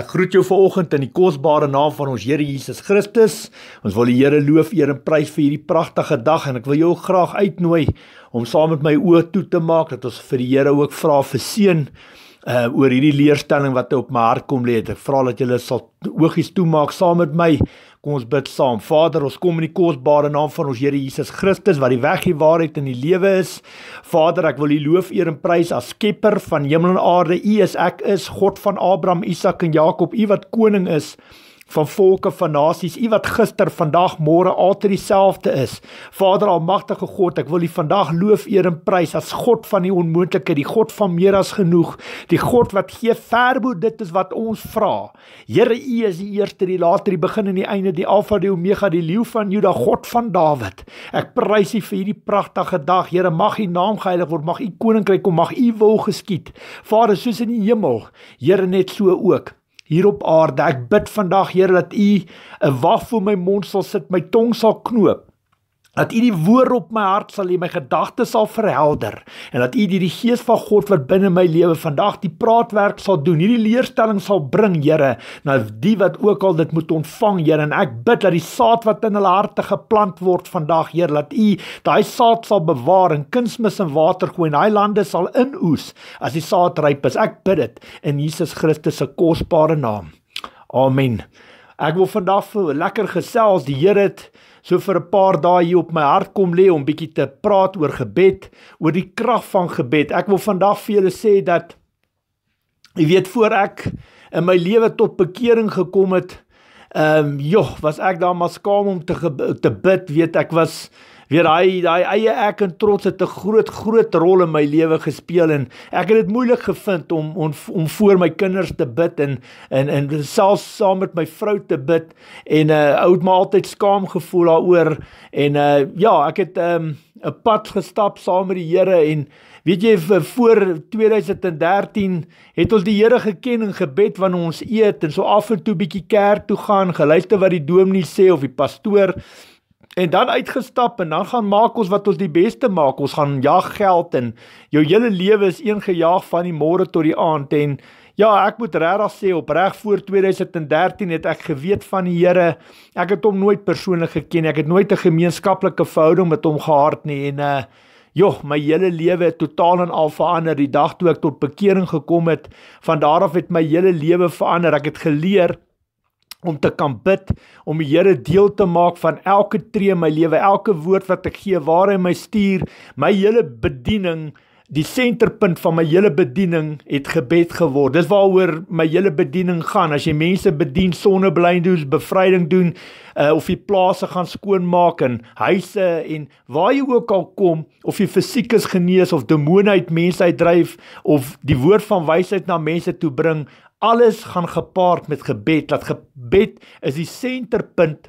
Ek groet jou vanoggend in die kosbare naam van ons Here Jesus Christus. Ons wil die Here loof, eer en prys vir hierdie pragtige dag en ek wil jou graag uitnooi om saam met my oë toe te maak dat ons vir die Here ook vra vir seën uh oor hierdie leerstelling wat op my hart kom lê. Ek vra dat julle sal oogies toemaak saam met my. Kom ons bid saam. Vader, ons kom in die kosbare naam van ons Here Jesus Christus wat die weg, die waarheid en die lewe is. Vader, ek wil U loof, eer en prys as Skepper van hemel en aarde. U is ek is God van Abraham, Isak en Jakob. U wat koning is van volke van nasies. U wat gister, vandag, môre altyd dieselfde is. Vader almagtige God, ek wil U vandag loof, eer en prys as God van die onmoontlike, die God van meer as genoeg, die God wat gee verbo dit is wat ons vra. Here, U is die eerste, die laaste, die begin en die einde, die Alfa die Omega, die leeu van Juda, God van Dawid. Ek prys U vir hierdie pragtige dag. Here, mag U naam geheilig word, mag U koninkryk kom, mag U wil geskied. Vader, soos in die hemel, Here net so ook hier op aarde. Ek bid vandag, Here, dat U 'n wag vir my mond sal sit, my tong sal knoop dat u die woord op my hart sal lê, my gedagtes sal verhelder en dat u deur die gees van God wat binne my lewe vandag die praatwerk sal doen, hierdie leerstelling sal bring, Here, na die wat ook al dit moet ontvang, Here, en ek bid dat die saad wat in hulle harte geplant word vandag, Heer, laat u daai saad sal bewaar en kunsmis en water gooi en daai lande sal inoes as die saad ryp is. Ek bid dit in Jesus Christus se kosbare naam. Amen. Ek wil vandag lekker gesels, die Here het so vir 'n paar dae hier op my hart kom lê om bietjie te praat oor gebed, oor die krag van gebed. Ek wil vandag vir julle sê dat jy weet voor ek in my lewe tot bekering gekom het, ehm um, joh, was ek daar maar skaam om te te bid, weet ek was weer daai daai eie ek en trots het 'n groot groot rol in my lewe gespeel en ek het dit moeilik gevind om om om vir my kinders te bid en en en selfs saam met my vrou te bid en uh eh, oud maar altyd skaam gevoel daaroor en uh ja, ek het 'n um, ehm, 'n pad gestap saam met die Here en weet jy voor 2013 het ons die Here geken in gebed wanneer ons eet en so af en toe bietjie kerk toe gaan, geluister wat die dominee sê of die pastoor en dan uitgestap en dan gaan maak ons wat ons die beste maak. Ons gaan jag geld en jou hele lewe is een gejaag van die môre tot die aand en ja, ek moet regtig sê op reg voor 2013 het ek geweet van die Here. Ek het hom nooit persoonlik geken. Ek het nooit 'n gemeenskaplike verhouding met hom gehad nie en uh Joh, my hele lewe het totaal en al verander die dag toe ek tot bekering gekom het. Van daar af het my hele lewe verander. Ek het geleer om te kan bid, om die Here deel te maak van elke tree in my lewe, elke woord wat ek gee, waar hy my stuur, my hele bediening, die senterpunt van my hele bediening het gebed geword. Dis waaroor my hele bediening gaan. As jy mense bedien, sonneblindes, bevryding doen, uh, of jy plase gaan skoonmaak en huise en waar jy ook al kom, of jy fisiekies genees of demone uit mense uitdryf of die woord van wysheid na mense toe bring, alles gaan gepaard met gebed. Dat gebed is die senterpunt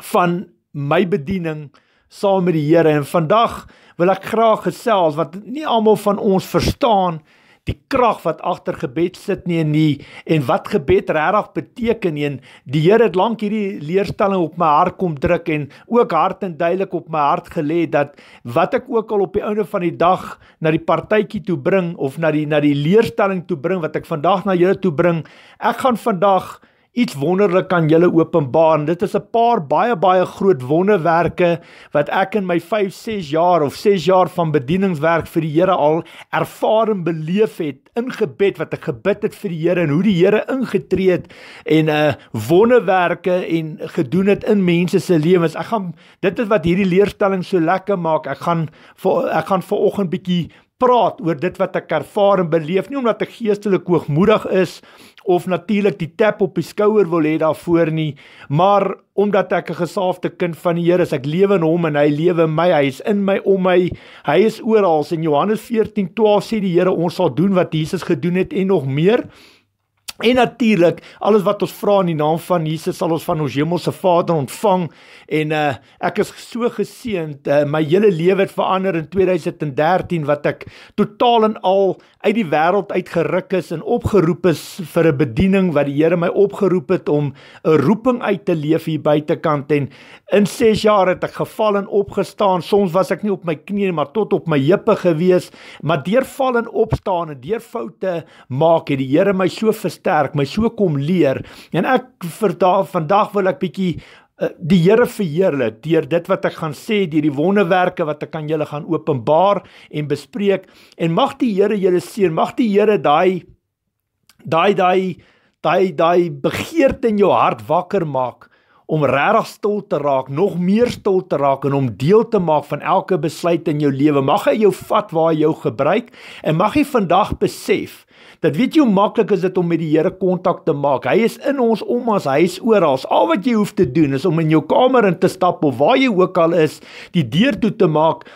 van my bediening saam met die Here en vandag wil ek graag gesels wat nie almal van ons verstaan nie die krag wat agter gebed sit nie nie en wat gebed regtig beteken en die Here het lank hierdie leerstelling op my hart kom druk en ook hard en duidelik op my hart gelê dat wat ek ook al op die einde van die dag na die partytjie toe bring of na die na die leerstelling toe bring wat ek vandag na julle toe bring ek gaan vandag iets wonderlik kan julle openbaar. Dit is 'n paar baie baie groot wonderwerke wat ek in my 5, 6 jaar of 6 jaar van bedieningswerk vir die Here al ervaar en beleef het in gebed wat ek gebid het vir die Here en hoe die Here ingetree het en 'n uh, eh, wonderwerke en gedoen het in mense se lewens. Ek gaan dit is wat hierdie leerstelling so lekker maak. Ek gaan ek gaan ver oggend bietjie praat oor dit wat ek ervaar en beleef nie omdat ek geestelik hoogmoedig is of natuurlik die tap op die skouer wil hê daarvoor nie maar omdat ek 'n gesaafde kind van die Here is ek lewe in hom en hy lewe in my hy is in my om my hy is oral in Johannes 14:12 sê die Here ons sal doen wat Jesus gedoen het en nog meer En natuurlik, alles wat ons vra in die naam van Jesus sal ons van ons hemelse Vader ontvang en uh, ek is so geseënd. Uh, my hele lewe het verander in 2013 wat ek totaal en al uit die wêreld uitgeruk is en opgeroep is vir 'n bediening wat die Here my opgeroep het om 'n roeping uit te leef hier buitekant en in 6 jaar het ek geval en opgestaan. Soms was ek nie op my knieë maar tot op my heupe gewees, maar deur val en opstaan en deur foute maak het die Here my so versterk sterk my so kom leer en ek vir da vandag wil ek bietjie eh, die Here verheerlik deur dit wat ek gaan sê deur die wonderwerke wat ek aan julle gaan openbaar en bespreek en mag die Here julle seën mag die Here daai daai daai daai daai begeerte in jou hart wakker maak om regtig stil te raak nog meer stil te raak en om deel te maak van elke besluit in jou lewe mag hy jou vat waar hy jou gebruik en mag hy vandag besef Dat weet jy hoe maklik is dit om met die Here kontak te maak. Hy is in ons omas, hy is oral. Al wat jy hoef te doen is om in jou kamer in te stap of waar jy ook al is, die deur toe te maak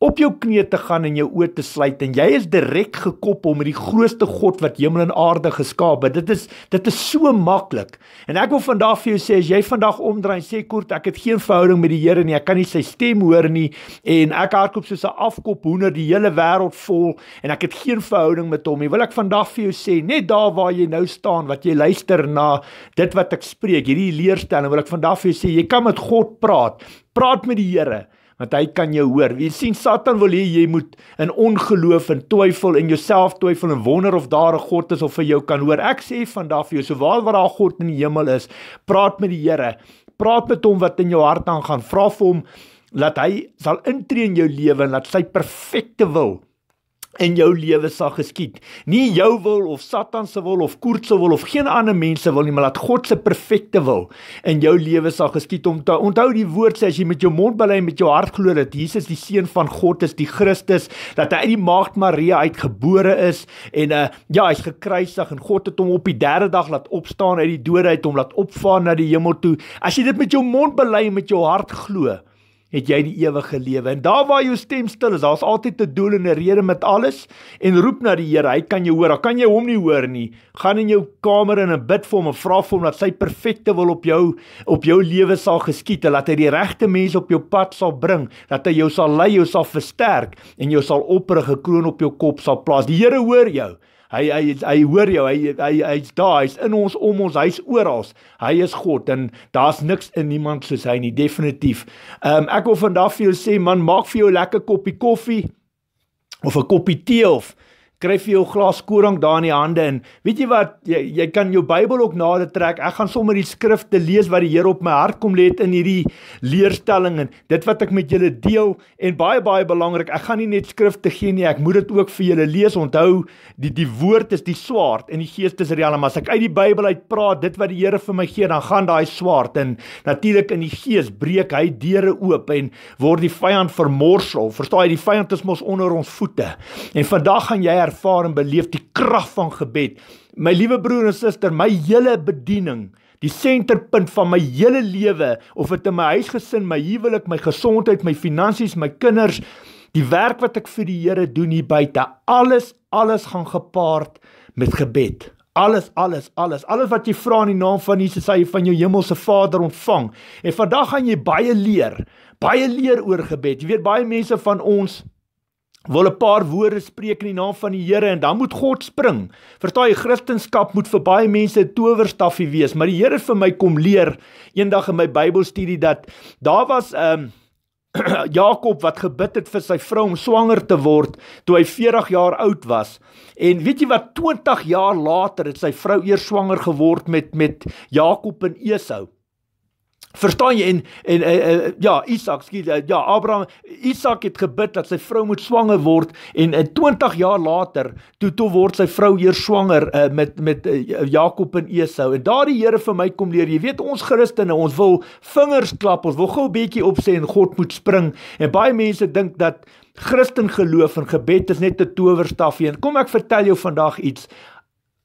op jou knieë te gaan en jou oë te sluit en jy is direk gekoppel met die grootste God wat hemel en aarde geskaap het. Dit is dit is so maklik. En ek wil vandag vir jou sê as jy vandag omdraai en sê kort ek het geen verhouding met die Here nie, ek kan nie sy stem hoor nie en ek hardloop soos 'n afkop hoender die hele wêreld vol en ek het geen verhouding met hom nie. Wil ek vandag vir jou sê net daar waar jy nou staan wat jy luister na dit wat ek spreek, hierdie leerstelling wil ek vandag vir jou sê jy kan met God praat. Praat met die Here want hy kan jou hoor. Wie sien Satan wil hê jy moet in ongeloof en twyfel en jouself twyfel en wonder of daar 'n God is of hy jou kan hoor. Ek sê vandag vir jou, so waar wat daar God in die hemel is, praat met die Here. Praat met hom wat in jou hart aangaan. Vra vir hom laat hy sal intree in jou lewe en laat sy perfekte wil in jou lewe sal geskied. Nie jou wil of Satan se wil of koerts se wil of geen ander mens se wil nie, maar laat God se perfekte wil in jou lewe sal geskied. Om te onthou die woord sê as jy met jou mond bely en met jou hart glo dat Jesus die seun van God is, die Christus, dat hy uit die maagd Maria uitgebore is en uh ja, hy's gekruisig en God het hom op die 3de dag laat opstaan uit die dode, hy het hom laat opvaar na die hemel toe. As jy dit met jou mond bely en met jou hart glo, het jy die ewige lewe. En daar waar jou stem stil is, daar's altyd 'n doel en 'n rede met alles en roep na die Here. Hy kan jou hoor. Al kan jy hom nie hoor nie, gaan in jou kamer en bid vir hom en vra vir hom dat sy perfekte wil op jou op jou lewe sal geskied, dat hy die regte mense op jou pad sal bring, dat hy jou sal lei, jou sal versterk en jou sal oprig, 'n kroon op jou kop sal plaas. Die Here hoor jou. Hy hy hy hoor jou. Hy hy hy's daar. Hy's in ons, om ons, hy's oral. Hy is God en daar's niks in niemand soos hy nie definitief. Ehm um, ek wil vandag vir jou sê man, maak vir jou 'n lekker koppie koffie of 'n koppie tee of Gryp vir jou glas koring daar in die hande en weet jy wat jy, jy kan jou Bybel ook nader trek. Ek gaan sommer die skrifte lees wat die Here op my hart kom lê in hierdie leerstelling en dit wat ek met julle deel en baie baie belangrik. Ek gaan nie net skrifte gee nie, ek moet dit ook vir julle lees. Onthou, die die woord is die swaard en die gees is riem. As ek uit die Bybel uit praat dit wat die Here vir my gee, dan gaan daai swaard en natuurlik in die gees breek hy deure oop en word die vyand vermorsel. Verstaan jy, die vyand is mos onder ons voete. En vandag gaan jy ervaar en beleef die krag van gebed. My liewe broer en suster, my hele bediening, die senterpunt van my hele lewe, of dit in my huisgesin, my huwelik, my gesondheid, my finansies, my kinders, die werk wat ek vir die Here doen hier buite, alles alles gaan gepaard met gebed. Alles alles alles alles wat jy vra in die naam van Jesus sê jy van jou hemelse Vader ontvang. En vandag gaan jy baie leer, baie leer oor gebed. Jy weet baie mense van ons wil 'n paar woorde spreek in die naam van die Here en dan moet God spring. Verstaan jy, Christendom moet vir baie mense 'n towerstafie wees, maar die Here vir my kom leer eendag in my Bybelstudie dat daar was 'n um, ehm, Jakob wat gebid het vir sy vrou om swanger te word toe hy 40 jaar oud was. En weet jy wat 20 jaar later het sy vrou eers swanger geword met met Jakob en Esau. Verstaan jy en en uh, uh, ja Isak skiet uh, ja Abraham Isak het gebid dat sy vrou moet swanger word en uh, eh, 20 jaar later toe toe word sy vrou eers swanger uh, met met uh, Jakob en Esau en daardie Here vir my kom leer jy weet ons Christene ons wil vingers klap ons wil gou 'n bietjie opsê en God moet spring en baie mense dink dat Christen geloof en gebed is net 'n towerstafie en kom ek vertel jou vandag iets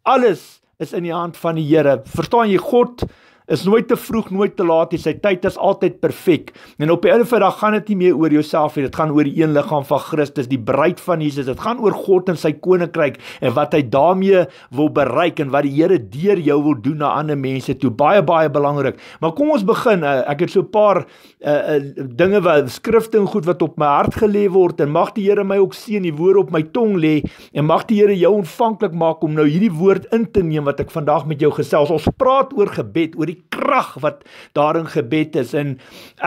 alles is in die hand van die Here verstaan jy God is nooit te vroeg, nooit te laat nie. Sy tyd is altyd perfek. En op die 11de dag gaan dit nie meer oor jouself nie. Dit gaan oor die een liggaam van Christus, die bruid van Jesus. Dit gaan oor God en sy koninkryk en wat hy daarmee wil bereik en wat die Here deur jou wil doen na ander mense toe. Baie baie belangrik. Maar kom ons begin. Eh, ek het so 'n paar uh, uh, dinge wat skrifte en goed wat op my hart gelê word en mag die Here my ook seën die woord op my tong lê en mag die Here jou ontvanklik maak om nou hierdie woord in te neem wat ek vandag met jou gesels. Ons praat oor gebed, oor die krag wat daarin gebed is. En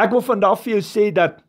ek wil vandag vir jou sê dat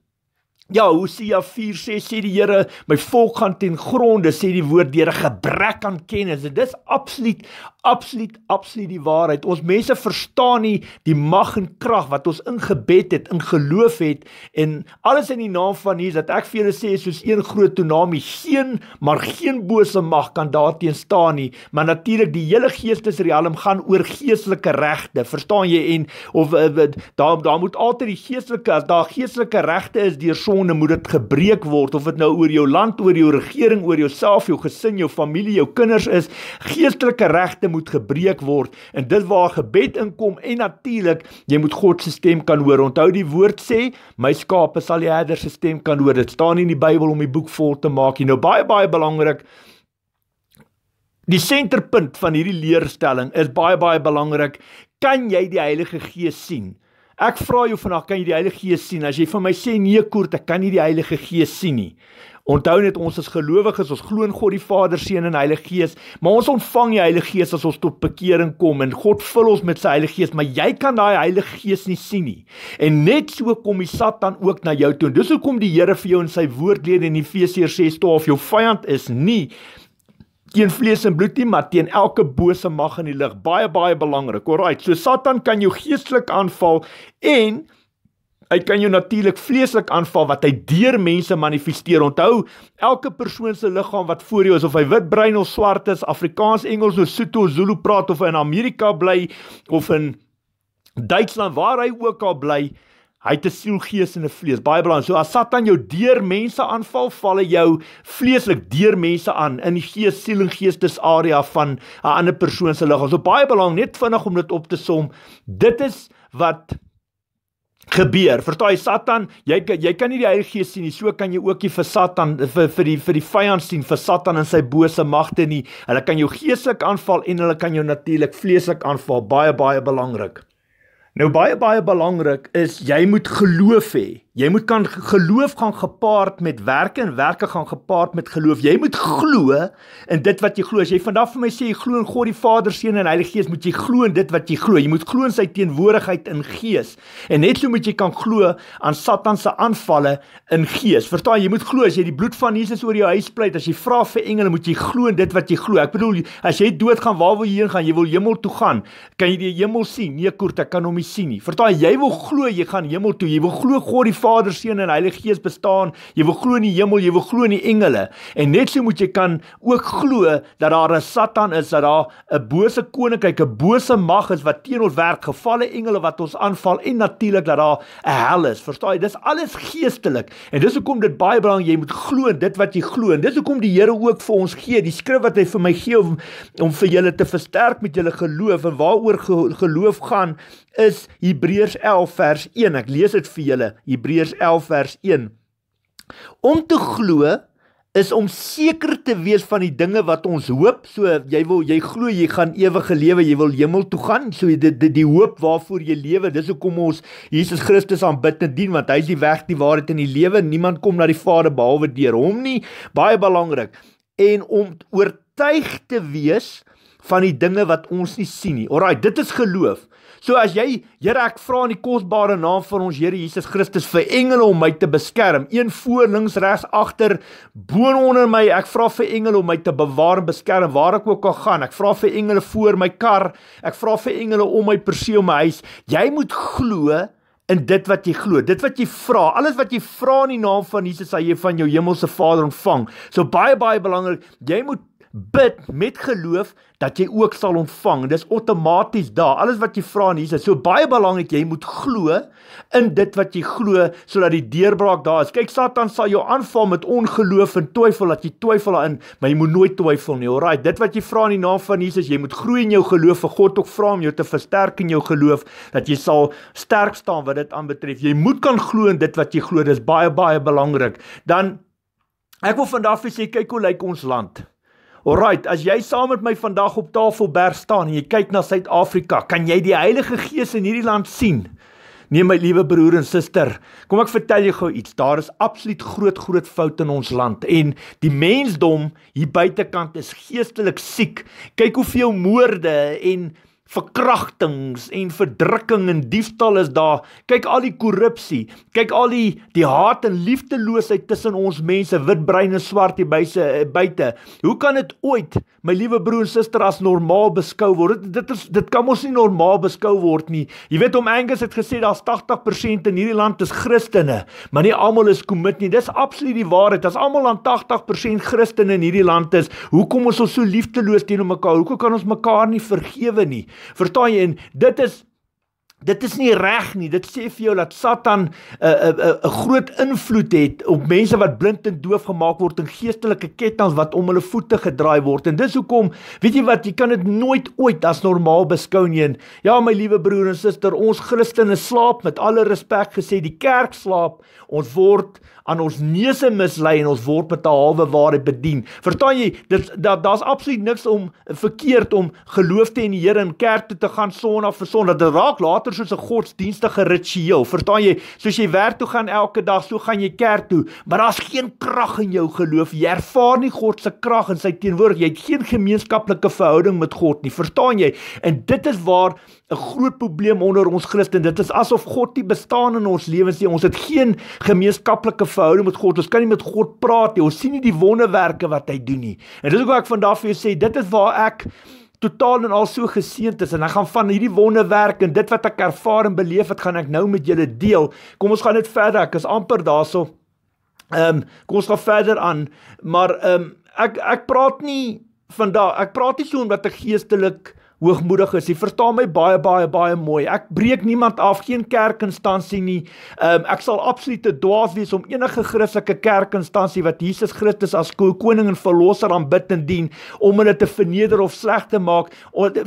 Ja, Hosea 4:6 sê, sê die Here, my volk gaan ten gronde, sê die woord, deur 'n gebrek aan kennis. Dit is absoluut absoluut absoluut die waarheid. Ons mense verstaan nie die mag en krag wat ons ingebed het, in geloof het en alles in die naam van Jesus dat ek vir julle sê soos een groot tsunami, geen maar geen bose mag kan daarteenoor staan nie. Maar natuurlik die hele geestesriem gaan oor geestelike regte. Verstaan jy en of eh, daar daar moet altyd die geestelike as daar geestelike regte is deur bande moet dit gebreek word of dit nou oor jou land, oor jou regering, oor jouself, jou gesin, jou familie, jou kinders is. Geestelike regte moet gebreek word en dit waar gebed inkom en natuurlik jy moet God se stem kan hoor. Onthou die woord sê, my skape sal die herder se stem kan hoor. Dit staan in die Bybel om die boek vol te maak. Jy nou baie baie belangrik. Die senterpunt van hierdie leerstelling is baie baie belangrik. Kan jy die Heilige Gees sien? Ek vra jou vanaand, kan jy die Heilige Gees sien? As jy vir my sê nee, kort, ek kan nie die Heilige Gees sien nie. Onthou net ons as gelowiges, ons glo in God die Vader, Seun en Heilige Gees, maar ons ontvang die Heilige Gees as ons tot bekering kom en God vul ons met sy Heilige Gees, maar jy kan daai Heilige Gees nie sien nie. En net so kom die Satan ook na jou toe. En dis hoekom die Here vir jou in sy woord lê in Efesiërs 6:12 jou vyand is nie teen vlees en bloed nie, maar teen elke bose mag in die lig. Baie baie belangrik. Alraight, so Satan kan jou geestelik aanval en Hy kan jou natuurlik vleeslik aanval wat hy deur mense manifesteer. Onthou, elke persoon se liggaam wat voor jou is of hy wit brein of swart is, Afrikaans, Engels of Sotho of Zulu praat of hy in Amerika bly of in Duitsland waar hy ook al bly, Hy het 'n siel, gees en 'n vlees. Baie belangrik. So as Satan jou deur mense aanval, val hy jou vleeslik deur mense aan in die gees, siel en geestes area van 'n ander persoon se liggaam. So baie belangrik net vinnig om dit op te som. Dit is wat gebeur. Vertaai Satan, jy jy kan nie die Heilige Gees sien nie. So kan jy ook nie vir Satan vir vir die vir die vyand sien, vir Satan en sy bose magte nie. Hulle kan jou geestelik aanval en hulle kan jou natuurlik vleeslik aanval. Baie baie belangrik. Nou baie baie belangrik is jy moet geloof hê Jy moet kan geloof gaan gepaard met werke en werke gaan gepaard met geloof. Jy moet glo in dit wat jy glo. As jy vandag vir my sê jy glo in God die Vader, Seun en Heilige Gees, moet jy glo in dit wat jy glo. Jy moet glo in sy teenwoordigheid in Gees. En net so moet jy kan glo aan Satan se aanvalle in Gees. Verstaan, jy moet glo as jy die bloed van Jesus oor jou huis spruit, as jy vra vir engele, moet jy glo in dit wat jy glo. Ek bedoel, as jy dood gaan, waar wil jy heen gaan? Jy wil hemel toe gaan. Kan jy die hemel sien? Nee, kort, ek kan hom nie sien nie. Verstaan, jy wil glo jy gaan hemel toe. Jy wil glo God die Vader Vader, Seun en Heilige Gees bestaan. Jy wil glo in die hemel, jy wil glo in die engele. En net so moet jy kan ook glo dat daar 'n Satan is, dat daar 'n bose koninkryk, 'n bose mag is wat teen ons werk, gevalle engele wat ons aanval en natuurlik dat daar 'n hel is. Verstaan jy? Dis alles geestelik. En dis hoekom dit baie belangrik jy moet glo in dit wat jy glo. En dis hoekom die Here ook vir ons gee, die skrif wat hy vir my gee om om vir julle te versterk met julle geloof en waaroor geloof gaan is Hebreërs 11 vers 1. Ek lees dit vir julle. Hebreërs 11 vers 1. Om te glo is om seker te wees van die dinge wat ons hoop. So jy wil jy glo jy gaan ewige lewe, jy wil hemel toe gaan. So dit die, die, die hoop waarvoor jy lewe. Dis hoekom ons Jesus Christus aanbid en dien want hy is die weg, die waarheid en die lewe. Niemand kom na die Vader behalwe deur hom nie. Baie belangrik. En om oortuig te wees van die dinge wat ons nie sien nie. Alraai, dit is geloof. So as jy, Here, ek vra in die kosbare naam van ons Here Jesus Christus vir engele om my te beskerm, een voor, links, regs, agter, bo en onder my. Ek vra vir engele om my te bewaar en beskerm waar ek ook al gaan. Ek vra vir engele voor my kar. Ek vra vir engele om my perseel, my huis. Jy moet glo in dit wat jy glo, dit wat jy vra, alles wat jy vra in die naam van Jesus, hy jy van jou hemelse Vader ontvang. So baie baie belangrik, jy moet bid met geloof dat jy ook sal ontvang. Dis outomaties daar. Alles wat jy vra in Jesus, so baie belangrik jy moet glo in dit wat jy glo sodat die deurbraak daar is. Kyk, Satan sal jou aanval met ongeloof en twyfel dat jy twyfel daarin, maar jy moet nooit twyfel nie. Alraai, dit wat jy vra in die naam van Jesus, jy moet groei in jou geloof vir God ook vra om jou te versterk in jou geloof dat jy sal sterk staan wat dit aanbetref. Jy moet kan glo in dit wat jy glo. Dis baie baie belangrik. Dan Ek wil vandag vir sê kyk hoe lyk ons land. Alrite, as jy saam met my vandag op Tafelberg staan en jy kyk na Suid-Afrika, kan jy die Heilige Gees in hierdie land sien? Nee my liewe broer en suster, kom ek vertel jou gou iets. Daar is absoluut groot groot foute in ons land en die mensdom hier buitekant is geestelik siek. Kyk hoeveel moorde en verkrachtings en verdrukking en diefstal is daar. Kyk al die korrupsie, kyk al die die haat en liefdeloosheid tussen ons mense, wit breine swart hier byse eh, buite. Hoe kan dit ooit, my liewe broer en suster, as normaal beskou word? Dit dit is dit kan mos nie normaal beskou word nie. Jy weet hom Angus het gesê daar's 80% in hierdie land is Christene, maar nie almal is kommit nie. Dis absoluut die waarheid. As almal aan 80% Christene in hierdie land is, hoekom is ons so liefdeloos teenoor mekaar? Hoekom kan ons mekaar nie vergewe nie? Verstaan jy en dit is Dit is nie reg nie. Dit sê vir jou dat Satan eh, eh, eh, 'n uh, 'n uh, 'n uh, groot invloed het op mense wat blind en doof gemaak word in geestelike ketTINGS wat om hulle voete gedraai word. En dis hoekom, weet jy wat, jy kan dit nooit ooit as normaal beskou nie. Ja, my liewe broer en suster, ons Christene slaap met alle respek gesê, die kerk slaap, ons word aan ons neuse mislei en ons word met 'n halwe waarheid bedien. Verstaan jy? Dit daar's da absoluut niks om verkeerd om geloof te in die Here in kerk toe te gaan sonder vir sonder dit raak later soos 'n godsdienstige ritueel. Verstaan jy? Soos jy werk toe gaan elke dag, so gaan jy kerk toe, maar daar's geen krag in jou geloof. Jy ervaar nie God se krag in sy teenwoordigheid. Jy het geen gemeenskaplike verhouding met God nie. Verstaan jy? En dit is waar 'n groot probleem onder ons Christene. Dit is asof God nie bestaan in ons lewens nie. Ons het geen gemeenskaplike verhouding met God. Ons kan nie met God praat nie. Ons sien nie die wonderwerke wat hy doen nie. En dis ook wat ek vandag vir jou sê, dit is waar ek totaal en al so geseënd is en ek gaan van hierdie wonderwerk en dit wat ek ervaar en beleef het, gaan ek nou met julle deel. Kom ons gaan dit verder. Ek is amper daarso. Ehm, um, kom ons gaan verder aan, maar ehm um, ek ek praat nie vandag. Ek praat nie so omdat ek geestelik hoogmoedig is. Jy verstaan my baie baie baie mooi. Ek breek niemand af, geen kerkinstansie nie. Um, ek sal absoluut te dwaas wees om enige Christelike kerkinstansie wat Jesus Christus as koning en verlosser aanbid en dien om hulle te verneder of sleg te maak.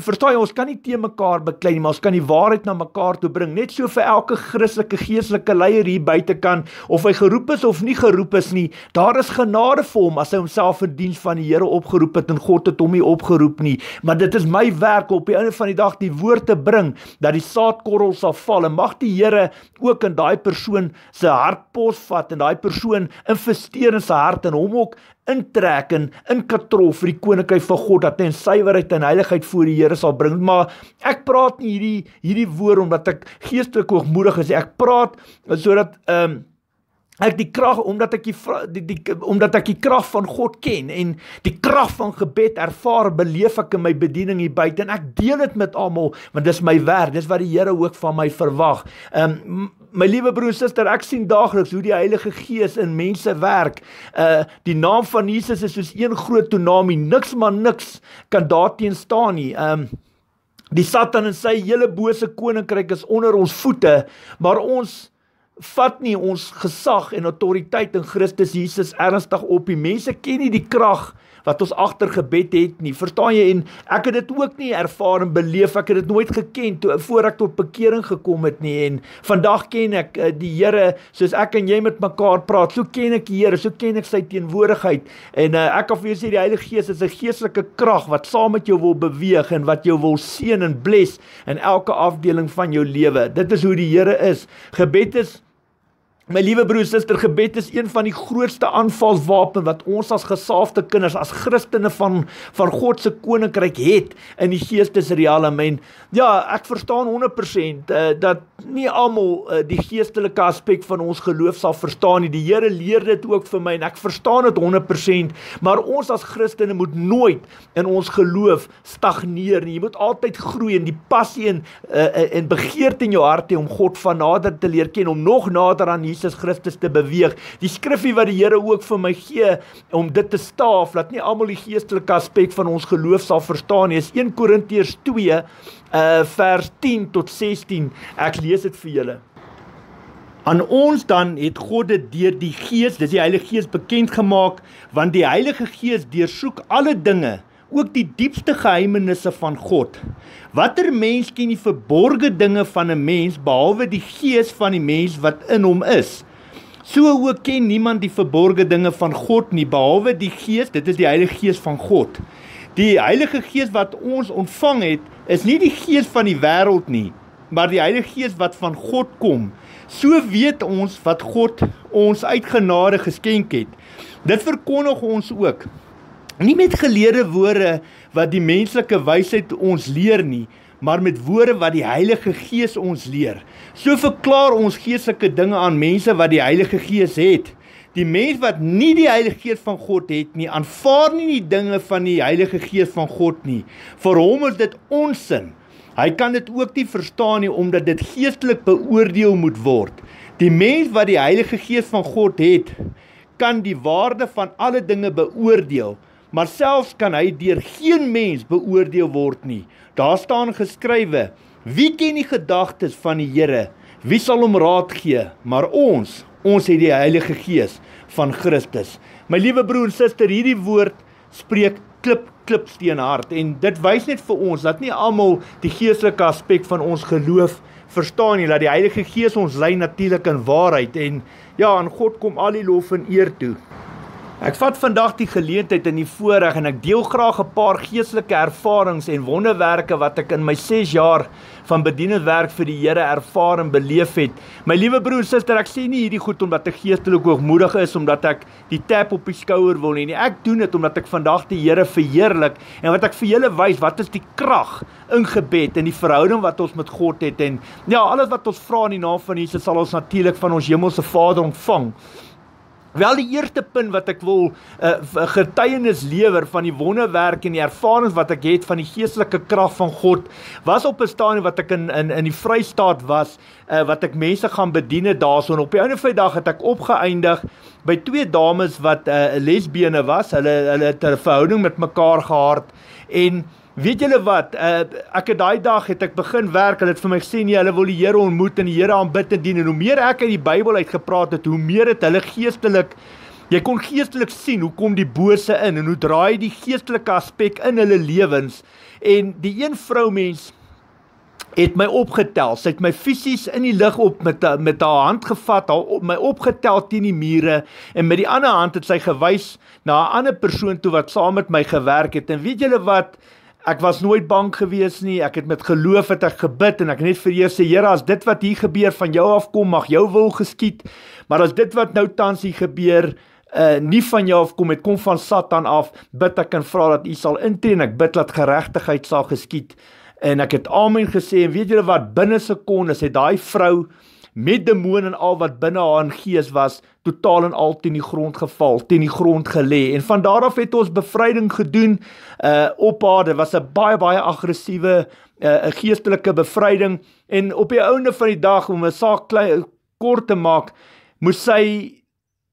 Verstaan jy, ons kan nie te mekaar beklei nie, maar ons kan die waarheid na mekaar toe bring. Net so vir elke Christelike geestelike leier hier buite kan of hy geroep is of nie geroep is nie. Daar is genade vir hom as hy homself vir diens van die Here opgeroep het en God het hom nie opgeroep nie. Maar dit is my werk kerke op die einde van die dag die woord te bring dat die saadkorrel sal val en mag die Here ook in daai persoon se hart pos vat en daai persoon investeer in sy hart en hom ook intrek en inkatrol vir die koninkryk van God dat hy in suiwerheid en heiligheid voor die Here sal bring maar ek praat nie hierdie hierdie woord omdat ek geestelik hoogmoedig is ek praat sodat ehm um, ek die krag omdat ek die, die die omdat ek die krag van God ken en die krag van gebed ervaar beleef ek in my bediening hier buite en ek deel dit met almal want dis my werk dis wat die Here ook van my verwag. Ehm um, my liewe broer en suster ek sien daagliks hoe die Heilige Gees in mense werk. Uh die naam van Jesus is soos een groot tsunami niks maar niks kan daarteen staan nie. Ehm um, die Satan en sy hele bose koninkryk is onder ons voete maar ons vat nie ons gesag en autoriteit in Christus Jesus ernstig op nie. Mense ken nie die krag wat ons agter gebed het nie. Verstaan jy? En ek het dit ook nie ervaar en beleef. Ek het dit nooit geken toe voor ek tot bekering gekom het nie. En vandag ken ek eh, die Here soos ek en jy met mekaar praat. So ken ek die Here, so ken ek sy teenwoordigheid. En uh, ek kan vir jou sê die Heilige Gees is 'n geestelike krag wat saam met jou wil beweeg en wat jou wil seën en bless in elke afdeling van jou lewe. Dit is hoe die Here is. Gebed is My liewe broer en suster, gebed is een van die grootste aanvalswapens wat ons as gesaafde kinders as Christene van van God se koninkryk het in die geestesreal. Amen. Ja, ek verstaan 100% uh, eh, dat nie almal uh, die geestelike aspek van ons geloof sal verstaan nie. Die Here leer dit ook vir my en ek verstaan dit 100%, maar ons as Christene moet nooit in ons geloof stagneer nie. Jy moet altyd groei in die passie en uh, en begeerte in jou hart hê om God van nader te leer ken, om nog nader aan Jesus Christus te beweeg. Die skriffie wat die Here ook vir my gee om dit te staaf, laat nie almal die geestelike aspek van ons geloof sal verstaan nie. Is 1 Korintiërs 2 uh eh, vers 10 tot 16. Ek lees dit vir julle. Aan ons dan het God dit deur die Gees, dis die Heilige Gees bekend gemaak, want die Heilige Gees deursoek alle dinge ook die diepste geheimenisse van God. Watter mens ken die verborgde dinge van 'n mens behalwe die gees van die mens wat in hom is? So ook ken niemand die verborgde dinge van God nie behalwe die gees, dit is die Heilige Gees van God. Die Heilige Gees wat ons ontvang het, is nie die gees van die wêreld nie, maar die Heilige Gees wat van God kom. So weet ons wat God ons uitgenade geskenk het. Dit verkondig ons ook nie met geleerde woorde wat die menslike wysheid ons leer nie maar met woorde wat die Heilige Gees ons leer. So verklaar ons geestelike dinge aan mense wat die Heilige Gees het. Die mens wat nie die Heilige Gees van God het nie, aanvaar nie die dinge van die Heilige Gees van God nie. Vir hom is dit onsin. Hy kan dit ook nie verstaan nie omdat dit geestelik beoordeel moet word. Die mens wat die Heilige Gees van God het, kan die waarde van alle dinge beoordeel maar selfs kan hy deur geen mens beoordeel word nie. Daar staan geskrywe: Wie ken die gedagtes van die Here? Wie sal hom raad gee? Maar ons, ons het die Heilige Gees van Christus. My liewe broer en suster, hierdie woord spreek klip klip steenhard en dit wys net vir ons dat nie almal die geestelike aspek van ons geloof verstaan nie dat die Heilige Gees ons lei natuurlik in waarheid en ja aan God kom al die lof en eer toe. Ek vat vandag die geleentheid in die voorreg en ek deel graag 'n paar geestelike ervarings en wonderwerke wat ek in my 6 jaar van bedienende werk vir die Here ervaar en beleef het. My liewe broer en suster, ek sê nie hierdie goed omdat ek geestelik hoogmoedig is omdat ek die tap op die skouer wil nie. Nee, ek doen dit omdat ek vandag die Here verheerlik en wat ek vir julle wys wat is die krag in gebed en die verhouding wat ons met God het en ja, alles wat ons vra in die naam van Jesus sal ons natuurlik van ons hemelse Vader ontvang. Wel die eerste punt wat ek wil 'n uh, eh, getuienis lewer van die wonderwerk en die ervarings wat ek het van die geestelike krag van God was op 'n stadium wat ek in in in die Vrystaat was uh, wat ek mense gaan bedien het daarson op die ouene van die dag het ek opgeëindig by twee dames wat 'n uh, eh, lesbiene was hulle hulle het 'n verhouding met mekaar gehad en Weet julle wat, uh, ek het daai dag het ek begin werk. Hulle het vir my gesê nee, hulle wil die Here ontmoet en die Here aanbid en dien en hoe meer ek uit die Bybel uit gepraat het, hoe meer het hulle geestelik jy kon geestelik sien hoe kom die bose in en hoe draai die geestelike aspek in hulle lewens. En die een vroumens het my opgetel. Sy het my fisies in die lug op met met haar hand gevat, haar op my opgetel teen die mure en met die ander hand het sy gewys na 'n ander persoon toe wat saam met my gewerk het. En weet julle wat? Ek was nooit bang gewees nie. Ek het met geloof het ek gebid en ek het net vir Here sê, Here, as dit wat hier gebeur van jou af kom, mag jou wil geskied. Maar as dit wat nou tans hier gebeur, uh nie van jou af kom, dit kom van Satan af, bid ek en vra dat U sal intree en ek bid dat geregtigheid sal geskied. En ek het amen gesê en weet julle wat binne sekondes het daai vrou met demone en al wat binne haar in gees was, totaal en al teen die grond geval, teen die grond gelê. En van daar af het ons bevryding gedoen. Uh op haar, dit was 'n baie baie aggressiewe 'n uh, geestelike bevryding en op die ouende van die dag om 'n saak klein kort te maak, moes sy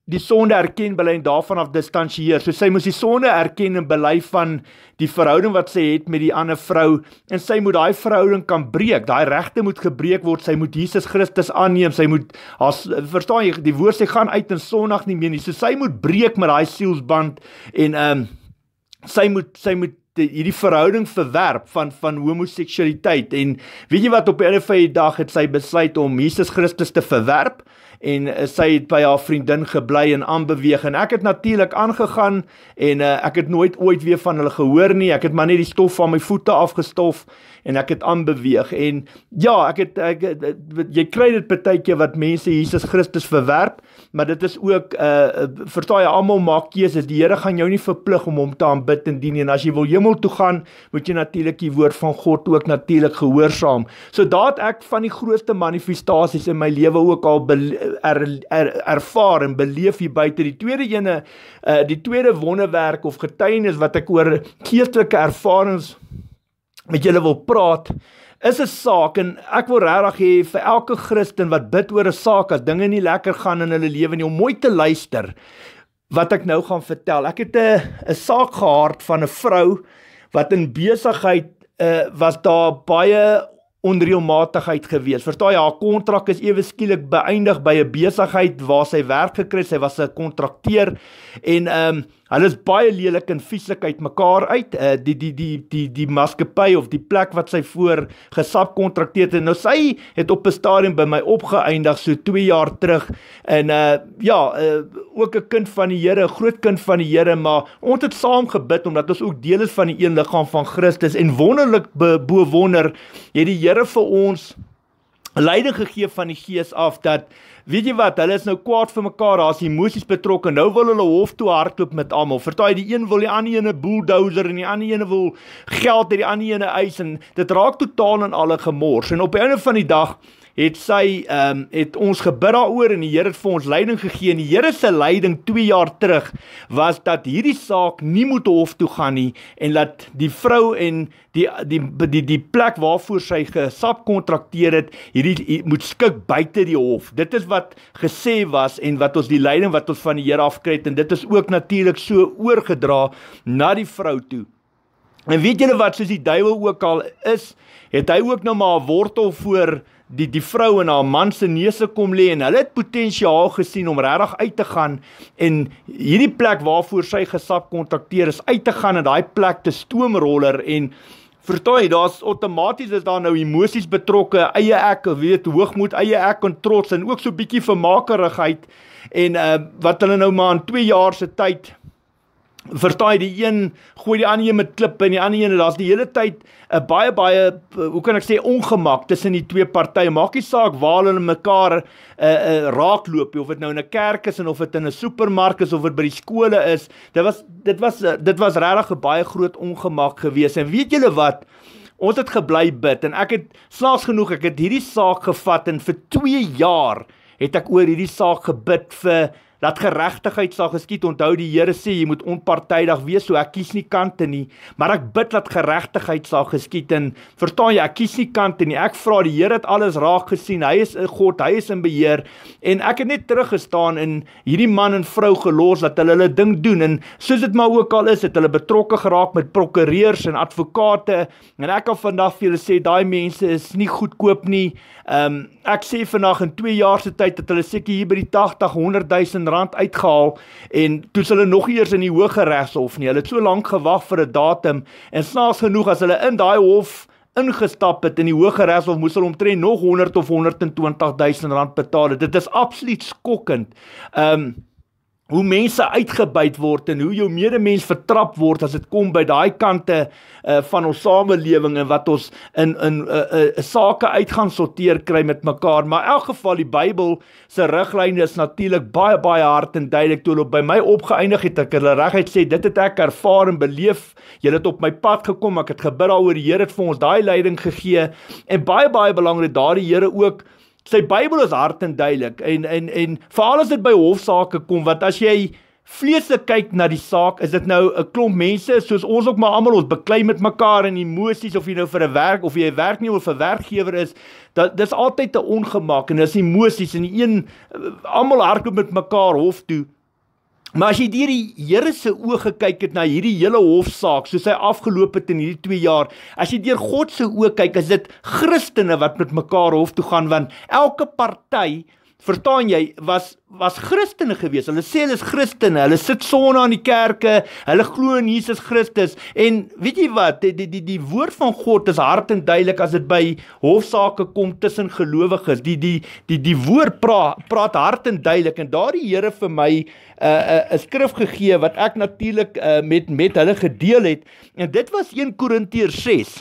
die sonde erken, bely en daarvan af distansieer. So sy moes die sonde erken en bely van die verhouding wat sy het met die ander vrou en sy moet daai verhouding kan breek. Daai regte moet gebreek word. Sy moet Jesus Christus aanneem. Sy moet haar verstaan jy, die woord sê gaan uit en sondig nie meer nie. So sy moet breek met daai sielsband en ehm um, sy moet sy moet hierdie verhouding verwerp van van homoseksualiteit en weet jy wat op 'n of ander dag het sy besluit om Jesus Christus te verwerp en uh, sy het by haar vriendin gebly en aanbeweeg en ek het natuurlik aangegaan en uh, ek het nooit ooit weer van hulle gehoor nie ek het maar net die stof van my voete afgestof en ek het aanbeweeg en ja ek het ek, ek eh, jy kry dit partytjie wat mense Jesus Christus verwerp maar dit is ook uh vertaai almal maak keuses die Here gaan jou nie verplig om hom te aanbid en dien en as jy wil hemel toe gaan moet jy natuurlik die woord van God ook natuurlik gehoorsaam so daad ek van die grootste manifestasies in my lewe ook al er, er, ervaar en beleef hier buite. Die tweede ene uh, die tweede wonderwerk of getuienis wat ek oor geestelike ervarings met julle wil praat is 'n saak en ek wil regtig hê vir elke Christen wat bid oor 'n saak as dinge nie lekker gaan in hulle lewe nie om mooi te luister wat ek nou gaan vertel. Ek het 'n 'n saak gehoor van 'n vrou wat in besigheid uh, was daar baie onreëlmatigheid gewees. Verstaan jy, haar kontrak is ewe skielik beëindig by 'n besigheid waar sy werk gekry het. Sy was 'n kontrakteur en ehm um, Hulle is baie lelik en vieslik uit mekaar uit. Uh, die die die die die maskepy of die plek wat sy voor gesap kontrakteer het. Nou sy het op 'n stadium by my opgeëindig so 2 jaar terug en uh ja, uh ook 'n kind van die Here, groot kind van die Here, maar ons het saam gebid omdat ons ook deel is van die een liggaam van Christus en wonderlik bo wonder het die Here vir ons leiding gegee van die Gees af dat Weet jy wat, hulle is nou kwaad vir mekaar, daar's emosies betrokke. Nou wil hulle hof toe hardloop met almal. Vertaai die een wil die ander een 'n bulldozer en die ander een wil geld uit die ander een eis en dit raak totaal aan alle gemors. En op 'n of ander van die dag het sy ehm um, het ons gebid daaroor en die Here het vir ons leiding gegee. En die Here se leiding 2 jaar terug was dat hierdie saak nie moet hof toe gaan nie en dat die vrou en die die die die plek waarvoor sy gesap kontrakteer het, hierdie moet skik buite die hof. Dit is wat gesê was en wat ons die leiding wat ons van die Here af kry en dit is ook natuurlik so oorgedra na die vrou toe. En weet julle wat soos die duiwel ook al is, het hy ook nou maar wortel voor die die vrou en haar man se neuse kom lê en hulle het potensiaal gesien om regtig uit te gaan en hierdie plek waarvoor sy gesap kontakteer is uit te gaan en daai plek te stoomroller en vertoei daar's outomaties is daar nou emosies betrokke eie ek weet hoogmoed eie ek en trots en ook so bietjie vermakerigheid en uh, wat hulle nou maar in 2 jaar se tyd vertaai die een, gooi die ander een met klippe en die ander een, daar's die hele tyd 'n baie baie eh, hoe kan ek sê ongemak tussen die twee partye. Maak nie saak waar hulle mekaar 'n uh, eh, uh, eh, raakloop of dit nou in 'n kerk is en of dit in 'n supermark is of dit by die skole is. Dit was dit was dit was regtig 'n baie groot ongemak gewees. En weet julle wat? Ons het gebly bid en ek het slaags genoeg, ek het hierdie saak gevat en vir 2 jaar het ek oor hierdie saak gebid vir Laat geregtigheid sal geskied. Onthou die Here sê jy moet onpartydig wees. So ek kies nie kante nie, maar ek bid dat geregtigheid sal geskied en verstaan jy, ek kies nie kante nie. Ek vra die Here het alles raak gesien. Hy is 'n God, hy is in beheer en ek het net teruggestaan en hierdie man en vrou gelos dat hulle hulle ding doen en soos dit maar ook al is, het hulle betrokke geraak met prokureurs en advokate en ek kan vandag vir julle sê daai mense is nie goedkoop nie. Ehm um, ek sê vandag in 2 jaar se tyd het hulle seker hier by die 80 100 000 rand uitgehaal en toe hulle nog eers in die hoë regshof nie. Hulle het so lank gewag vir 'n datum en snaaks genoeg as hulle in daai hof ingestap het in die hoë regshof moes hulle omtrent nog 100 of 120 000 rand betaal. Dit is absoluut skokkend. Ehm um, hoe mense uitgebuit word en hoe jou medemens vertrap word as dit kom by daai kante uh, van ons samelewing en wat ons in in 'n uh, eh, uh, eh, uh, sake uitgaan sorteer kry met mekaar maar in elk geval die Bybel se riglyne is natuurlik baie baie hard en duidelik toe hulle by my opgeëindig het ek hulle reguit sê dit het ek ervaar en beleef jy het op my pad gekom ek het gebid daaroor die Here het vir ons daai leiding gegee en baie baie belangrik daardie Here ook sy Bybel is hard en duidelik en en en veral as dit by hofsaake kom want as jy vleeslik kyk na die saak is dit nou 'n klomp mense soos ons ook maar almal ons beklei met mekaar in emosies of jy nou vir 'n werk of jy werk nie of 'n werkgewer is dat dis altyd 'n ongemak en dis emosies en die een eh, almal hardloop met mekaar hof toe Maar as jy deur die Here se oë gekyk het na hierdie hele hofsaak soos hy afgeloop het in hierdie 2 jaar, as jy deur God se oë kyk, is dit Christene wat met mekaar hof toe gaan want elke party verstaan jy, was was Christene gewees. Hulle sê hulle is Christene. Hulle sit sonna in die kerke. Hulle glo in Jesus Christus. En weet jy wat? Die die die, die woord van God is hard en duidelik as dit by hofsaake kom tussen gelowiges. Die die die die woord pra, praat hard en duidelik en daardie Here vir my 'n uh, eh, 'n uh, eh, 'n skrif gegee wat ek natuurlik uh, met met hulle gedeel het. En dit was 1 Korintiërs 6.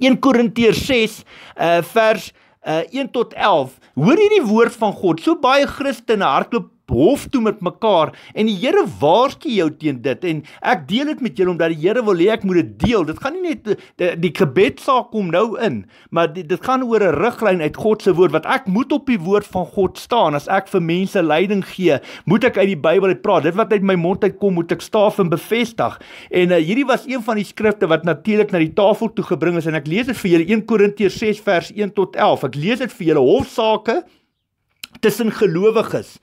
1 Korintiërs 6 uh, vers uh 1 tot 11. Hoor hierdie woord van God. So baie Christene hardloop hof toe met mekaar en die Here waarsku jou teen dit en ek deel dit met julle omdat die Here wil hê ek moet dit deel. Dit gaan nie net eh, die, die gebedsaak kom nou in, maar die, dit gaan oor 'n riglyn uit God se woord wat ek moet op die woord van God staan as ek vir mense leiding gee, moet ek uit die Bybel uit praat. Dit wat uit my mond uit kom, moet ek staaf en bevestig. En uh, hierdie was een van die skrifte wat natuurlik na die tafel toe gebring is en ek lees dit vir julle 1 Korintiërs 6 vers 1 tot 11. Ek lees dit vir julle hofsaake tussen gelowiges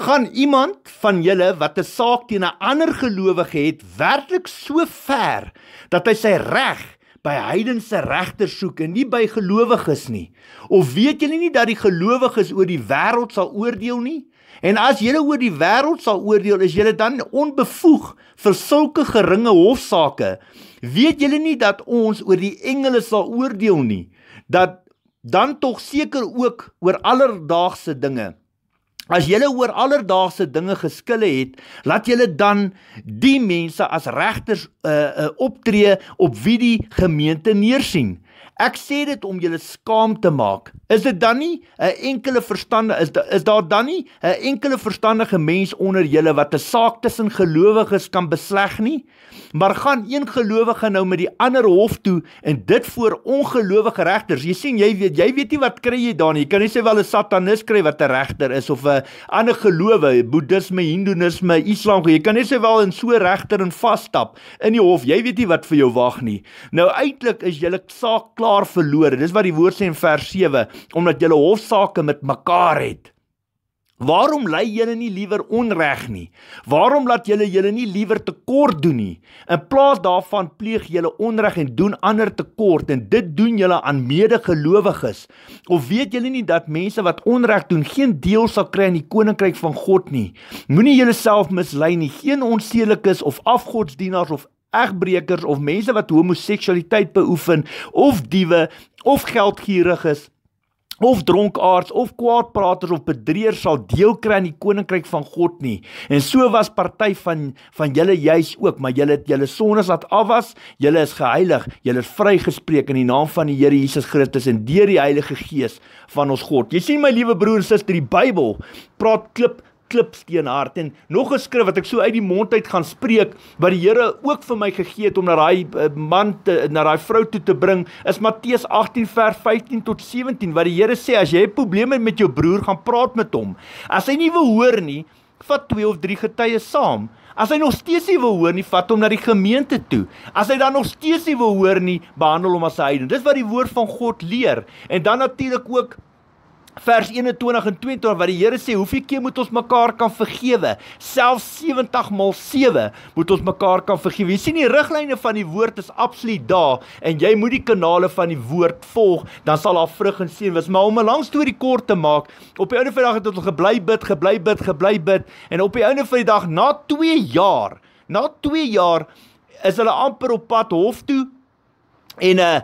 gaan iemand van julle wat 'n saak teen 'n ander gelowige het, werklik so ver dat hy sy reg by heidense regters soek en nie by gelowiges nie? Of weet julle nie dat die gelowiges oor die wêreld sal oordeel nie? En as julle oor die wêreld sal oordeel, is julle dan onbevoeg vir sulke geringe hofsaake? Weet julle nie dat ons oor die engele sal oordeel nie? Dat dan tog seker ook oor alledaagse dinge. As julle oor alledaagse dinge geskille het, laat julle dan die mense as regters uh, uh, optree op wie die gemeente neersien. Ek sê dit om julle skaam te maak. Is dit dan nie 'n enkele verstande is da, is daar dan nie 'n enkele verstandige mens onder julle wat 'n saak tussen gelowiges kan besleg nie? Maar gaan een gelowige nou met die ander hof toe en dit voor ongelowige regters. Jy sien jy weet jy weet nie wat kry jy daar nie. Jy kan nie sê wel 'n satanist kry wat 'n regter is of 'n ander gelowe, boeddisme, hindoenisme, islam. Jy kan nie sê wel in so regter en vasstap in die hof. Jy weet nie wat vir jou wag nie. Nou eintlik is julle saak klaar mekaar verlore. Dis wat die woord sê in vers 7, omdat julle hofsaake met mekaar het. Waarom lei julle nie liewer onreg nie? Waarom laat julle julle nie liewer tekort doen nie? In plaas daarvan pleeg julle onreg en doen ander tekort en dit doen julle aan medegelowiges. Of weet julle nie dat mense wat onreg doen geen deel sal kry in die koninkryk van God nie? Moenie julleself mislei nie. Geen onseelikes of afgodsdienaars of egbreekers of mense wat homoseksualiteit beoefen of diewe of geldgieriges of dronkaards of kwaadpraters of bedrieërs sal deel kry aan die koninkryk van God nie. En so was party van van julle juis ook, maar julle het julle sondes laat afwas, julle is geheilig, julle is vrygespreek in die naam van die Here Jesus Christus en deur die Heilige Gees van ons God. Jy sien my liewe broer en suster, die Bybel praat klip klipsteenhart en nog 'n skrif wat ek so uit die mond uit gaan spreek wat die Here ook vir my gegee het om na daai eh, man te na daai vrou toe te bring is Matteus 18 vers 15 tot 17 wat die Here sê as jy probleme met jou broer gaan praat met hom as hy nie wil hoor nie vat twee of drie getuies saam as hy nog steeds nie wil hoor nie vat hom na die gemeente toe as hy dan nog steeds nie wil hoor nie behandel hom as 'n heiden dis wat die woord van God leer en dan natuurlik ook vers 21 en 22 wat die Here sê hoeveel keer moet ons mekaar kan vergewe selfs 70 maal 7 moet ons mekaar kan vergewe jy sien die riglyne van die woord is absoluut daar en jy moet die kanale van die woord volg dan sal daar vrug en seën wees maar om 'n lang storie kort te maak op die ouene van die dag het ons gebly bid gebly bid gebly bid en op die ouene van die dag na 2 jaar na 2 jaar is hulle amper op pad hof toe En uh,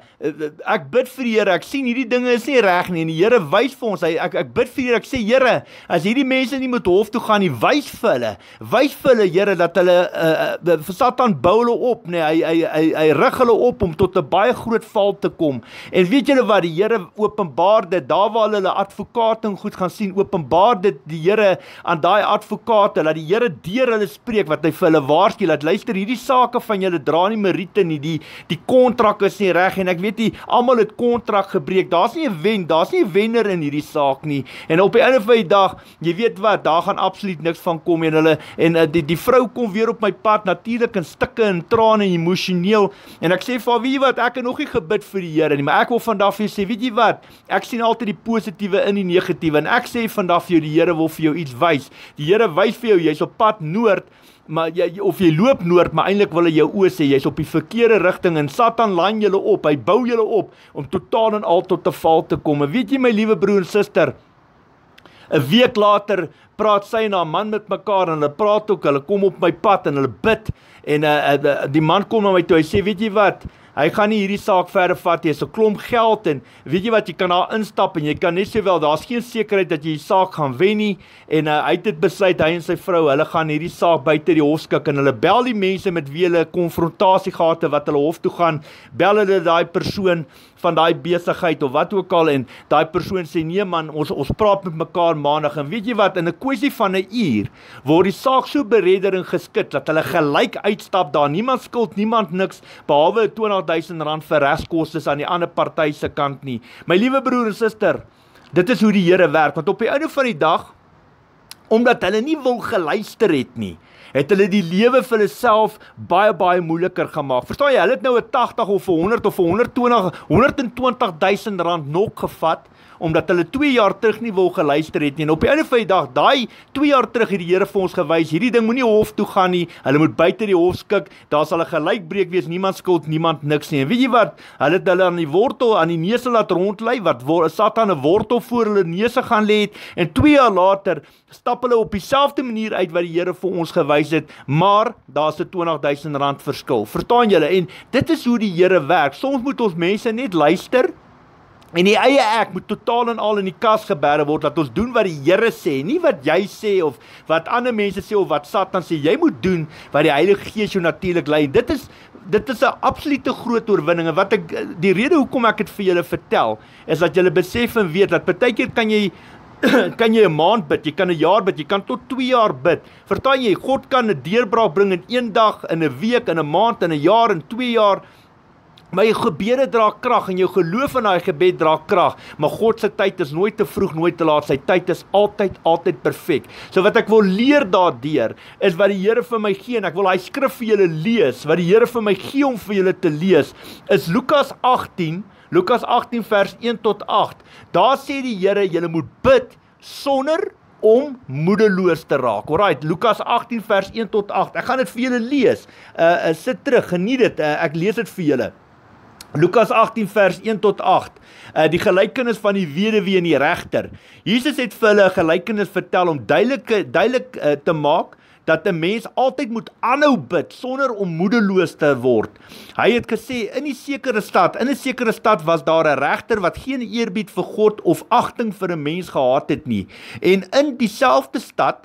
ek bid vir die Here. Ek sien hierdie dinge is nie reg nie en die Here wys vir ons. Hy ek ek bid vir Here. Ek sê Here, as hierdie mense nie met hof toe gaan nie, wys vir hulle. Wys vir hulle Here dat hulle uh, uh, vir Satan bou hulle op, nê. Nee, hy, hy hy hy rig hulle op om tot 'n baie groot val te kom. En weet julle wat? Die Here openbaar dit. Daar waar hulle advokaat en goed gaan sien, openbaar dit die Here aan daai advokate dat die Here deur hulle spreek wat hy vir hulle waarsku. Laat luister hierdie sake van julle dra nie meriete nie. Die die kontrak is nie nie reg en ek weet nie almal het kontrak gebreek. Daar's nie 'n wen, daar's nie 'n wenner in hierdie saak nie. En op die einde van die dag, jy weet wat, daar gaan absoluut niks van kom en hulle en eh, die die vrou kom weer op my pad natuurlik in stukke en trane en emosioneel en ek sê vir haar, weet jy wat, ek het nog nie gebid vir die Here nie, maar ek wil vandag vir jou sê, weet jy wat, ek sien altyd die positiewe in die negatiewe en ek sê vandag vir jou die Here wil vir jou iets wys. Die Here wys vir jou jy's op pad noord maar jy of jy loop noord, maar eintlik wil hy jou oë sê jy's op die verkeerde rigting en Satan laai julle op. Hy bou julle op om totaal en al tot te val te kom. En weet jy my liewe broer en suster, 'n week later praat sy en haar man met mekaar en hulle praat ook, hulle kom op my pad en hulle bid en uh, uh, die man kom na my toe. Hy sê, "Weet jy wat? Hy gaan nie hierdie saak verder vat nie. Dit is 'n klomp geld en weet jy wat, jy kan daar instap en jy kan net sowel daar's geen sekerheid dat jy die saak gaan wen nie en uh, hy het dit besluit hy en sy vrou, hulle gaan hierdie saak buite die hof skik en hulle bel die mense met wie hulle 'n konfrontasie gehad het wat hulle hof toe gaan. Bel hulle daai persoon van daai besigheid of wat ook al en daai persoon sê nee man ons ons praat met mekaar maandag en weet jy wat in 'n kwessie van 'n uur word die saak so beredder en geskit dat hulle gelyk uitstap daar niemand skuld niemand niks behalwe 20000 rand vir regskoste aan die ander party se kant nie my liewe broer en suster dit is hoe die Here werk want op die einde van die dag omdat hulle nie wil geluister het nie het hulle die lewe vir hulle self baie baie moeiliker gemaak. Verstaan jy? Hulle het nou 'n 80 of 'n 100 of 'n 120 120 000 rand nok gevat omdat hulle 2 jaar terug nie wil geluister het nie. En op die einde van die dag, daai 2 jaar terug het die Here vir ons gewys, hierdie ding moenie hof toe gaan nie. Hulle moet buite die hof skik. Daar sal 'n gelykbreek wees. Niemand skuld niemand niks nie. En weet jy wat? Hulle het hulle aan die wortel aan die neuse laat rondlei wat wor, Satan 'n wortel voor hulle neuse gaan lê het. En 2 jaar later stap hulle op dieselfde manier uit wat die Here vir ons gewys het, maar daar's 'n 20000 rand verskil. Vertaan julle? En dit is hoe die Here werk. Soms moet ons mense net luister. En die eie ek moet totaal en al in die kas geberre word dat ons doen wat die Here sê, nie wat jy sê of wat ander mense sê of wat Satan sê jy moet doen wat die Heilige Gees jou natuurlik lei. Dit is dit is 'n absolute groot oorwinning en wat ek die rede hoekom ek dit vir julle vertel is dat julle besef en weet dat partykeer kan jy kan jy 'n maand bid, jy kan 'n jaar bid, jy kan tot 2 jaar bid. Vertel jy God kan 'n deurbraak bring in een dag, in 'n week, in 'n maand, in 'n jaar en 2 jaar. My gebede dra krag en jou geloof in daai gebed dra krag, maar God se tyd is nooit te vroeg, nooit te laat. Sy tyd is altyd altyd perfek. So wat ek wil leer daardeur is wat die Here vir my gee en ek wil daai skrif vir julle lees wat die Here vir my gee om vir julle te lees is Lukas 18, Lukas 18 vers 1 tot 8. Daar sê die Here, julle moet bid sonder om moedeloos te raak. Alraait, Lukas 18 vers 1 tot 8. Ek gaan dit vir julle lees. Uh, uh sit terug, geniet dit. Uh, ek lees dit vir julle. Lukas 18 vers 1 tot 8. Uh, eh, die gelykenis van die weduwee en die regter. Jesus het vir hulle 'n gelykenis vertel om duidelike duidelik uh, te maak dat 'n mens altyd moet aanhou bid sonder om moedeloos te word. Hy het gesê in 'n sekere stad, in 'n sekere stad was daar 'n regter wat geen eerbied vir God of agting vir 'n mens gehad het nie. En in dieselfde stad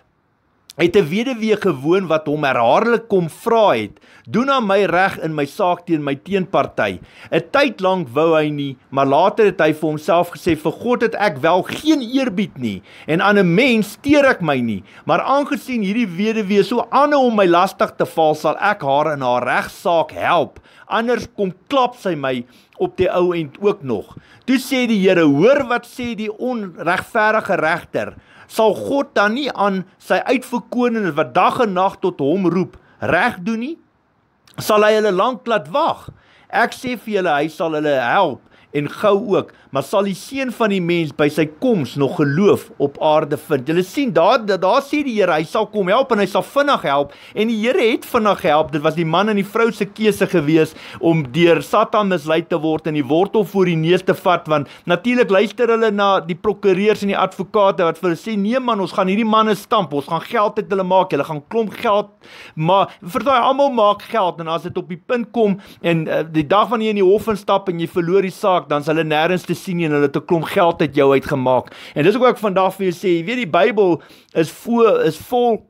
het 'n weduwee gewoon wat hom herhaarlik kom vra het: "Doen aan nou my reg in my saak teen my teenparty." 'n Tyd lank wou hy nie, maar later het hy vir homself gesê: "Vir God het ek wel geen eerbied nie en aan 'n mens steer ek my nie, maar aangesien hierdie weduwee so aanhou om my lastig te val, sal ek haar in haar regsaak help." Anders kom klap sy my op die ou end ook nog. Toe sê die Here: "Hoor wat sê die onregverdige regter." sal God dan nie aan sy uitverkorenes wat dag en nag tot hom roep reg doen nie? Sal hy hulle lank laat wag? Ek sê vir julle, hy sal hulle help en gou ook, maar sal die seun van die mens by sy koms nog geloof op aarde vind? Julle sien daar daar sê die Here, hy sal kom help en hy sal vinnig help en die Here het vinnig gehelp. Dit was die man en die vrou se keuse gewees om deur Satan mislei te word en die wortel voor die neus te vat want natuurlik luister hulle na die prokureurs en die advokate wat vir hulle sê nee man, ons gaan hierdie manne stamp, ons gaan geld uit hulle maak, hulle gaan klomp geld maar vir daai almal maak geld en as dit op die punt kom en uh, die dag wanneer jy in die hof instap en jy verloor die saak sak, dan is hulle nêrens te sien en hulle het 'n klomp geld uit jou uitgemaak. En dis ook wat ek vandag vir julle sê, jy weet die Bybel is vo is vol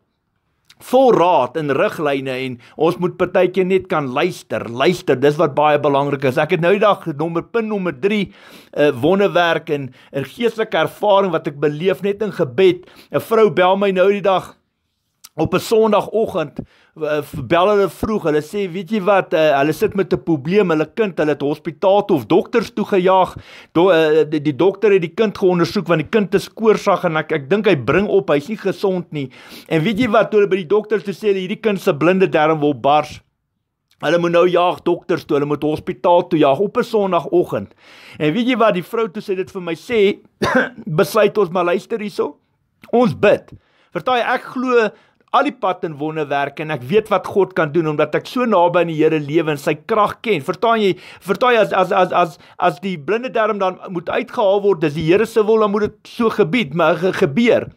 vol raad en riglyne en ons moet partykeer net kan luister. Luister, dis wat baie belangrik is. Ek het nou die dag nommer punt nommer 3 'n uh, wonderwerk en 'n geestelike ervaring wat ek beleef net in gebed. 'n Vrou bel my nou die dag op 'n Sondagoggend Eh, bel hulle vroeg. Hulle sê, weet jy wat, uh, hulle sit met 'n probleem, hulle kind, hulle het hospitaal toe of dokters toe gejaag. Do, uh, die, die dokter het die kind geondersoek want die kind is koorsag en ek ek dink hy bring op, hy's nie gesond nie. En weet jy wat, toe hulle by die dokters toe sê hierdie kind se blinde darm wil bars. Hulle moet nou jaag dokters toe, hulle moet hospitaal toe jaag op 'n Sondagoggend. En weet jy wat, die vrou toe sê dit vir my sê, besluit ons maar luister hierso. Ons bid. Vertaai ek glo al die pad in wonderwerke en ek weet wat God kan doen omdat ek so naby aan die Here lewe en sy krag ken. Verstaan jy? Verstaan jy as as as as as die blinde darm dan moet uitgehaal word, dis die Here se wil dan moet dit so gebied, maar ge, gebeur.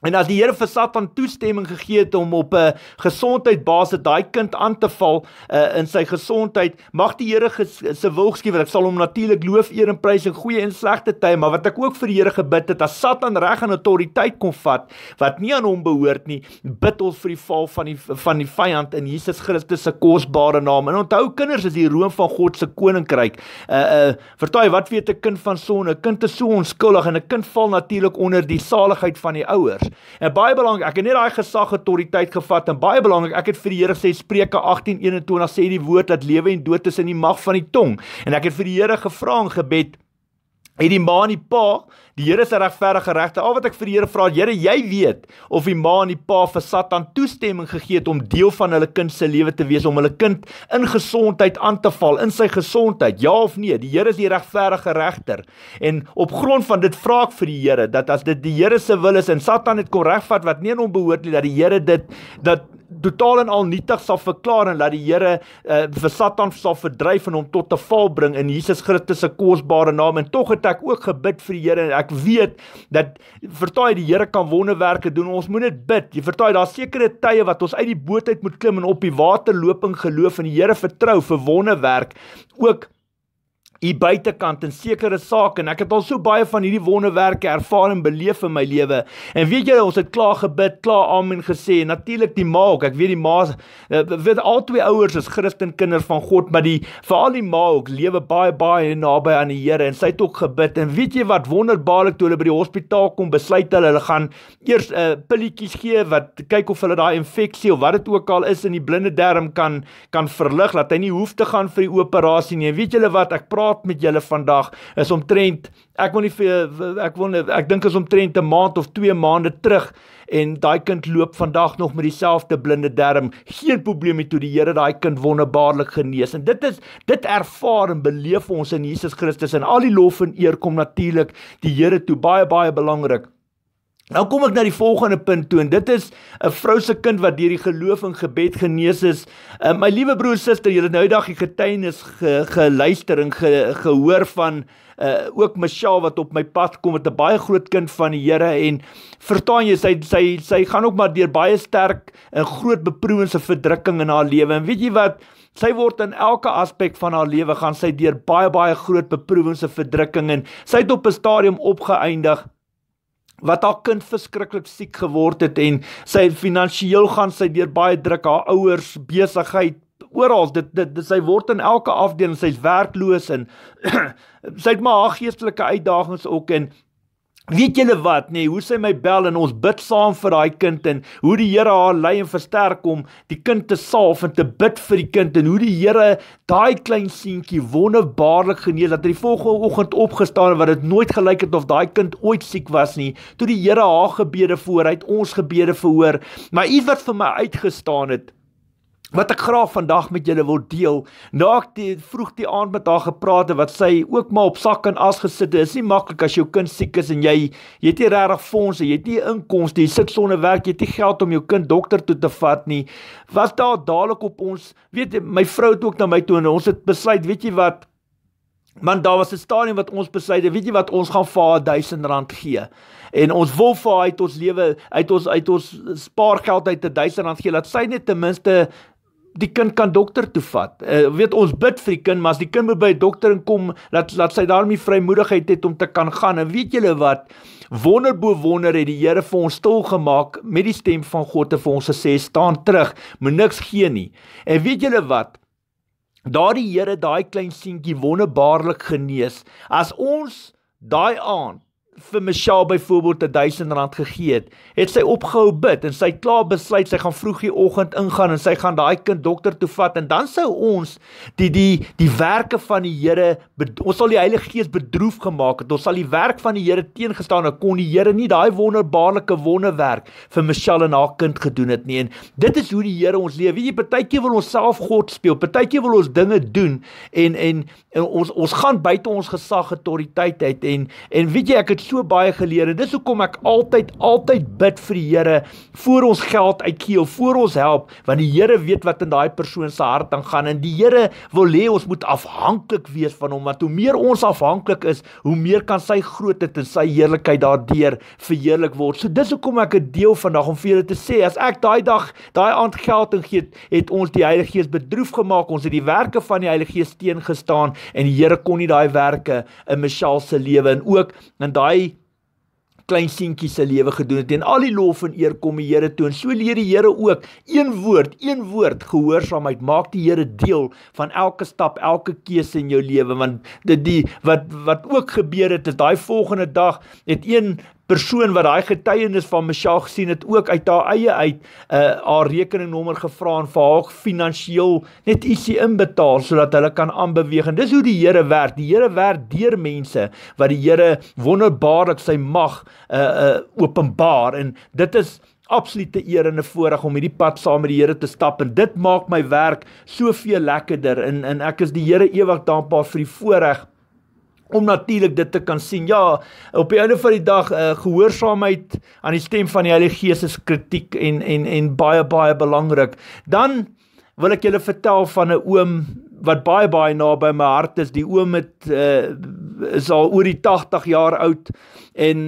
En as die Here vir Satan toestemming gegee het om op 'n eh, gesondheidbasis daai kind aan te val uh, in sy gesondheid, mag die Here se wil geskied word. Ek sal hom natuurlik loof, eer en prys in goeie en slegte tye, maar wat ek ook vir die Here gebid het, as Satan reg aan autoriteit kon vat wat nie aan hom behoort nie, bid ons vir die val van die van die vyand in Jesus Christus se kosbare naam. En onthou kinders, is die roem van God se koninkryk. Uh eh, uh vertel wat weet 'n kind van sonde? 'n Kind is so onskuldig en 'n kind val natuurlik onder die saligheid van die ouers. En baie belangrik, ek het net daai gesag autoriteit gevat en baie belangrik, ek het vir die Here sê Spreuke 18:21 sê die woord dat lewe en dood is in die mag van die tong. En ek het vir die Here gevra in gebed het die ma en die pa Die Here se regverdige regte. Al wat ek vir die Here vra, Here, jy weet of die ma en die pa vir Satan toestemming gegee het om deel van hulle kind se lewe te wees, om hulle kind in gesondheid aan te val, in sy gesondheid. Ja of nee? Die Here is die regverdige regter. En op grond van dit vra ek vir die Here dat as dit die Here se wil is en Satan het kon regvat wat nie aan hom behoort nie, dat die Here dit dat totaal en al nietig sal verklaar en laat die Here uh, vir Satan sal verdryf en hom tot 'n val bring in Jesus Christus se kosbare naam en tog het ek ook gebid vir die Here en ek weet dat vertaai die Here kan wonderwerke doen. Ons moet net bid. Jy vertaai daar sekere tye wat ons uit die boot uit moet klim en op die water loop in geloof en die Here vertrou vir wonderwerk ook hier buitekant in sekere sake en ek het al so baie van hierdie wonderwerke ervaar en beleef in my lewe. En weet julle, ons het klaar gebid, klaar amen gesê. Natuurlik die ma ook. Ek weet die ma eh, weet al twee ouers is Christen kinders van God, maar die veral die ma ook lewe baie baie naby aan die Here en sy het ook gebid. En weet jy wat wonderbaarlik toe hulle by die hospitaal kom, besluit hulle hulle gaan eers 'n uh, eh, pilletjies gee wat kyk of hulle daai infeksie of wat dit ook al is in die blinde darm kan kan verlig dat hy nie hoef te gaan vir die operasie nie. En weet julle wat? Ek praat praat met julle vandag is omtrent ek wil nie vir ek wil ek dink is omtrent 'n maand of 2 maande terug en daai kind loop vandag nog met dieselfde blinde darm geen probleem het toe die Here daai kind wonderbaarlik genees en dit is dit ervaar en beleef ons in Jesus Christus en al die lof en eer kom natuurlik die Here toe baie baie belangrik Nou kom ek na die volgende punt toe en dit is 'n vrou se kind wat deur die geloof en gebed genees is. Uh, my liewe broer en suster, julle nou dag die getuienis ge, geluister en ge, gehoor van uh, ook Michelle wat op my pad kom met 'n baie groot kind van die Here en verstaan jy sy sy sy gaan ook maar deur baie sterk en groot beproewings en verdrukking in haar lewe. En weet jy wat? Sy word in elke aspek van haar lewe gaan sy deur baie baie groot beproewings en verdrukking en sy het op 'n stadium opgeëindig wat haar kind verskriklik siek geword het en sy finansiëel gaan sy deur baie druk haar ouers besigheid oral dit, dit dit sy word in elke afdeling sy's werkloos en sy het maar haar geestelike uitdagings ook en Weet julle wat nê, nee, hoe sy my bel en ons bid saam vir daai kind en hoe die Here haar lei en versterk om die kind te salf en te bid vir die kind en hoe die Here daai klein seentjie wonderbaarlik genees dat hy die volgende oggend opgestaan het wat dit nooit gelyk het of daai kind ooit siek was nie. Toe die Here haar gebede verhoor, hy het ons gebede verhoor. Maar iets wat vir my uitgestaan het, wat ek graag vandag met julle wil deel. Naak die vroeg die aand met haar gepraat en wat sy ook maar op sak en as gesit het. Is nie maklik as jou kind siek is en jy jy het nie regtig fondse, jy het nie inkomste, jy sit sonder werk, jy het nie geld om jou kind dokter toe te vat nie. Wat daar dadelik op ons, weet jy, my vrou het ook na my toe en ons het besluit, weet jy wat? Man, daar was 'n stadium wat ons besluit het, weet jy wat, ons gaan vir R1000 rand gee. En ons wil vir haar uit ons lewe uit ons uit ons spaargeld uit R1000 gee dat sy net ten minste die kind kan dokter toe vat. Uh, weet ons bid vir die kind, maar as die kind by 'n dokter inkom, laat laat sy daarmee vrymoedigheid het om te kan gaan. En weet julle wat? Wonder bo wonder het die Here vir ons stil gemaak met die stem van God te vir ons gesê staan terug, moet niks gee nie. En weet julle wat? Daardie Here daai klein seentjie wonderbaarlik genees. As ons daai aand vir Michelle byvoorbeeld R1000 gegee het, het sy opgehou bid en sy klaar besluit sy gaan vroegie oggend ingaan en sy gaan daai kind dokter toe vat en dan sou ons die die die werke van die Here ons sal die Heilige Gees bedroef gemaak het. Ons sal die werk van die Here teengestaan het. Kon die Here nie daai wonderbaarlike wonderwerk vir Michelle en haar kind gedoen het nie. En dit is hoe die Here ons lewe. Weet jy, partykeer wil ons self God speel. Partykeer wil ons dinge doen en en, en ons ons gaan buite ons gesag autoriteit uit en en weet jy ek het het so baie geleer en dis hoekom ek altyd altyd bid vir die Here voor ons geld uitgee of voor ons help want die Here weet wat in daai persoon se hart aangaan en die Here wil hê ons moet afhanklik wees van hom want hoe meer ons afhanklik is hoe meer kan sy grootheid en sy heerlikheid daardeur verheerlik word so dis hoekom ek 'n deel vandag om vir julle te sê as ek daai dag daai aand geld ingeet het ons die Heilige Gees bedroef gemaak ons het die werke van die Heilige Gees teengestaan en die Here kon nie daai werke in Michelle se lewe en ook in daai daai klein seentjie se lewe gedoen het en al die lof en eer kom die Here toe en so leer die Here ook een woord een woord gehoorsaamheid maak die Here deel van elke stap elke keuse in jou lewe want dit die wat wat ook gebeur het is daai volgende dag het een persoon wat daai getuienis van Michelle gesien het ook uit haar eie uit 'n uh, eh, haar rekeningnommer gevra en vir haar finansiël net ietsie inbetaal sodat hulle kan aanbeweeg. En dis hoe die Here werk. Die Here werk deur mense wat die Here wonderbaarlik sy mag uh uh openbaar en dit is absolute eer en 'n voorreg om hierdie pad saam met die Here te stap en dit maak my werk soveel lekkerder en en ek is die Here ewig dankbaar vir die voorreg om natuurlik dit te kan sien. Ja, op die einde van die dag uh, gehoorsaamheid aan die stem van die Heilige Gees is kritiek en en en baie baie belangrik. Dan wil ek julle vertel van 'n oom wat baie baie naby my hart is. Die oom het uh, is al oor die 80 jaar oud en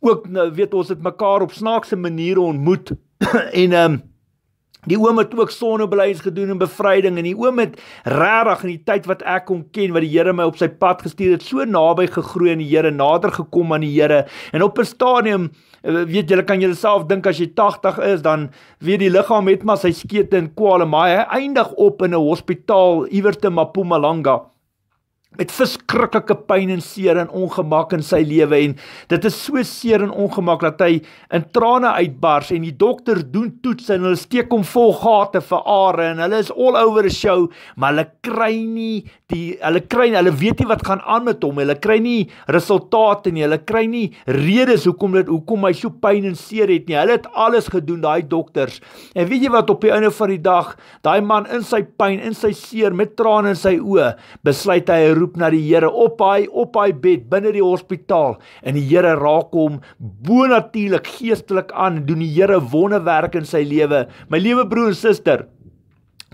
ook nou weet ons het mekaar op snaakse maniere ontmoet en ehm um, Die oom het ook sonnebelys gedoen en bevryding en die oom het regtig in die tyd wat ek hom ken wat die Here my op sy pad gestuur het, so naby gegroei aan die Here, nader gekom aan die Here. En op 'n stadium, eh, weet julle kan julleself dink as jy 80 is, dan weer die liggaam het maar sy skete en kwale, maar hy eindig op in 'n hospitaal iewers te Mpumalanga met verskriklike pyn en seer en ongemak in sy lewe en dit is so seer en ongemak dat hy in trane uitbars en die dokter doen toets en hulle steek hom vol gate vir are en hulle is all over the show maar hulle kry nie die hulle kry hulle weet nie wat gaan aan met hom hulle kry nie resultate nie hulle kry nie redes hoekom dit hoekom hy so pyn en seer het nie hulle het alles gedoen daai dokters en weet jy wat op die einde van die dag daai man in sy pyn in sy seer met trane in sy oë besluit hy roep na die Here op hy op hy bed binne die hospitaal en die Here raak hom bonatuurlik geestelik aan doen die Here wonderwerk in sy lewe my liewe broer en suster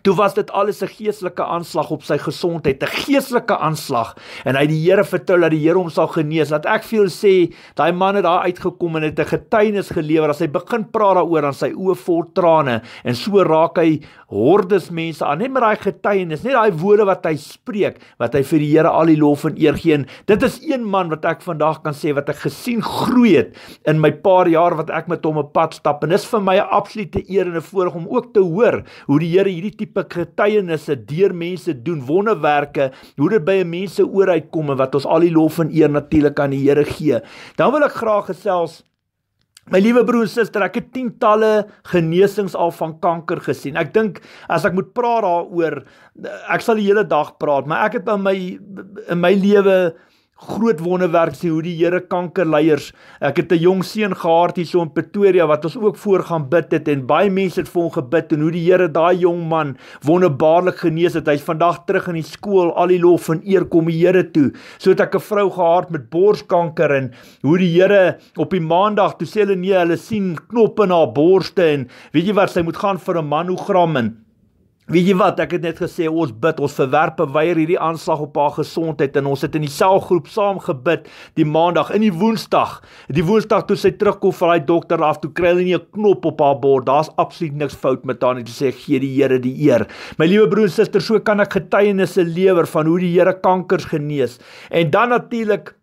Toe was dit alles 'n geestelike aanslag op sy gesondheid, 'n geestelike aanslag en hy het die Here vertel dat die Here hom sal genees. Laat ek vir jou sê, daai man het daar uitgekom en het 'n getuienis gelewer. As hy begin praat daaroor, dan sy oë vol trane en so raak hy hordes mense aan net met daai getuienis, net daai woorde wat hy spreek, wat hy vir die Here al die lof en eer gee. En dit is een man wat ek vandag kan sê wat ek gesien groei het in my paar jaar wat ek met hom op pad stap en dis vir my 'n absolute eer en 'n voorreg om ook te hoor hoe die Here hierdie tipe getuienisse deur mense doen, wonderwerke, hoe dit by mense oor uitkom en wat ons al die lof en eer natuurlik aan die Here gee. Dan wil ek graag gesels My liewe broer en suster, ek het tientalle genesings al van kanker gesien. Ek dink as ek moet praat daaroor, ek sal die hele dag praat, maar ek het in nou my in my lewe groot wonderwerk sien hoe die Here kankerleiers. Ek het 'n jong seun gehad hier so in Pretoria wat ons ook voor gaan bid het en baie mense het vir hom gebid en hoe die Here daai jong man wonderbaarlik genees het. Hy's vandag terug in die skool. Al die lof en eer kom die Here toe. So het ek 'n vrou gehad met borskanker en hoe die Here op die maandag toe sê hulle nee, hulle sien knoppe in haar borste en weet jy wat, sy moet gaan vir 'n mammogram en Weet jy wat, ek het net gesê ons bid, ons verwerp weier hierdie aanslag op haar gesondheid en ons het in die selgroep saam gebid die maandag en die woensdag. Die woensdag toe sy terugkom van daai dokter af, toe kry hulle nie 'n knop op haar bord. Daar's absoluut niks fout met haar nie. Hulle sê gee die Here die eer. My liewe broer en suster, so kan ek getuienisse lewer van hoe die Here kankers genees. En dan natuurlik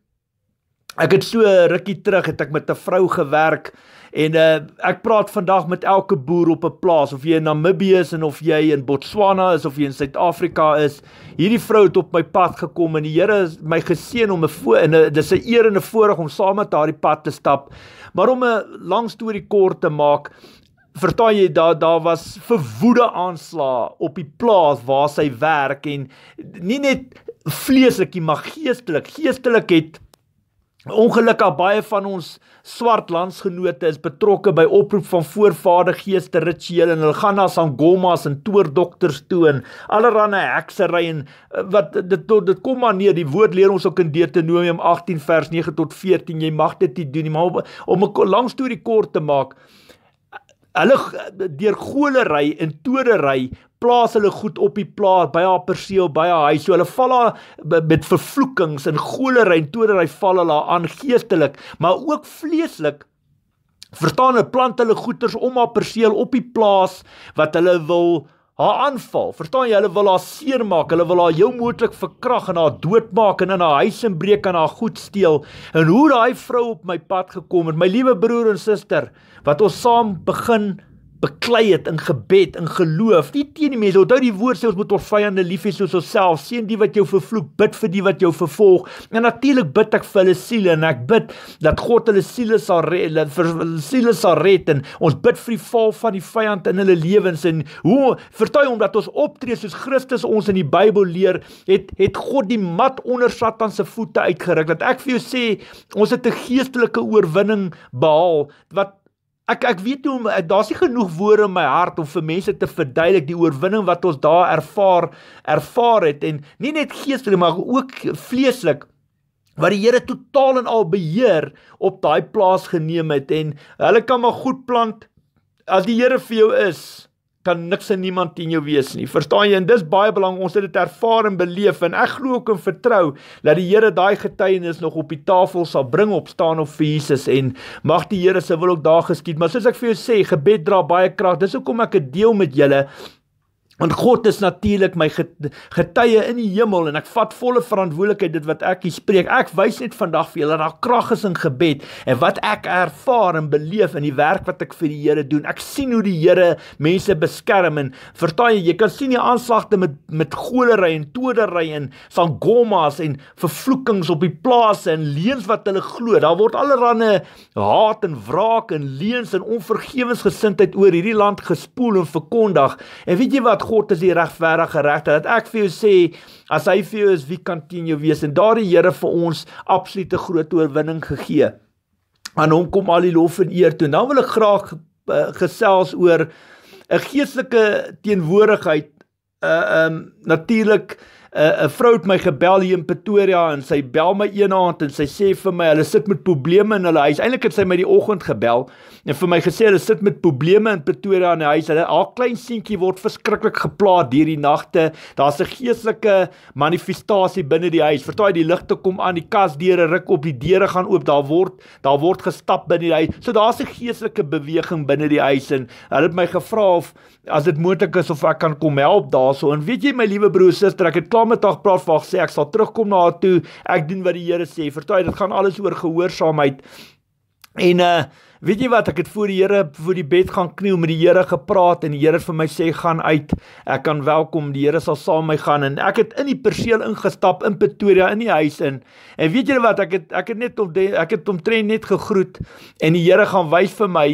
ek het so rukkie terug het ek met 'n vrou gewerk En uh, ek praat vandag met elke boer op 'n plaas, of jy in Namibië is en of jy in Botswana is of jy in Suid-Afrika is. Hierdie vrou het op my pad gekom en die Here is my geseën om 'n in 'n eh, dis 'n eer en 'n voorreg om saam met haar die pad te stap. Maar om 'n lang storie kort te maak, Vertaai jy daar daar was verwoede aanslae op die plaas waar sy werk en nie net vleeslik nie maar geestelik geestelik het Ongelukkig baie van ons swart landsgenote is betrokke by oproep van voorvadergeeste rituele en hulle gaan na sangomas en toordokters toe en allerlei heksery en eh, wat dit tot dit kom maar neer die woord leer ons ook in Deuteronomium 18 vers 9 tot 14 jy mag dit nie doen nie maar om 'n lang storie kort te maak hulle deur golery en todery plaas hulle goed op die plaas by haar perseel by haar huis so hulle val haar met vervloekings en golery en todery val hulle aan geestelik maar ook vleeslik verstaan hulle plant hulle goeders om haar perseel op die plaas wat hulle wil haar aanval verstaan jy hulle wil haar seermaak hulle wil haar jou moontlik verkrag en haar doodmaak en in haar huis inbreek en haar goed steel en hoe daai vrou op my pad gekom het my liewe broer en suster wat ons saam begin beklei het in gebed en geloof. Nie teen die mense. Onthou die woord sê ons moet ons vyande lief hê soos onsself. Seën die wat jou vervloek, bid vir die wat jou vervolg. En natuurlik bid ek vir hulle siele en ek bid dat God hulle siele sal red, hulle vir hulle siele sal red en ons bid vir die val van die vyand in hulle lewens en hoe vertuig omdat ons optree soos Christus ons in die Bybel leer, het het God die mat onder Satan se voete uitgeruk. Dat ek vir jou sê, ons het 'n geestelike oorwinning behaal wat Ek ek weet nie eh, daar's nie genoeg woorde in my hart om vir mense te verduidelik die oorwinning wat ons daar ervaar ervaar het en nie net geestelik maar ook vleeslik wat die Here totaal en al beheer op daai plaas geneem het en hulle kan maar goed plant as die Here vir jou is kan niks en niemand teen jou wees nie. Verstaan jy? En dis baie belangrik. Ons het dit ervaar en beleef en ek glo ook en vertrou dat die Here daai getuienis nog op die tafel sal bring op staan op vir Jesus en mag die Here se wil ook daar geskied. Maar soos ek vir jou sê, gebed dra baie krag. Dis hoekom ek dit deel met julle want God is natuurlik my getuie in die hemel en ek vat volle verantwoordelikheid dit wat ek hier spreek. Ek wys net vandag vir julle dat daar krag is in gebed en wat ek ervaar en beleef in die werk wat ek vir die Here doen. Ek sien hoe die Here mense beskerm en vertaai jy, jy kan sien die aanslagte met met golery en todery en van gommas en vervloekings op die plase en leens wat hulle glo. Daar word allerlei haat en wraak en leens en onvergewensgesindheid oor hierdie land gespoel en verkondig. En weet jy wat God is die regverdige regter. Dat ek vir jou sê, as hy vir jou is, wie kan teen jou wees? En daardie Here vir ons absolute groot oorwinning gegee. Aan hom kom al die lof en eer toe. Nou wil ek graag uh, gesels oor 'n geestelike teenwoordigheid. Uh um natuurlik 'n vrou het my gebel hier in Pretoria en sy bel my eendag en sy sê vir my hulle sit met probleme in hulle huis. Eintlik het sy my die oggend gebel en vir my gesê hulle sit met probleme in Pretoria in die huis. Hulle haar klein seentjie word verskriklik gepla deur die nagte. Daar's 'n geestelike manifestasie binne die huis. Vertraai die ligte kom aan, die kasdeure ruk op, die deure gaan oop. Daar word daar word gestap binne die huis. So daar's 'n geestelike beweging binne die huis en hulle het my gevra of as dit moontlik is of ek kan kom help daaroor. En weet jy my liewe broer suster, ek het klaar met haar praat, wag sê ek sal terugkom na haar toe. Ek doen wat die Here sê. Vertel dit gaan alles oor gehoorsaamheid. En uh weet jy wat ek het voor die Here voor die bed gaan kniel met die Here gepraat en die Here vir my sê gaan uit. Ek kan welkom. Die Here sal saam my gaan en ek het in die perseel ingestap in Pretoria in die huis in. En weet jy wat ek het ek het net op ek het omtrent net gegroet en die Here gaan wys vir my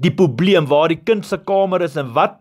die probleem waar die kind se kamer is en wat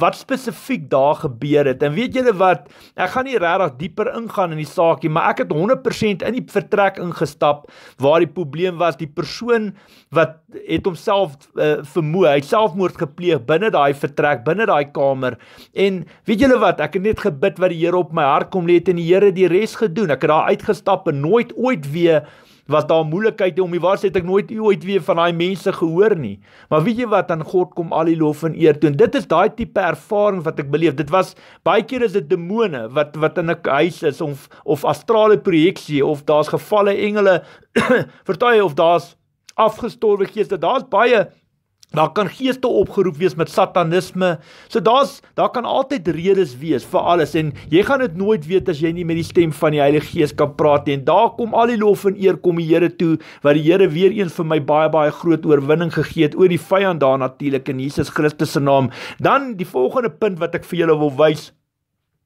wat spesifiek daar gebeur het. En weet julle wat? Ek gaan nie regtig dieper ingaan in die saakie, maar ek het 100% in die vertrek ingestap waar die probleem was. Die persoon wat het homself uh, eh, vermoor, hy selfmoord gepleeg binne daai vertrek, binne daai kamer. En weet julle wat? Ek het net gebid wat die Here op my hart kom lê en die Here die res gedoen. Ek het daar uitgestap en nooit ooit weer was daar moeilikhede om die waarheid ek nooit ooit weer van daai mense gehoor nie. Maar weet jy wat aan God kom al die lof en eer toe. En dit is daai tipe ervaring wat ek beleef. Dit was baie keer is dit demone wat wat in 'n huis is of of astrale projeksie of daar's gevalle engele vertuie of daar's afgestorwe geeste. Daar's baie Daar kan geeste opgeroep wees met satanisme. So daar's daar kan altyd redes wees vir alles en jy gaan dit nooit weet as jy nie met die stem van die Heilige Gees kan praat nie. En daar kom al die lof en eer kom die Here toe wat die Here weer eens vir my baie baie groot oorwinning gegee het oor die vyand daar natuurlik in Jesus Christus se naam. Dan die volgende punt wat ek vir julle wil wys.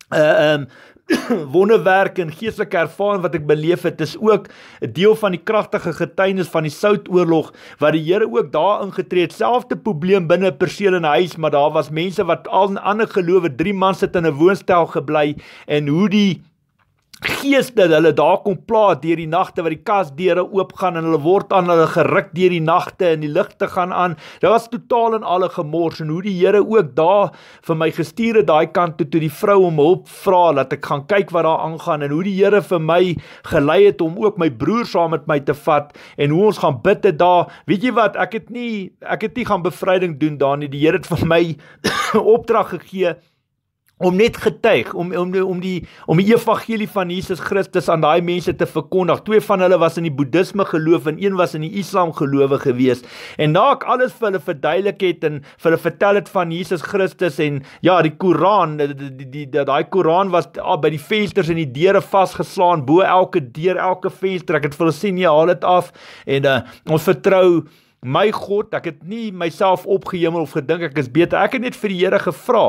Eh, ehm uh, um, wonderwerk en geestelike ervaring wat ek beleef het, is ook 'n deel van die kragtige getuienis van die soutoorlog wat die Here ook daar ingetree het. Selfde probleem binne 'n perseel in 'n huis, maar daar was mense wat al 'n ander gelowe, drie man sit in 'n woonstel gebly en hoe die geeste dat hulle daar kom pla deur die nagte waar die kasdeure oopgaan en hulle word aan hulle geruk deur die nagte en die ligte gaan aan. Daar was totaal en alle gemors en hoe die Here ook daar vir my gestuur het daai kant toe toe die vrou om hulp vra dat ek gaan kyk wat daar aangaan en hoe die Here vir my gelei het om ook my broer saam met my te vat en hoe ons gaan bid het daar. Weet jy wat, ek het nie ek het nie gaan bevryding doen daar nie. Die Here het vir my opdrag gegee om net getuig om om om die om die evangelie van Jesus Christus aan daai mense te verkondig. Twee van hulle was in die boeddisme geloof en een was in die islam gelowe gewees. En na ek alles vir hulle verduidelik het en vir hulle vertel het van Jesus Christus en ja, die Koran, die daai Koran was ah, by die vensters en die deure vasgeslaan bo elke deur, elke venster. Ek het vir hulle sien nee, jy haal dit af en uh, ons vertrou my God, ek het nie myself opgehemel of gedink ek is beter. Ek het net vir die Here gevra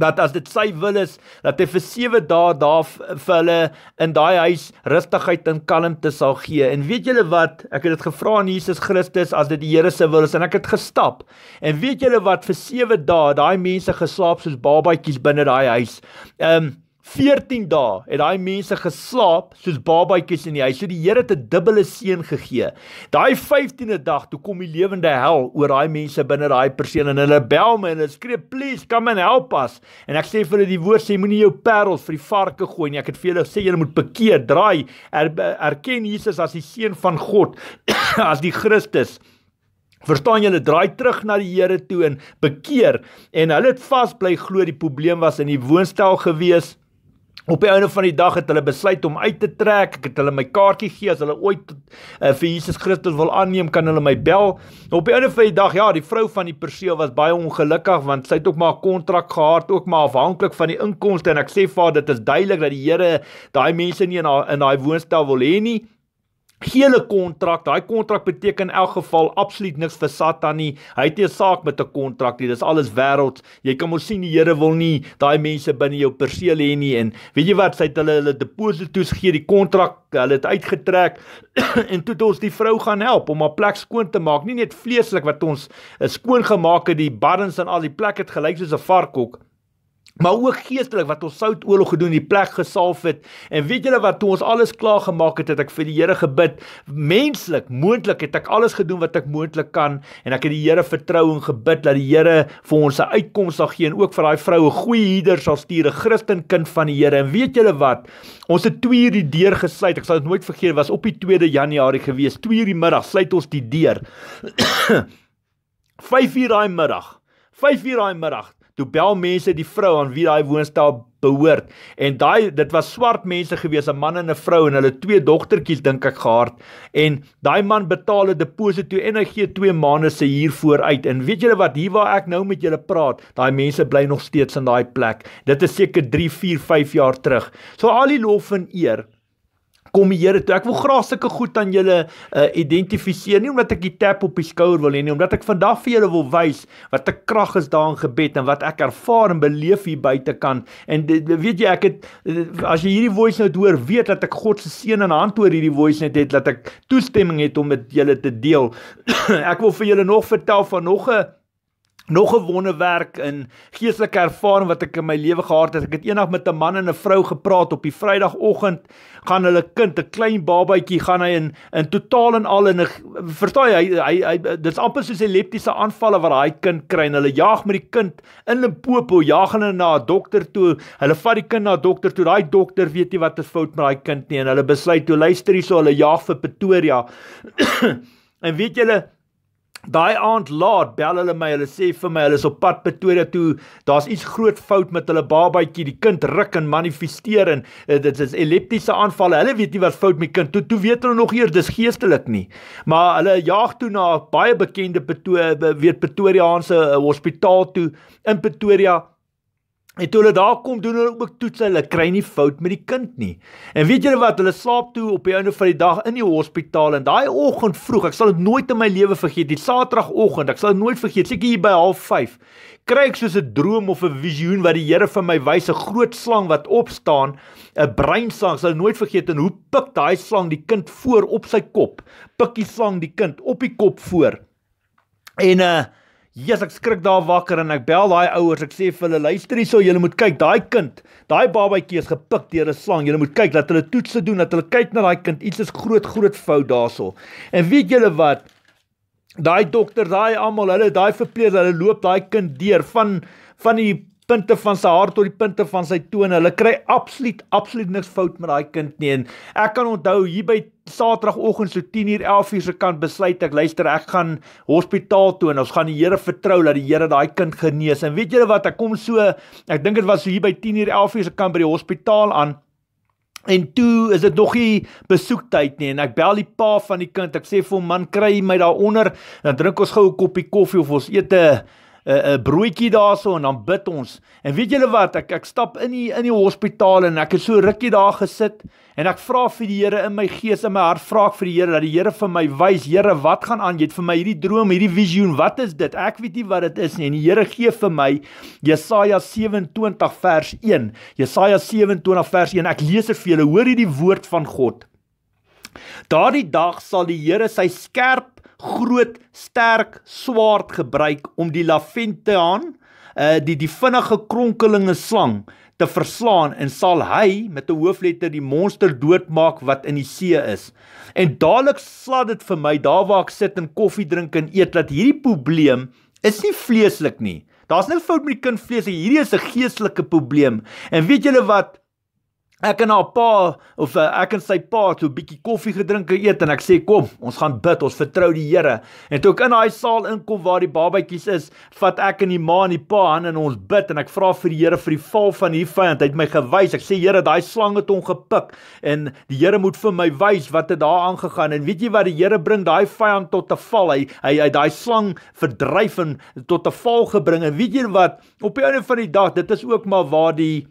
dat as dit sy wil is dat hy vir 7 dae daar vir hulle in daai huis rustigheid en kalmte sal gee. En weet julle wat? Ek het dit gevra aan Jesus Christus as dit die Here se wil is en ek het gestap. En weet julle wat? Vir 7 dae daai mense geslaap soos babatjies binne daai huis. Ehm um, 14 dae het daai mense geslaap soos babatjies in die huis. So die Here het 'n dubbele seën gegee. Daai 15de dag toe kom die lewende hel oor daai mense binne daai perseel en hulle bel my en hulle skree please come and help us. En ek sê vir hulle die woord sê moenie jou parels vir die varke gooi nie. Ek het vir hulle sê julle moet bekeer, draai, er, erken Jesus as die seun van God, as die Christus. Verstaan julle, draai terug na die Here toe en bekeer en hulle het vasbly glo die probleem was in die woonstel gewees. Op 'n of ander dag het hulle besluit om uit te trek. Ek het hulle my kaartjie gegee as hulle ooit uh, vir Jesus Christus wil aanneem, kan hulle my bel. Op 'n of ander dag, ja, die vrou van die perseel was baie ongelukkig want sy het ook maar 'n kontrak gehad, ook maar afhanklik van die inkomste en ek sê vir haar dit is duidelik dat die Here daai mense nie in haar in daai woonstel wil hê nie hele kontrak. Daai kontrak beteken in elk geval absoluut niks vir Satan nie. Hy het nie 'n saak met 'n kontrak nie. Dis alles wêreld. Jy kan mos sien die Here wil nie daai mense binne jou perseel hê nie en weet jy wat? Sy het hulle hulle deposito's gegee, die kontrak, hulle het uitgetrek en toe het ons die vrou gaan help om haar plek skoon te maak. Nie net vleeslik wat ons eh, skoon gemaak het, die baddens en al die plek het gelyk soos 'n varkhok maar ook geestelik wat ons soutoorlog gedoen die plek gesalf het en weet julle wat toe ons alles klaar gemaak het het ek vir die Here gebid menslik moontlik het ek alles gedoen wat ek moontlik kan en ek het die Here vertrou en gebid dat die Here vir ons 'n uitkoms sal gee en ook vir daai vroue goeie hierder sal stuur 'n Christen kind van die Here en weet julle wat ons het 2 uur die deur gesluit ek sal dit nooit vergeet was op die 2 Januarie gewees 2 uur die middag sluit ons die deur 5 uur daai middag 5 uur daai middag toe bel mense die vrou aan wie daai woonstel behoort en daai dit was swart mense gewees 'n man en 'n vrou en hulle twee dogtertjies dink ek gehad en daai man betaal 'n deposito toe en hy gee 2 maande se huur vooruit en weet julle wat hier waar ek nou met julle praat daai mense bly nog steeds in daai plek dit is seker 3 4 5 jaar terug so al die lof en eer kom die Here toe. Ek wil graag sulke goed aan julle uh, identifiseer nie omdat ek die tap op die skouer wil hê nie, omdat ek vandag vir julle wil wys wat 'n krag is daar in gebed en wat ek ervaar en beleef hier buitekant. En weet jy, ek het eh, as jy hierdie voice note hoor, weet dat ek God se seën in hand oor hierdie voice note het dat ek toestemming het om dit julle te deel. ek wil vir julle nog vertel van nog 'n nog 'n wonderwerk in geestelike ervaring wat ek in my lewe gehad het. Ek het eendag met 'n man en 'n vrou gepraat op die Vrydagoggend. Gaan hulle kind, 'n klein babatjie, gaan hy in in totaal en al in 'n verstaan hy hy, hy dit's amper soos epileptiese aanvalle wat daai kind kry en hulle jaag met die kind in Limpopo, jaag hulle na 'n dokter toe. Hulle vat die kind na 'n dokter toe. Daai dokter weet nie wat se fout met daai kind nie en hulle besluit toe luister hyso hulle jaag vir Pretoria. en weet julle Daai aand laat bel hulle my. Hulle sê vir my hulle is op pad Pretoria toe. Daar's iets groot fout met hulle babatjie. Die kind ruk en manifesteer en eh, dit is epileptiese aanvalle. Hulle weet nie wat fout met kind. Toe toe weet hulle nog eers dis geestelik nie. Maar hulle jaag toe na baie bekende Pretoria eh, weet Pretoriaanse eh, hospitaal toe in Pretoria. En toe hulle daar kom doen hulle ook toets hulle kry nie fout met die kind nie. En weet julle wat, hulle slaap toe op die einde van die dag in die hospitaal en daai oggend vroeg, ek sal dit nooit in my lewe vergeet, die Saterdagoggend, ek sal dit nooit vergeet, seker hier by 05:30. Kry ek soos 'n droom of 'n visioen wat die Here vir my wys, 'n groot slang wat opstaan, 'n breinslang, sal nooit vergeet en hoe pik daai slang die kind voor op sy kop. Pik die slang die kind op die kop voor. En uh Jesus, ek skrik daar wakker en ek bel daai ouers. Ek sê vir hulle, luister hierso, julle moet kyk, daai kind, daai babatjie is gepik deur 'n slang. Julle moet kyk dat hulle toetse doen, dat hulle kyk na daai kind. Iets is groot groot fout daarso. En weet julle wat? Daai dokter, daai almal, hulle daai verpleegster, hulle loop daai kind deur van van die punte van sy hart tot die punte van sy tone. Hulle kry absoluut absoluut niks fout met daai kind nie. En ek kan onthou hier by Saterdagoggend so 10 uur 11 uur se kant besluit ek luister ek gaan hospitaal toe en ons gaan die Here vertrou dat die Here daai kind genees. En weet julle wat? Ek kom so ek dink dit was so hier by 10 uur 11 uur se kant by die hospitaal aan. En toe is dit nog nie besoektyd nie en ek bel die pa van die kind. Ek sê vir hom man kry my daaronder en dan drink ons gou 'n koppie koffie of ons eet 'n 'n uh, uh, broodjie daarso en dan bid ons. En weet julle wat? Ek ek stap in die in die hospitaal en ek het so rukkie daar gesit en ek vra vir die Here in my gees en my hart vra ek vir die Here dat die Here vir my wys, Here, wat gaan aan? Jy het vir my hierdie droom, hierdie visioen, wat is dit? Ek weet nie wat dit is nie. En die Here gee vir my Jesaja 27 vers 1. Jesaja 27 vers 1. Ek lees dit vir julle. Hoor hierdie woord van God. Daardie dag sal die Here sy skerp groot sterk swaard gebruik om die lafentaan uh eh, die die vinnige kronkelinge slang te verslaan en sal hy met 'n hoofletter die monster doodmaak wat in die see is. En dadelik slaat dit vir my daar waar ek sit en koffie drink en eet dat hierdie probleem is nie vleeslik nie. Daar's niks fout met die kind vlees, hierdie is 'n geestelike probleem. En weet julle wat? Ek en haar pa of eh, ek en sy pa het so 'n bietjie koffie gedrink en eet en ek sê kom, ons gaan bid, ons vertrou die Here. En toe ek in daai saal inkom waar die babatjies is, vat ek en die ma en die pa hande en ons bid en ek vra vir die Here vir die val van hierdie vyand. Hy het my gewys. Ek sê Here, daai slang het hom gepik en die Here moet vir my wys wat het daar aangegaan. En weet jy wat die Here bring daai vyand tot 'n val. Hy hy hy daai slang verdryf en tot 'n val gebring. En weet jy wat? Op die einde van die dag, dit is ook maar waar die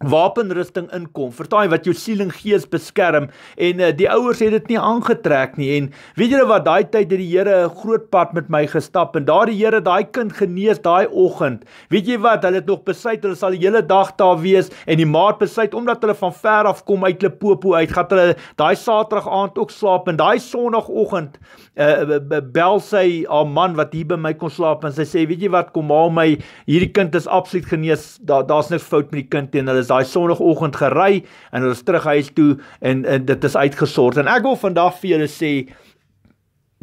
wapenrusting inkom vir daai wat jou siel en gees beskerm en uh, die ouers het dit nie aangetrek nie en weet julle wat daai tyd het die Here 'n groot pad met my gestap en daardie Here daai kind genees daai oggend weet jy wat hulle het nog besluit hulle sal die hele dag daar wees en die maat besluit omdat hulle van ver af kom uit Lepopo uit gaan hulle daai Saterdag aand ook slaap en daai Sondagoggend uh, eh, bel sy haar man wat hier by my kon slaap en sy sê weet jy wat kom haal my hierdie kind is absoluut genees daar daar's niks fout met die kind teen hulle is daai sonoggend gery en hulle is terug huis toe en, en dit is uitgesort. En ek wil vandag vir julle sê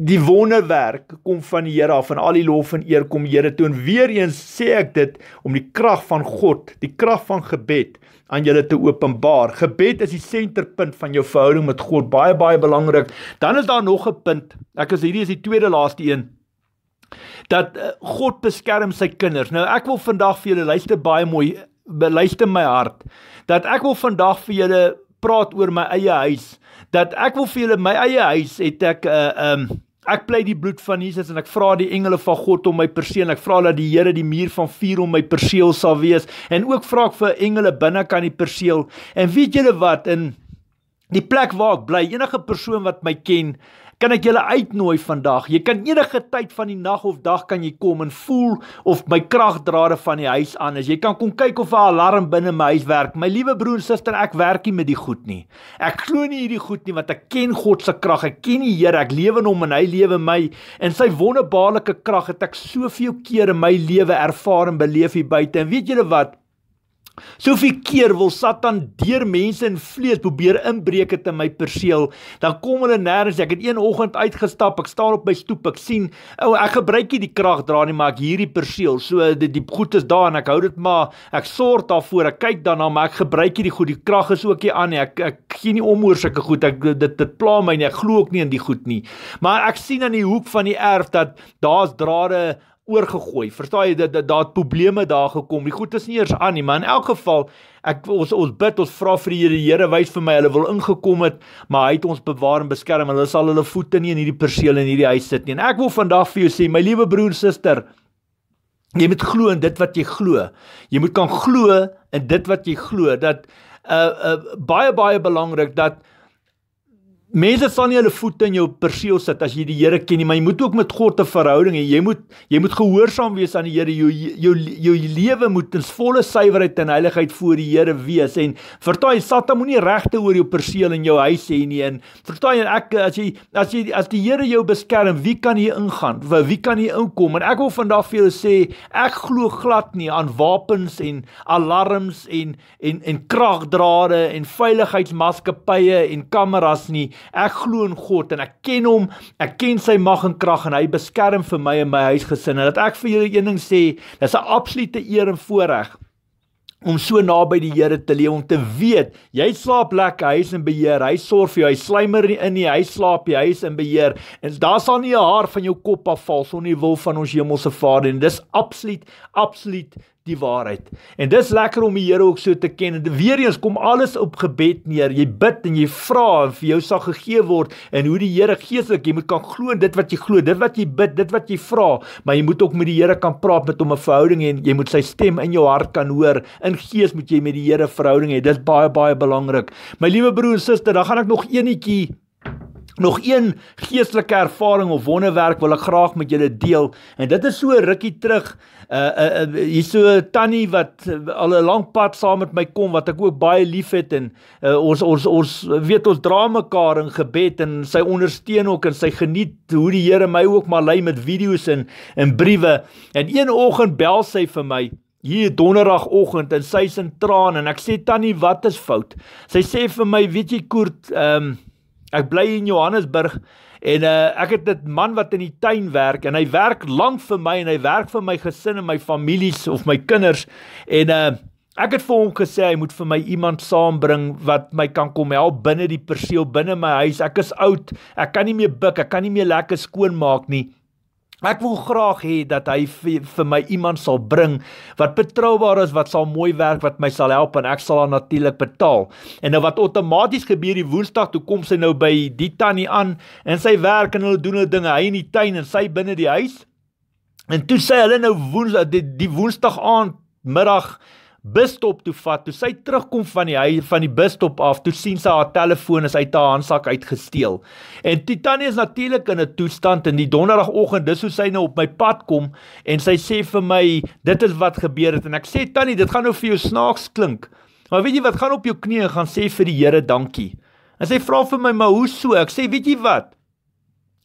die wonderwerk kom van die Here af en al die lof en eer kom Here toe en weer eens sê ek dit om die krag van God, die krag van gebed aan julle te openbaar. Gebed is die senterpunt van jou verhouding met God, baie baie belangrik. Dan is daar nog 'n punt. Ek is hierdie is die tweede laaste een dat eh, God beskerm sy kinders. Nou ek wil vandag vir julle luister baie mooi beluister my hart dat ek wil vandag vir julle praat oor my eie huis dat ek wil vir julle my eie huis het ek 'n uh, eh, um ehm, Ek pleit die bloed van Jesus en ek vra die engele van God om my perseel. Ek vra dat die Here die muur van vuur om my perseel sal wees en ook vra ek vir engele binne kan die perseel. En weet julle wat in die plek waar ek bly, enige persoon wat my ken, kan ek julle uitnooi vandag. Jy kan enige tyd van die nag of dag kan jy kom en voel of my kragdrade van die huis aan is. Jy kan kom kyk of 'n alarm binne my huis werk. My liewe broer en suster, ek werk nie met die goed nie. Ek glo nie hierdie goed nie want ek ken God se krag. Ek ken die Here. Ek lewe in hom en hy lewe in my. En sy wonderbaarlike krag het ek soveel kere in my lewe ervaar en beleef hier buite. En weet julle wat? Soveel keer wil Satan deur mense in vlees probeer inbreek het in my perseel, dan kom hulle nêrens. Ek het een oggend uitgestap, ek staan op my stoep, ek sien, o, oh, ek gebruik nie die krag dra nie, maar ek hierdie perseel, so dit die goed is daar en ek hou dit maar, ek sorg daarvoor, ek kyk daarna, maar ek gebruik nie die goed, die krag is ook nie aan nie. Ek ek gee nie om oor sulke goed. Ek dit dit pla my nie, ek glo ook nie in die goed nie. Maar ek sien aan die hoek van die erf dat daar's drade oorgegooi. Verstaan jy dat dat daar probleme daar gekom. Die goed is nie eers aan nie, maar in elk geval ek ons ons bid, ons vra vir die Here, Here wys vir my, hulle wil ingekom het, maar hy het ons bewaar en beskerm. Hulle sal hulle voete nie in hierdie perseel en hierdie huis sit nie. En ek wil vandag vir jou sê, my liewe broer en suster, jy moet glo in dit wat jy glo. Jy moet kan glo in dit wat jy glo dat uh uh baie baie belangrik dat Mense sal nie hulle voete in jou perseel sit as jy die Here ken nie, maar jy moet ook met God 'n verhouding hê. Jy moet jy moet gehoorsaam wees aan die Here. Jou jou jou, jou lewe moet in volle suiwerheid en heiligheid voor die Here wees en vertaai Satan moenie regte oor jou perseel en jou huis hê nie. En vertaai en ek as jy as jy as die Here jou beskerm, wie kan hier ingaan? Wie kan hier inkom? En ek wil vandag vir julle sê, ek glo glad nie aan wapens en alarms en en en kragdrade en veiligheidsmaskepye en kameras nie ek glo in God en ek ken hom, ek ken sy mag en krag en hy beskerm vir my en my huisgesin. En dat ek vir julle een ding sê, dis 'n absolute eer en voorreg om so naby die Here te leef om te weet jy slaap lekker hy is in beheer hy sorg vir jou hy slymer nie in nie hy slaap jy hy is in beheer en daar sal nie 'n haar van jou kop afval sonder die wil van ons hemelse Vader en dis absoluut absoluut die waarheid. En dis lekker om die Here ook so te ken. Weer eens kom alles op gebed neer. Jy bid en jy vra en vir jou sal gegee word en hoe die Here geestelik jy moet kan glo dit wat jy glo, dit wat jy bid, dit wat jy vra, maar jy moet ook met die Here kan praat met hom 'n verhouding en jy moet sy stem in jou hart kan hoor. In gees moet jy met die Here verhouding hê. Dit is baie baie belangrik. My liewe broer en suster, dan gaan ek nog enetjie Nog een geestelike ervaring of wonderwerk wil ek graag met julle deel en dit is so rukkie terug uh, uh hier so tannie wat eh, al 'n lang pad saam met my kom wat ek ook baie lief het en uh, ons ons ons weet ons dra mekaar in gebed en sy ondersteun ook en sy geniet hoe die Here my ook maar lei met video's en en briewe en een oggend bel sy vir my Hier donderdagoggend en sy is in traan en ek sê tannie wat is fout? Sy sê vir my, weet jy Koert, ehm um, ek bly in Johannesburg. En uh ek het dit man wat in die tuin werk en hy werk lank vir my en hy werk vir my gesin en my families of my kinders en uh ek het vir hom gesê hy moet vir my iemand saambring wat my kan kom help binne die perseel binne my huis. Ek is oud. Ek kan nie meer buk, ek kan nie meer lekker skoon maak nie. Ek wil graag hê dat hy vir my iemand sal bring wat betroubaar is, wat sal mooi werk, wat my sal help en ek sal hom natuurlik betaal. En nou wat outomaties gebeur die Woensdag toe kom sy nou by die tannie aan en sy werk en hulle doen hulle dinge, hy in die tuin en sy binne die huis. En toe sê hulle nou Woensdag die, die Woensdag aand middag busstop toe vat. Toe sy terugkom van die hy van die busstop af, toe sien sy haar telefoon is uit haar handsak uitgesteel. En Titania is natuurlik in 'n toestand en die donderdagoggend, dis hoe sy nou op my pad kom en sy sê vir my, "Dit is wat gebeur het." En ek sê, "Tannie, dit gaan nou vir jou snaaks klink, maar weet jy wat? Gaan op jou knieë gaan sê vir die Here dankie." En sy vra vir my, "Maar hoe so?" Ek sê, "Weet jy wat?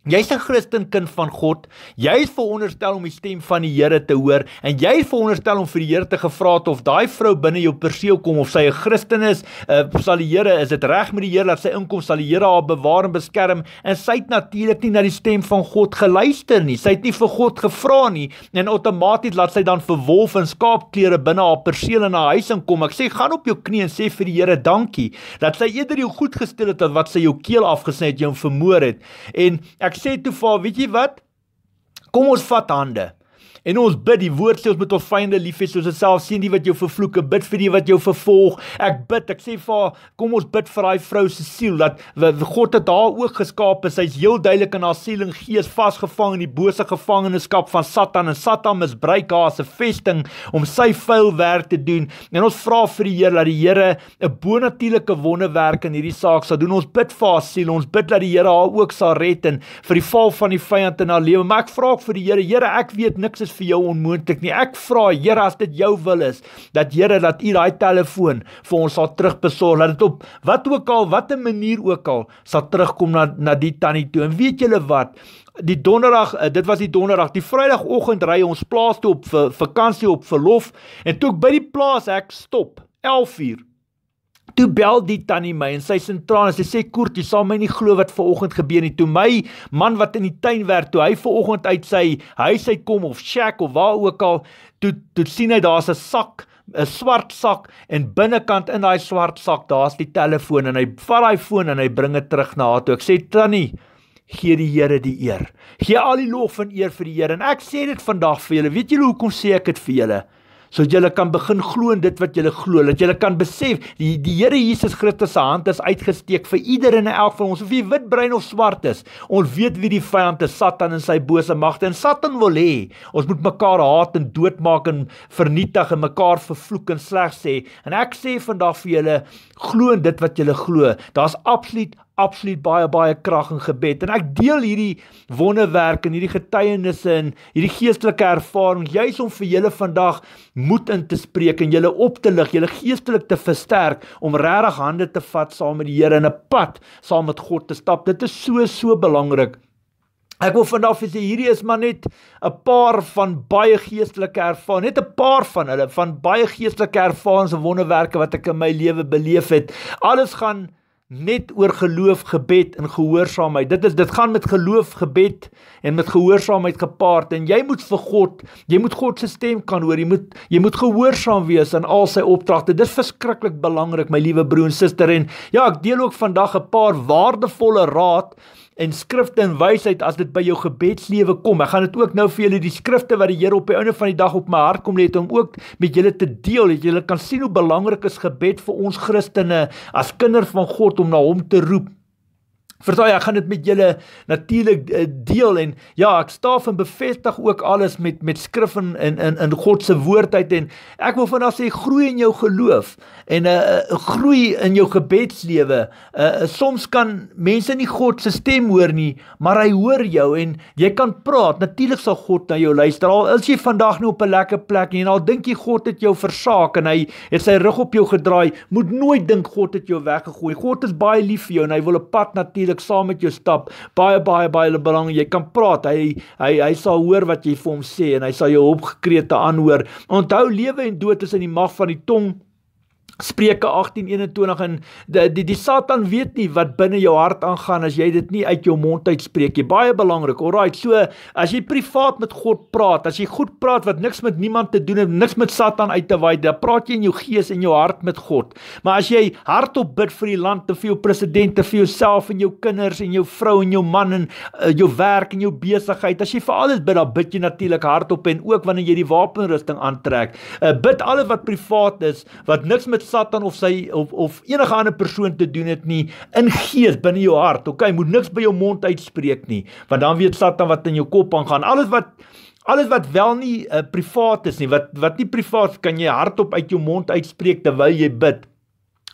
Jy's 'n Christen kind van God. Jy is veronderstel om die stem van die Here te hoor en jy is veronderstel om vir die Here te gevra het of daai vrou binne jou perseel kom of sy 'n Christen is. Uh, sal die Here is dit reg met die Here dat sy inkom sal die Here haar bewaar en beskerm en sy het natuurlik nie na die stem van God geluister nie. Sy het nie vir God gevra nie en outomaties laat sy dan vir wolf en skaapklere binne haar perseel en haar huis inkom. Ek sê gaan op jou knieën sê vir die Here dankie dat sy eerder jou goed gestel het wat sy jou keel afgesny het, jou vermoor het. En ek ek sê toe vir haar, weet jy wat? Kom ons vat hande. En ons bid die woord sê ons moet ons vyande lief hê soos self sien die wat jou vervloek en bid vir die wat jou vervolg. Ek bid, ek sê vir kom ons bid vir daai vrou se siel dat God het haar ook geskaap. Sy's heel duidelik in haar siel en gees vasgevang in die bose gevangenskap van Satan en Satan misbruik haar as 'n vesting om sy vuil werk te doen. En ons vra vir die Here dat die Here 'n bonatuurlike wonderwerk in hierdie saak sal doen. Ons bid vir haar siel. Ons bid dat die Here haar ook sal red en vir die val van die vyand in haar lewe. Maar ek vra ook vir die Here, Here, ek weet niks is vir jou onmoontlik nie. Ek vra Here as dit jou wil is dat Here dat U daai telefoon vir ons sal terugbesorg. Laat dit op wat ook al, watter manier ook al sal terugkom na na die tannie toe. En weet julle wat? Die donderdag, eh, dit was die donderdag, die Vrydagoggend ry ons plaas toe op vir vakansie op verlof en toe ek by die plaas ek stop 11:00 Toe bel die tannie my en sy is in trane. Sy sê Koert, jy sal my nie glo wat ver oggend gebeur het toe my man wat in die tuin werk, toe hy ver oggend uit sy huis uit kom of shack of waar ook al, toe toe sien hy daar's 'n sak 'n swart sak en binnekant in daai swart sak daar's die telefoon en hy vat daai foon en hy bring dit terug na haar toe. Ek sê tannie, gee die Here die eer. Gee al die lof en eer vir die Here. En ek sê dit vandag vir julle. Weet julle hoekom sê ek dit vir julle? sodat jy kan begin glo in dit wat jy glo, dat jy kan besef die die Here Jesus Christus se hand is uitgesteek vir ieder en elk van ons, of jy wit brein of swart is. Ons weet wie die vyand is, Satan en sy bose magte. En Satan wil hê ons moet mekaar haat en doodmaak en vernietig en mekaar vervloek en sleg sê. En ek sê vandag vir julle, glo in dit wat jy glo. Daar's absoluut absoluut baie baie krag in gebed en ek deel hierdie wonderwerk en hierdie getuienisse en hierdie geestelike ervaring juis om vir julle vandag moed in te spreek en julle op te lig, julle geestelik te versterk om regtig hande te vat saam met die Here in 'n pad saam met God te stap. Dit is so so belangrik. Ek wil vandag vir julle hierdie is maar net 'n paar van baie geestelike ervarings, net 'n paar van hulle van baie geestelike ervarings en wonderwerke wat ek in my lewe beleef het. Alles gaan net oor geloof, gebed en gehoorsaamheid. Dit is dit gaan met geloof, gebed en met gehoorsaamheid gepaard en jy moet vir God, jy moet God se stem kan hoor. Jy moet jy moet gehoorsaam wees aan al sy opdragte. Dit is verskriklik belangrik, my liewe broer en suster en ja, ek deel ook vandag 'n paar waardevolle raad en skrifte en wysheid as dit by jou gebedslewe kom. Ek gaan dit ook nou vir julle die skrifte wat die Here op die einde van die dag op my hart kom lê het om ook met julle te deel dat julle kan sien hoe belangrik is gebed vir ons Christene as kinders van God om na hom te roep. Verstaan jy, ja, ek gaan dit met julle natuurlik eh, deel en ja, ek staaf en bevestig ook alles met met skrif en in in in God se woordheid en ek wil vanaf sê groei in jou geloof en 'n uh, eh, eh, groei in jou gebedslewe. Uh, soms kan mense nie God se stem hoor nie, maar hy hoor jou en jy kan praat. Natuurlik sal God na jou luister. Al is jy vandag nie op 'n lekker plek nie en al dink jy God het jou versaak en hy het sy rug op jou gedraai, moet nooit dink God het jou weggegooi. God is baie lief vir jou en hy wil 'n pad natuurlik letterlik saam met jou stap. Baie baie baie belangrik. Jy kan praat. Hy hy hy sal hoor wat jy vir hom sê en hy sal jou opgekrete aanhoor. Onthou lewe en dood is in die mag van die tong Spreuke 18:21 en die, die die Satan weet nie wat binne jou hart aangaan as jy dit nie uit jou mond uitspreek nie. Baie belangrik. Alraait, so as jy privaat met God praat, as jy goed praat wat niks met niemand te doen het, niks met Satan uit te waai, dan praat jy in jou gees en jou hart met God. Maar as jy hardop bid vir die land, te vir jou president, te vir jouself en jou kinders en jou vrou en jou man en uh, jou werk en jou besigheid, as jy vir alles bid, dan bid jy natuurlik hardop en ook wanneer jy die wapenrusting aantrek. Uh, bid alles wat privaat is, wat niks met Satan of sy of of enige ander persoon te doen het nie in gees binne jou hart. Okay, moet niks by jou mond uitspreek nie, want dan weet Satan wat in jou kop aangaan. Alles wat alles wat wel nie uh, privaat is nie, wat wat nie privaat kan jy hardop uit jou mond uitspreek terwyl jy bid.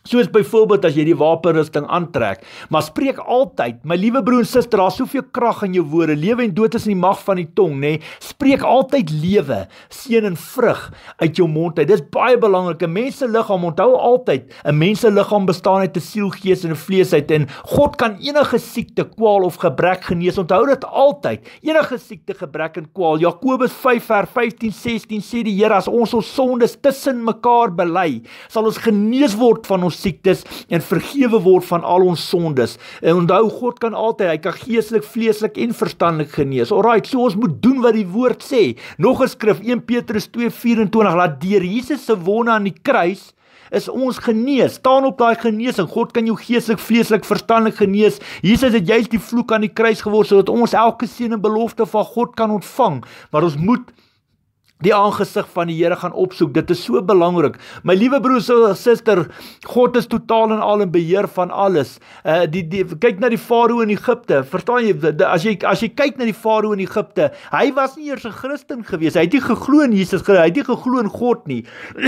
Soos byvoorbeeld as jy die wapenrusting aantrek, maar spreek altyd, my liewe broer en suster, daar's soveel krag in jou woorde. Lewe en dood is in die mag van die tong, nê? Nee? Spreek altyd lewe, seën en vrug uit jou mond uit. Dis baie belangrik. 'n Mens se liggaam onthou altyd, 'n mens se liggaam bestaan uit 'n siel, gees en 'n vlees uit en God kan enige siekte, kwaal of gebrek genees. Onthou dit altyd. Enige siekte, gebrek en kwaal. Jakobus 5:15-16 sê die Here as ons ons sondes tussen mekaar bely, sal ons genees word van ons ons siektes en vergewe word van al ons sondes. En onthou God kan altyd, hy kan geestelik, vleeslik en verstandelik genees. Alraai, so ons moet doen wat die woord sê. Nog 'n skrif 1 Petrus 2:24 laat deur Jesus se wonde aan die kruis is ons genees. Staan op daai genesing. God kan jou geestelik, vleeslik, verstandelik genees. Jesus het juist die vloek aan die kruis geword sodat ons elke seën en belofte van God kan ontvang. Maar ons moet die aangesig van die Here gaan opsoek. Dit is so belangrik. My liewe broers en susters, God is totaal en al in beheer van alles. Uh die, die kyk na die farao in Egipte. Verstaan jy as jy as jy kyk na die farao in Egipte, hy was nie eers 'n Christen gewees. Hy het nie geglo in Jesus Christus. Hy het nie geglo in God nie.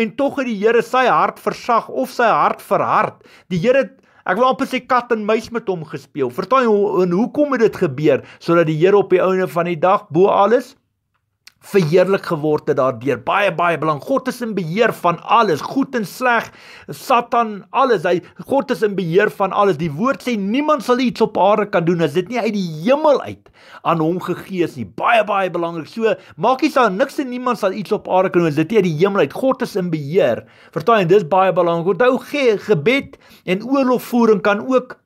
en tog het die Here sy hart versag of sy hart verhard. Die Here Ek wil amper sê kat en muis met hom gespeel. Vertel hom en hoekom het dit gebeur sodat die Here op die ouene van die dag bo alles verheerlik geword het daardeur. Baie baie belang. God is in beheer van alles, goed en sleg, Satan, alles. Hy God is in beheer van alles. Die woord sê niemand sal iets op aarde kan doen as dit nie uit die hemel uit aan hom gegee is nie. Baie baie belangrik. So maak nie saak niks en niemand sal iets op aarde kan doen as dit nie uit die hemel uit. God is in beheer. Verstaan jy? Dis baie belangrik. Onthou ge gebed en oorlogvoering kan ook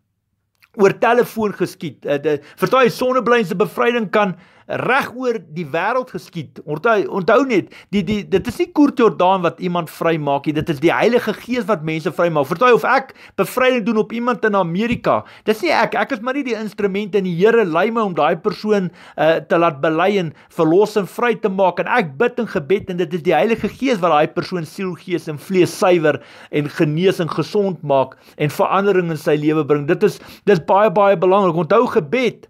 oor telefoon geskied. Uh, Verstaan jy sonneblyse bevryding kan regoor die wêreld geskied. Onthou, onthou net, die die dit is nie Koort Jordaan wat iemand vrymaak nie. Dit is die Heilige Gees wat mense vrymaak. Vertel of ek bevryding doen op iemand in Amerika. Dis nie ek, ek is maar nie die instrument in die Here lei my om daai persoon uh, te laat bely en verlossing vry te maak en ek bid in gebed en dit is die Heilige Gees wat daai persoon siel, gees en vlees suiwer en genees en gesond maak en verandering in sy lewe bring. Dit is dis baie baie belangrik. Onthou gebed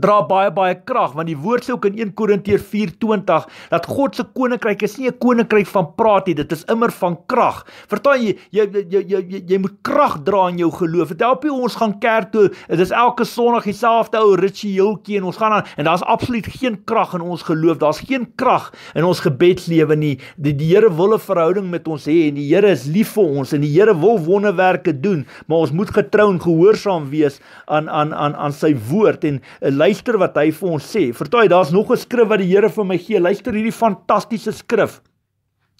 dra baie baie krag want die woord sê ook in 1 Korintiërs 4:20 dat God se koninkryk is nie 'n koninkryk van praat nie dit is immer van krag. Vertaal jy jy jy jy jy moet krag dra in jou geloof. Dit help nie ons gaan kerk toe dit is elke Sondag dieselfde ou ritueeltjie en ons gaan aan, en daar's absoluut geen krag in ons geloof. Daar's geen krag in ons gebedslewe nie. Die, die Here wil 'n verhouding met ons hê en die Here is lief vir ons en die Here wil wonderwerke doen, maar ons moet getrou en gehoorsaam wees aan aan aan aan sy woord en 'n eh, luister wat hy vir ons sê. Vertooi, daar's nog 'n skrif wat die Here vir my gee. Luister hierdie fantastiese skrif.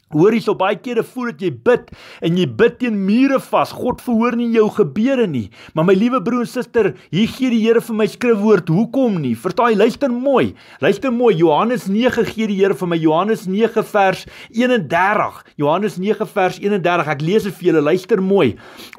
Hoor hierso baie kere voel dat jy bid en jy bid teen mure vas. God verhoor nie jou gebede nie. Maar my liewe broer en suster, hier gee die Here vir my skrifwoord. Hoekom nie? Verstaan jy? Luister mooi. Luister mooi. Johannes 9 gee die Here vir my Johannes 9 vers 31. Johannes 9 vers 31. Ek lees dit vir julle. Luister mooi.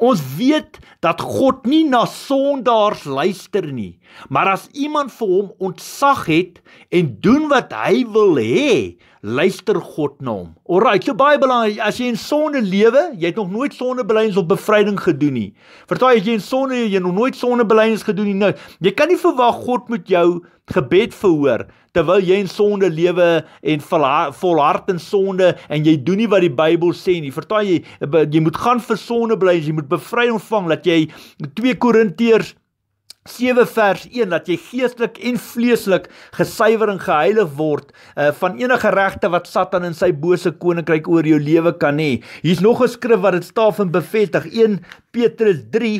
Ons weet dat God nie na sondaars luister nie. Maar as iemand vir hom ontsag het en doen wat hy wil hê, luister God na hom. Alraai, so baie belangrik, as jy in sonde lewe, jy het nog nooit sondebeleidings op bevryding gedoen nie. Vertel as jy in sonde jy het nog nooit sondebeleidings gedoen nie. Nou, jy kan nie verwag God moet jou gebed verhoor terwyl jy in sonde lewe en volhard in sonde en jy doen nie wat die Bybel sê nie. Vertel jy jy moet gaan vir sondebeleidings, jy moet bevryding ontvang dat jy 2 Korintiërs 7 vers 1 dat jy geestelik en vleeslik gesuiwer en geheilig word uh, van enige regte wat Satan en sy bose koninkryk oor jou lewe kan hê. Hier's nog 'n skrif wat dit staaf en bevestig. 1 Petrus 3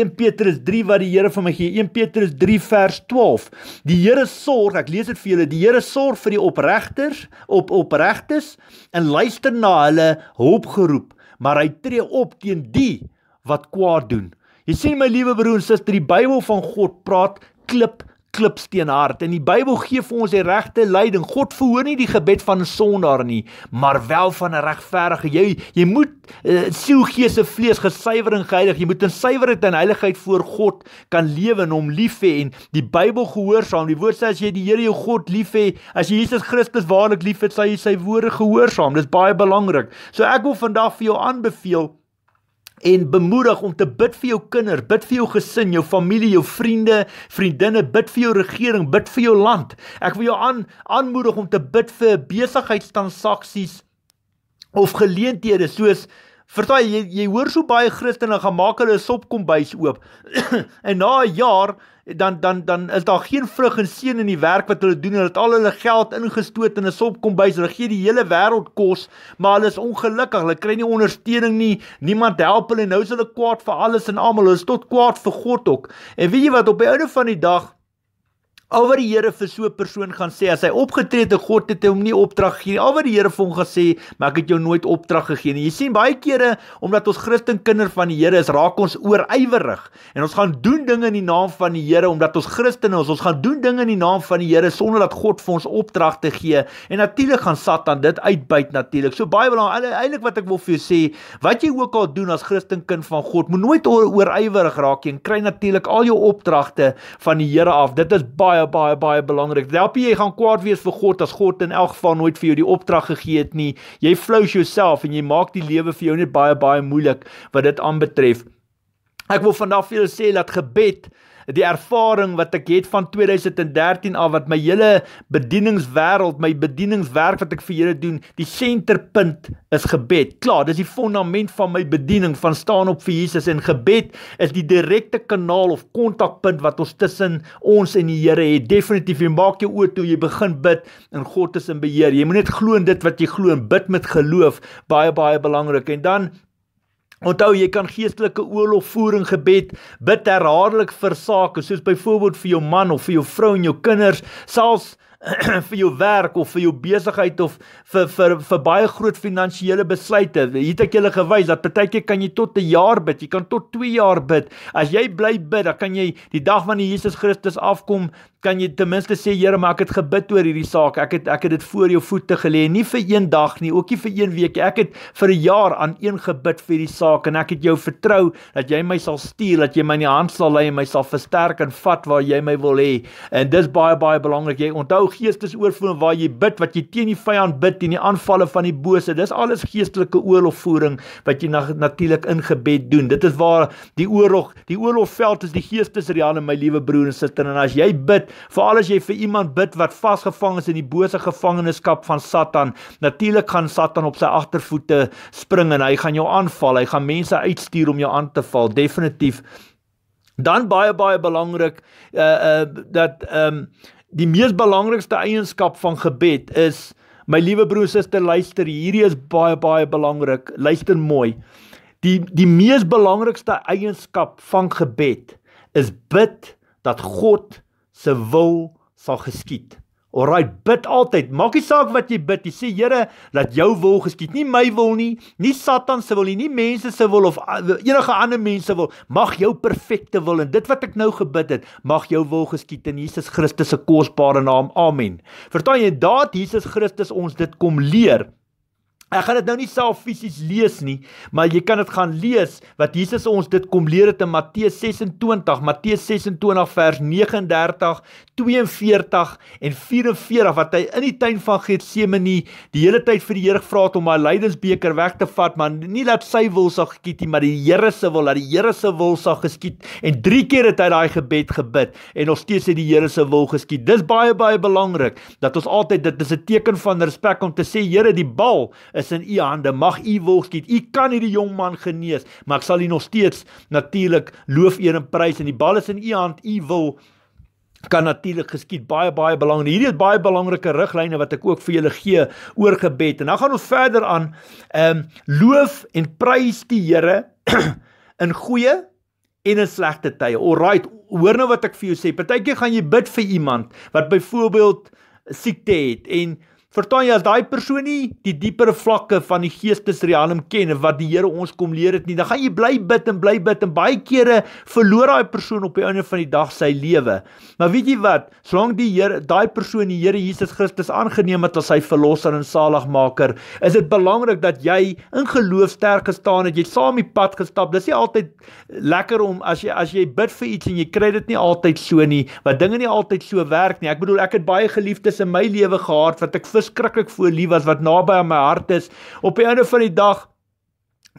1 Petrus 3 wat die Here vir my gee. 1 Petrus 3 vers 12. Die Here sorg, ek lees dit vir julle, die Here sorg vir die opregters, op opregtes en luister na hulle hulpgeroep, maar hy tree op teen die wat kwaad doen. Jy sien my liewe broer en suster, die Bybel van God praat klip klipsteenhard en die Bybel gee vir ons die regte leiding. God verhoor nie die gebed van 'n sondaar nie, maar wel van 'n regverdige. Jy jy moet uh, siel, gees en vlees gesuiwer en heilig. Jy moet in suiwerheid en heiligheid voor God kan lewe en hom lief hê en die Bybel gehoorsaam. Die Woord sê as jy die Here jou God lief hê, as jy Jesus Christus waarlik lief het, sal jy sy woorde gehoorsaam. Dis baie belangrik. So ek wil vandag vir jou aanbeveel en bemoedig om te bid vir jou kinders, bid vir jou gesin, jou familie, jou vriende, vriendinne, bid vir jou regering, bid vir jou land. Ek wil jou aan aanmoedig om te bid vir besigheidstransaksies of geleenthede soos Vertel jy jy hoor so baie Christene gaan maak hulle 'n sop kombuis oop. en na 'n jaar dan dan dan is daar geen vrug en seën in die werk wat hulle doen. Hulle het al hulle geld ingestoot in 'n sop kombuis. Hulle gee die hele wêreld kos, maar hulle is ongelukkig. Hulle kry nie ondersteuning nie. Niemand help hulle en nou is hulle kwaad vir alles en almal. Hulle is tot kwaad vir God ook. En weet jy wat op die einde van die dag Al wat die Here vir so 'n persoon gaan sê as hy opgetree het te God het hom nie opdrag gegee nie. Al wat die Here vir hom gesê, maar ek het jou nooit opdrag gegee nie. Jy sien baie kere omdat ons Christen kinders van die Here is, raak ons oorywerig en ons gaan doen dinge in die naam van die Here omdat ons Christene is. Ons gaan doen dinge in die naam van die Here sonder dat God vir ons opdrag te gee en natuurlik gaan Satan dit uitbuit natuurlik. So baie belangrik eintlik wat ek wil vir jou sê, wat jy ook al doen as Christen kind van God, moet nooit oorywerig raak nie. Kry natuurlik al jou opdragte van die Here af. Dit is baie baie baie baie belangrik. Help jy gaan kwaad wees vir God as God in elk geval nooit vir jou die opdrag gegee het nie. Jy flous jouself en jy maak die lewe vir jou net baie baie moeilik wat dit aanbetref. Ek wil vandag vir julle sê dat gebed die ervaring wat ek het van 2013 af wat my hele bedieningswêreld, my bedieningswerk wat ek vir Here doen, die senterpunt is gebed. Klaar, dis die fondament van my bediening, van staan op vir Jesus en gebed is die direkte kanaal of kontakpunt wat ons tussen ons en die Here het. Definitief, jy maak jou oë toe, jy begin bid en God is in beheer. Jy moet net glo in dit wat jy glo en bid met geloof, baie baie belangrik. En dan Onthou jy kan geestelike oorlogvoering gebed bid herhaaldelik vir sake soos byvoorbeeld vir jou man of vir jou vrou en jou kinders selfs vir jou werk of vir jou besigheid of vir vir vir baie groot finansiële besluite. Hier het ek julle gewys dat partykeer kan jy tot 'n jaar bid, jy kan tot 2 jaar bid. As jy bly bid, dan kan jy die dag wanneer Jesus Christus afkom, kan jy ten minste sê Here, maar ek het gebid oor hierdie saak. Ek het ek het dit voor jou voete gelê, nie vir een dag nie, ook nie vir een week nie. Ek het vir 'n jaar aan een gebid vir hierdie saak en ek het jou vertrou dat jy my sal stuur, dat jy my in die hand sal lei en my sal versterk en vat waar jy my wil hê. En dis baie baie belangrik. Jy onthou geestes oorvoering waar jy bid, wat jy teen die vyand bid teen die aanvalle van die bose. Dis alles geestelike oorlogvoering wat jy na, natuurlik in gebed doen. Dit is waar die oorlog, die oorlogveld is die geestesreal in my liewe broer en suster. En as jy bid Veral as jy vir iemand bid wat vasgevang is in die bose gevangenskap van Satan, natuurlik gaan Satan op sy agtervoete spring en hy gaan jou aanval. Hy gaan mense uitstuur om jou aan te val, definitief. Dan baie baie belangrik uh uh dat ehm um, die mees belangrikste eienskap van gebed is my liewe broer suster luister hierdie is baie baie belangrik luister mooi die die mees belangrikste eienskap van gebed is bid dat God se wil sal geskied. Alraai, bid altyd. Maak nie saak wat jy bid nie. Sê Here, laat jou wil geskied, nie my wil nie, nie Satan se wil nie, nie mense se wil of eh, enige ander mense wil. Mag jou perfekte wil en dit wat ek nou gebid het, mag jou wil geskied in Jesus Christus se kosbare naam. Amen. Verstaan jy, daad Jesus Christus ons dit kom leer. Ek gaan dit nou nie self fisies lees nie, maar jy kan dit gaan lees wat Jesus ons dit kom leer te Matteus 26, Matteus 26 vers 39, 42 en 44 wat hy in die tuin van Getsemane die hele tyd vir die Here gevra het om hy lydensbeker weg te vat, maar nie dat sy wil sal geskied nie, maar die Here se wil, dat die Here se wil sal geskied en 3 keer het hy daai gebed gebid en nog steeds het die Here se wil geskied. Dis baie baie belangrik dat ons altyd dit is 'n teken van respek om te sê Here, die bal is in u hande. Mag u wil skied. U kan hierdie jong man genees, maar ek sal u nog steeds natuurlik loof eer en prys en die bal is in u hand. U wil kan natuurlik geskied baie baie belangrik. Hierdie is baie belangrike riglyne wat ek ook vir julle gee oor gebed. En dan gaan ons verder aan ehm um, loof en prys die Here in goeie en in slegte tye. Alraight, hoor nou wat ek vir jou sê. Partykeie gaan jy bid vir iemand wat byvoorbeeld siekte het en Verstaan jy as daai persoon nie die dieper vlakke van die geestesriem ken wat die Here ons kom leer het nie, dan gaan jy bly bid en bly bid en baie kere verloor daai persoon op die einde van die dag sy lewe. Maar weet jy wat? Solank die Here daai persoon die Here Jesus Christus aangeneem het as sy verlosser en saligmaker, is dit belangrik dat jy in geloof sterk gestaan het, jy saam die pad gestap. Dis nie altyd lekker om as jy as jy bid vir iets en jy kry dit nie altyd so nie, want dinge nie altyd so werk nie. Ek bedoel ek het baie geliefdes in my lewe gehad wat ek verskriklik voor lief wat naby aan my hart is. Op die einde van die dag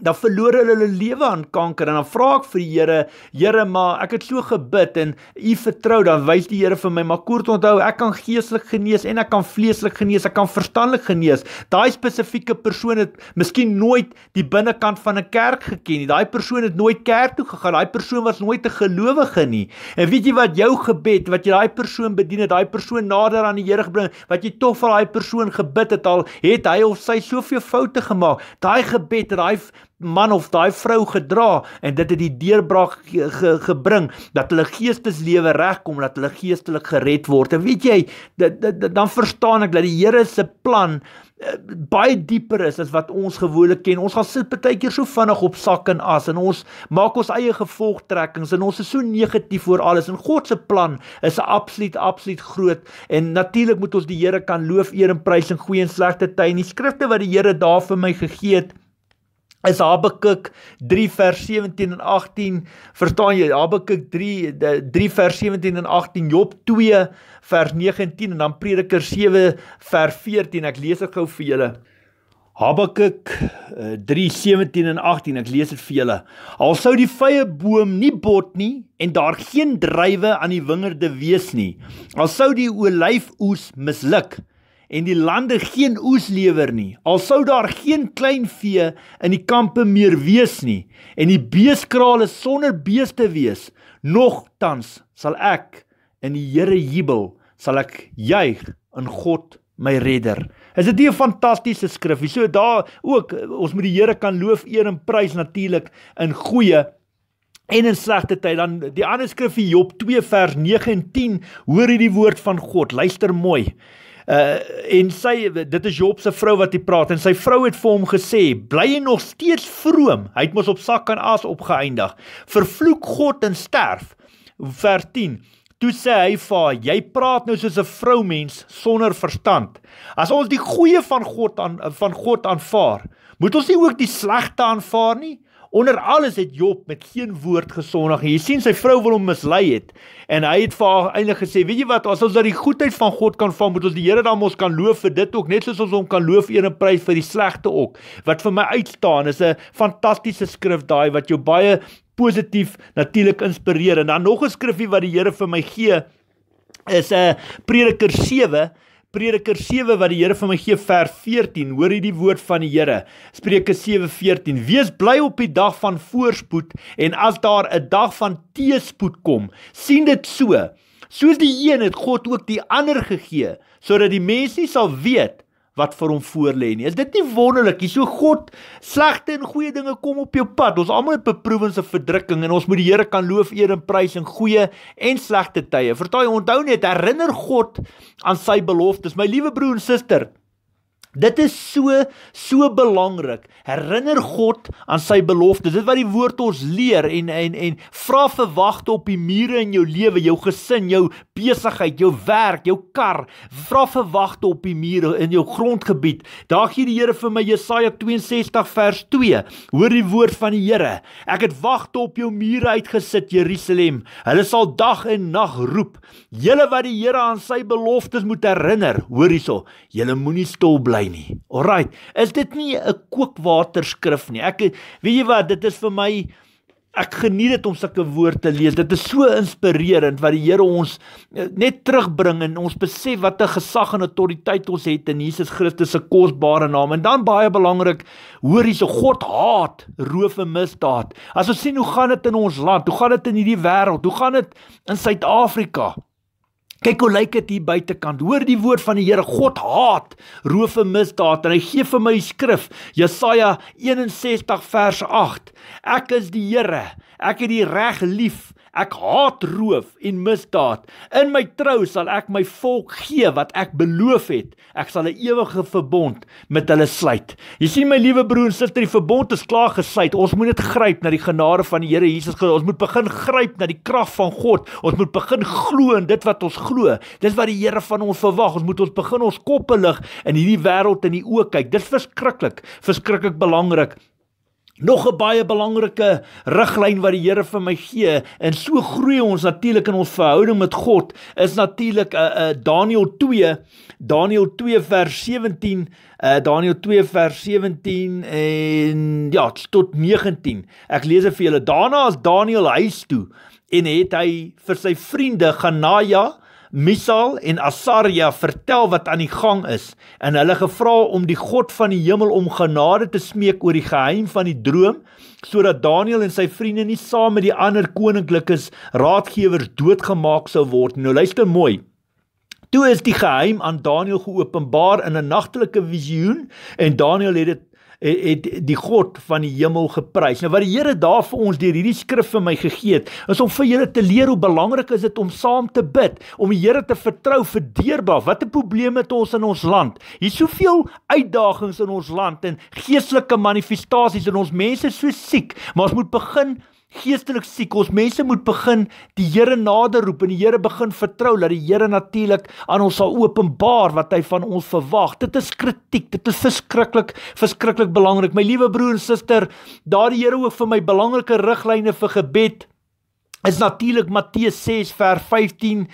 dan verloor hulle hulle lewe aan kanker en dan vra ek vir die Here, Here maar ek het so gebid en u vertrou dan wys die Here vir my maar kort onthou ek kan geestelik genees en ek kan vleeslik genees, ek kan verstandelik genees. Daai spesifieke persoon het miskien nooit die binnekant van 'n kerk geken nie. Daai persoon het nooit kerk toe gegaan. Daai persoon was nooit 'n gelowige nie. En weet jy wat jou gebed wat jy daai persoon bedien het, daai persoon nader aan die Here gebring, wat jy tog vir daai persoon gebid het al, het hy of sy soveel foute gemaak. Daai gebed het daai man of daai vrou gedra en dit het die deurbraak ge, ge, gebring dat hulle geesteslewe regkom dat hulle geestelik gered word. En weet jy, dit, dit, dit, dan verstaan ek dat die Here se plan eh, baie dieper is as wat ons gewoonlik ken. Ons gaan sit baie keer so vinnig op sak en as en ons maak ons eie gevolgtrekkings en ons is so negatief oor alles. En God se plan is absoluut absoluut groot en natuurlik moet ons die Here kan loof, eer en prys in goeie en slegte tye. In die skrifte wat die Here daar vir my gegee het is Habakuk 3 vers 17 en 18 verstaan jy Habakuk 3 3 vers 17 en 18 Job 2 vers 9 en 10 en dan Prediker 7 vers 14 ek lees dit gou vir julle Habakuk 3 eh, 17 en 18 ek lees dit vir julle Al sou die vrye boom nie bot nie en daar geen drywe aan die wingerde wees nie al sou die olyfoes misluk en die lande geen oes lewer nie. Al sou daar geen klein vee in die kampe meer wees nie en die beeskrale sonder beeste wees, nogtans sal ek in die Here jubel, sal ek juig in God my redder. Is dit nie 'n fantastiese skrif nie? So daar ook ons moet die Here kan loof, eer en prys natuurlik in goeie En in 'n slegte tyd dan die ander skrif in Job 2 vers 9 en 10 hoor jy die woord van God. Luister mooi. Uh en sy dit is Job se vrou wat hy praat en sy vrou het vir hom gesê: "Bly jy nog steeds vroom? Hy het mos op sak en as opgeëindig. Vervloek God en sterf." Vers 10. Toe sê hy vir haar: "Jy praat nou soos 'n vroumens sonder verstand. As ons die goeie van God aan van God aanvaar, moet ons nie ook die slegte aanvaar nie? Onder alles het Job met geen woord gesondig. Jy sien sy vrou wil hom mislei het en hy het vir haar eintlik gesê, "Weet jy wat? As ons dat die goedheid van God kan vang, moet ons die Here dan mos kan loof vir dit ook, net soos ons hom kan loof eer en prys vir die slegte ook." Wat vir my uitstaan is 'n fantastiese skrif daai wat jou baie positief natuurlik inspireer. En dan nog 'n skrifgie wat die Here vir my gee is 'n uh, eh, Prediker 7 Prediker 7 wat die Here vir my gee vers 14. Hoor hierdie woord van die Here. Spreuke 7:14. Wees bly op die dag van voorspoed en as daar 'n dag van teëspoed kom, sien dit so. Soos die een het God ook die ander gegee sodat die mens nie sal weet wat vir hom voorlê nie. Is dit nie wonderlik? Hierso God slegte en goeie dinge kom op jou pad. Ons almal het beproewings en verdrukking en ons moet die Here kan loof, eer en prys in goeie en slegte tye. Vertooi onthou net herinner God aan sy beloftes. My liewe broer en suster, Dit is so so belangrik. Herinner God aan sy belofte. Dit wat die woord ons leer en en en vra verwagte op die mure in jou lewe, jou gesin, jou besigheid, jou werk, jou kar. Vra verwagte op die mure in jou grondgebied. Daar gee die Here vir my Jesaja 62 vers 2. Hoor die woord van die Here. Ek het wagte op jou mure uitgesit, Jerusalem. Hulle sal dag en nag roep. Julle wat die Here aan sy beloftes moet herinner. Hoor hierso. Julle moenie stil bly kry nie. Alraai, is dit nie 'n kookwaterskrif nie? Ek weet jy wat, dit is vir my ek geniet dit om sulke woorde te lees. Dit is so inspirerend wat die Here ons eh, net terugbring en ons besef wat 'n gesag en autoriteit ons het in Jesus Christus se kosbare naam. En dan baie belangrik, hoor hierse God haat roof en misdaad. As ons sien hoe gaan dit in ons land? Hoe gaan dit in hierdie wêreld? Hoe gaan dit in Suid-Afrika? Kyk hoe lyk dit hier buitekant. Hoor die woord van die Here. God haat roof en misdaad en hy gee vir my skrif Jesaja 61 vers 8. Ek is die Here. Ek het die reg lief. Ek haat roof en misdaad. In my trou sal ek my volk gee wat ek beloof het. Ek sal 'n ewige verbond met hulle sluit. Jy sien my liewe broer en suster, die verbond is klaar gesluit. Ons moet dit gryp na die genade van die Here Jesus Christus. Ons moet begin gryp na die krag van God. Ons moet begin glo in dit wat ons glo. Dis wat die Here van ons verwag. Ons moet ons begin ons koppe lig in hierdie wêreld en die oë kyk. Dis verskriklik, verskriklik belangrik Nog 'n baie belangrike riglyn wat die Here vir my gee en so groei ons natuurlik in ons verhouding met God is natuurlik 'n uh, eh, uh, eh, Daniël 2 Daniël 2 vers 17 uh, Daniël 2 vers 17 en ja tot 19 ek lees dit vir julle daarna is Daniël huis toe en het hy vir sy vriende Ganaja Misael en Asaria vertel wat aan die gang is en hulle gevra om die God van die hemel om genade te smeek oor die geheim van die droom sodat Daniël en sy vriende nie saam met die ander koninklikes raadgewers doodgemaak sou word nou luister mooi Toe is die geheim aan Daniël geopenbaar in 'n nagtelike visioen en Daniël het dit het, eh, het die God van die hemel geprys. Nou wat die Here daar vir ons deur hierdie skrif vir my gegee het, is om vir julle te leer hoe belangrik is dit om saam te bid, om die Here te vertrou vir deurbraak. Wat 'n probleme het ons in ons land? Hier's soveel uitdagings in ons land en geestelike manifestasies en ons mense so siek, maar ons moet begin geestelik siek. Ons mense moet begin die Here nader roep en die Here begin vertrou dat die Here natuurlik aan ons sal openbaar wat hy van ons verwag. Dit is kritiek. Dit is verskriklik, verskriklik belangrik. My liewe broer en suster, daardie Here ook vir my belangrike riglyne vir gebed is natuurlik Matteus 6 vers 15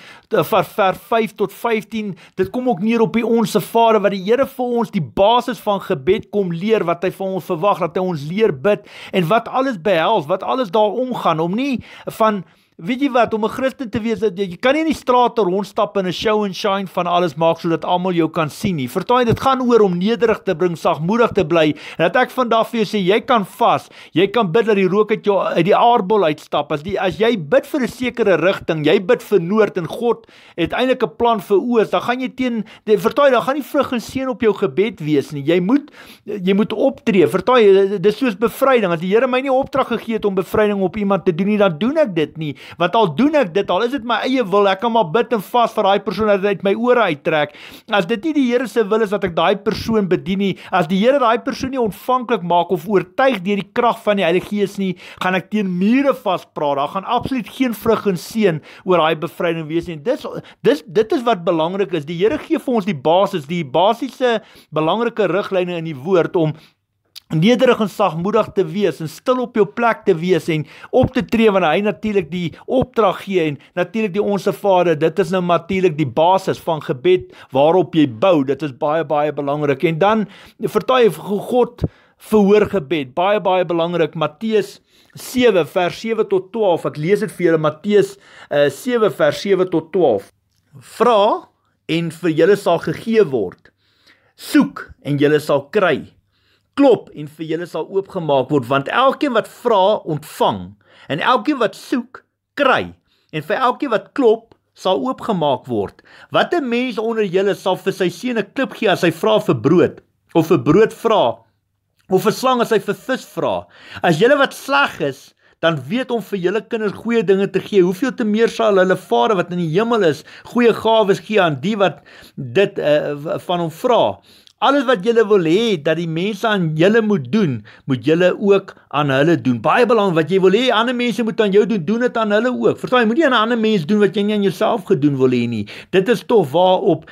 vers vers 5 tot 15 dit kom ook neer op die onsse Vader wat die Here vir ons die basis van gebed kom leer wat hy vir ons verwag dat hy ons leer bid en wat alles behels wat alles daaroor gaan om nie van weet jy wat om 'n Christen te wees dat jy, jy kan nie in die straat rondstap en 'n show and shine van alles maak sodat almal jou kan sien nie. Vertoon dit gaan oor om nederig te bring, sagmoedig te bly. En dat ek vandag vir jou sê jy kan vas, jy kan bid dat die rook uit jou uit die aardbol uitstap. As die as jy bid vir 'n sekere rigting, jy bid vir noord en God het eintlik 'n plan vir oos, dan gaan jy teen vertoon dan gaan nie vrug en seën op jou gebed wees nie. Jy moet jy moet optree. Vertoon dit is soos bevryding. As die Here my nie opdrag gegee het om bevryding op iemand te doen nie, dan doen ek dit nie. Want al doen ek dit, al is dit my eie wil, ek kan maar bid en vas vir daai persoon dat hy uit my ore uittrek. As dit nie die Here se wil is dat ek daai persoon bedien nie, as die Here daai persoon nie ontvanklik maak of oortuig deur die krag van die Heilige Gees nie, gaan ek teen mure vaspraat. Daar gaan absoluut geen vrug en seën oor daai bevryding wees nie. Dis dis dit is wat belangrik is. Die Here gee vir ons die basis, die basiese belangrike riglyne in die woord om nederig en sagmoedig te wees en stil op jou plek te wees en op te tree wanneer hy natuurlik die opdrag gee en natuurlik die onsse Vader dit is nou natuurlik die basis van gebed waarop jy bou dit is baie baie belangrik en dan vertel jy vir God verhoor gebed baie baie belangrik Matteus 7 vers 7 tot 12 ek lees dit vir julle Matteus uh, eh, 7 vers 7 tot 12 vra en vir julle sal gegee word soek en julle sal kry klop en vir julle sal oopgemaak word want elkeen wat vra ontvang en elkeen wat soek kry en vir elkeen wat klop sal oopgemaak word wat 'n mens onder julle sal vir sy seun 'n klip gee as hy vra vir brood of vir brood vra of vir slang as hy vir vis vra as julle wat sleg is dan weet om vir julle kinders goeie dinge te gee hoeveel te meer sal hulle Vader wat in die hemel is goeie gawes gee aan die wat dit uh, van hom vra Alles wat julle wil hê dat die mense aan julle moet doen, moet julle ook aan hulle doen. Baie belangrik wat jy wil hê ander mense moet aan jou doen, doen dit aan hulle ook. Verstaan jy? Moenie aan 'n ander mens doen wat jy nie aan jouself gedoen wil hê nie. Dit is tog waarop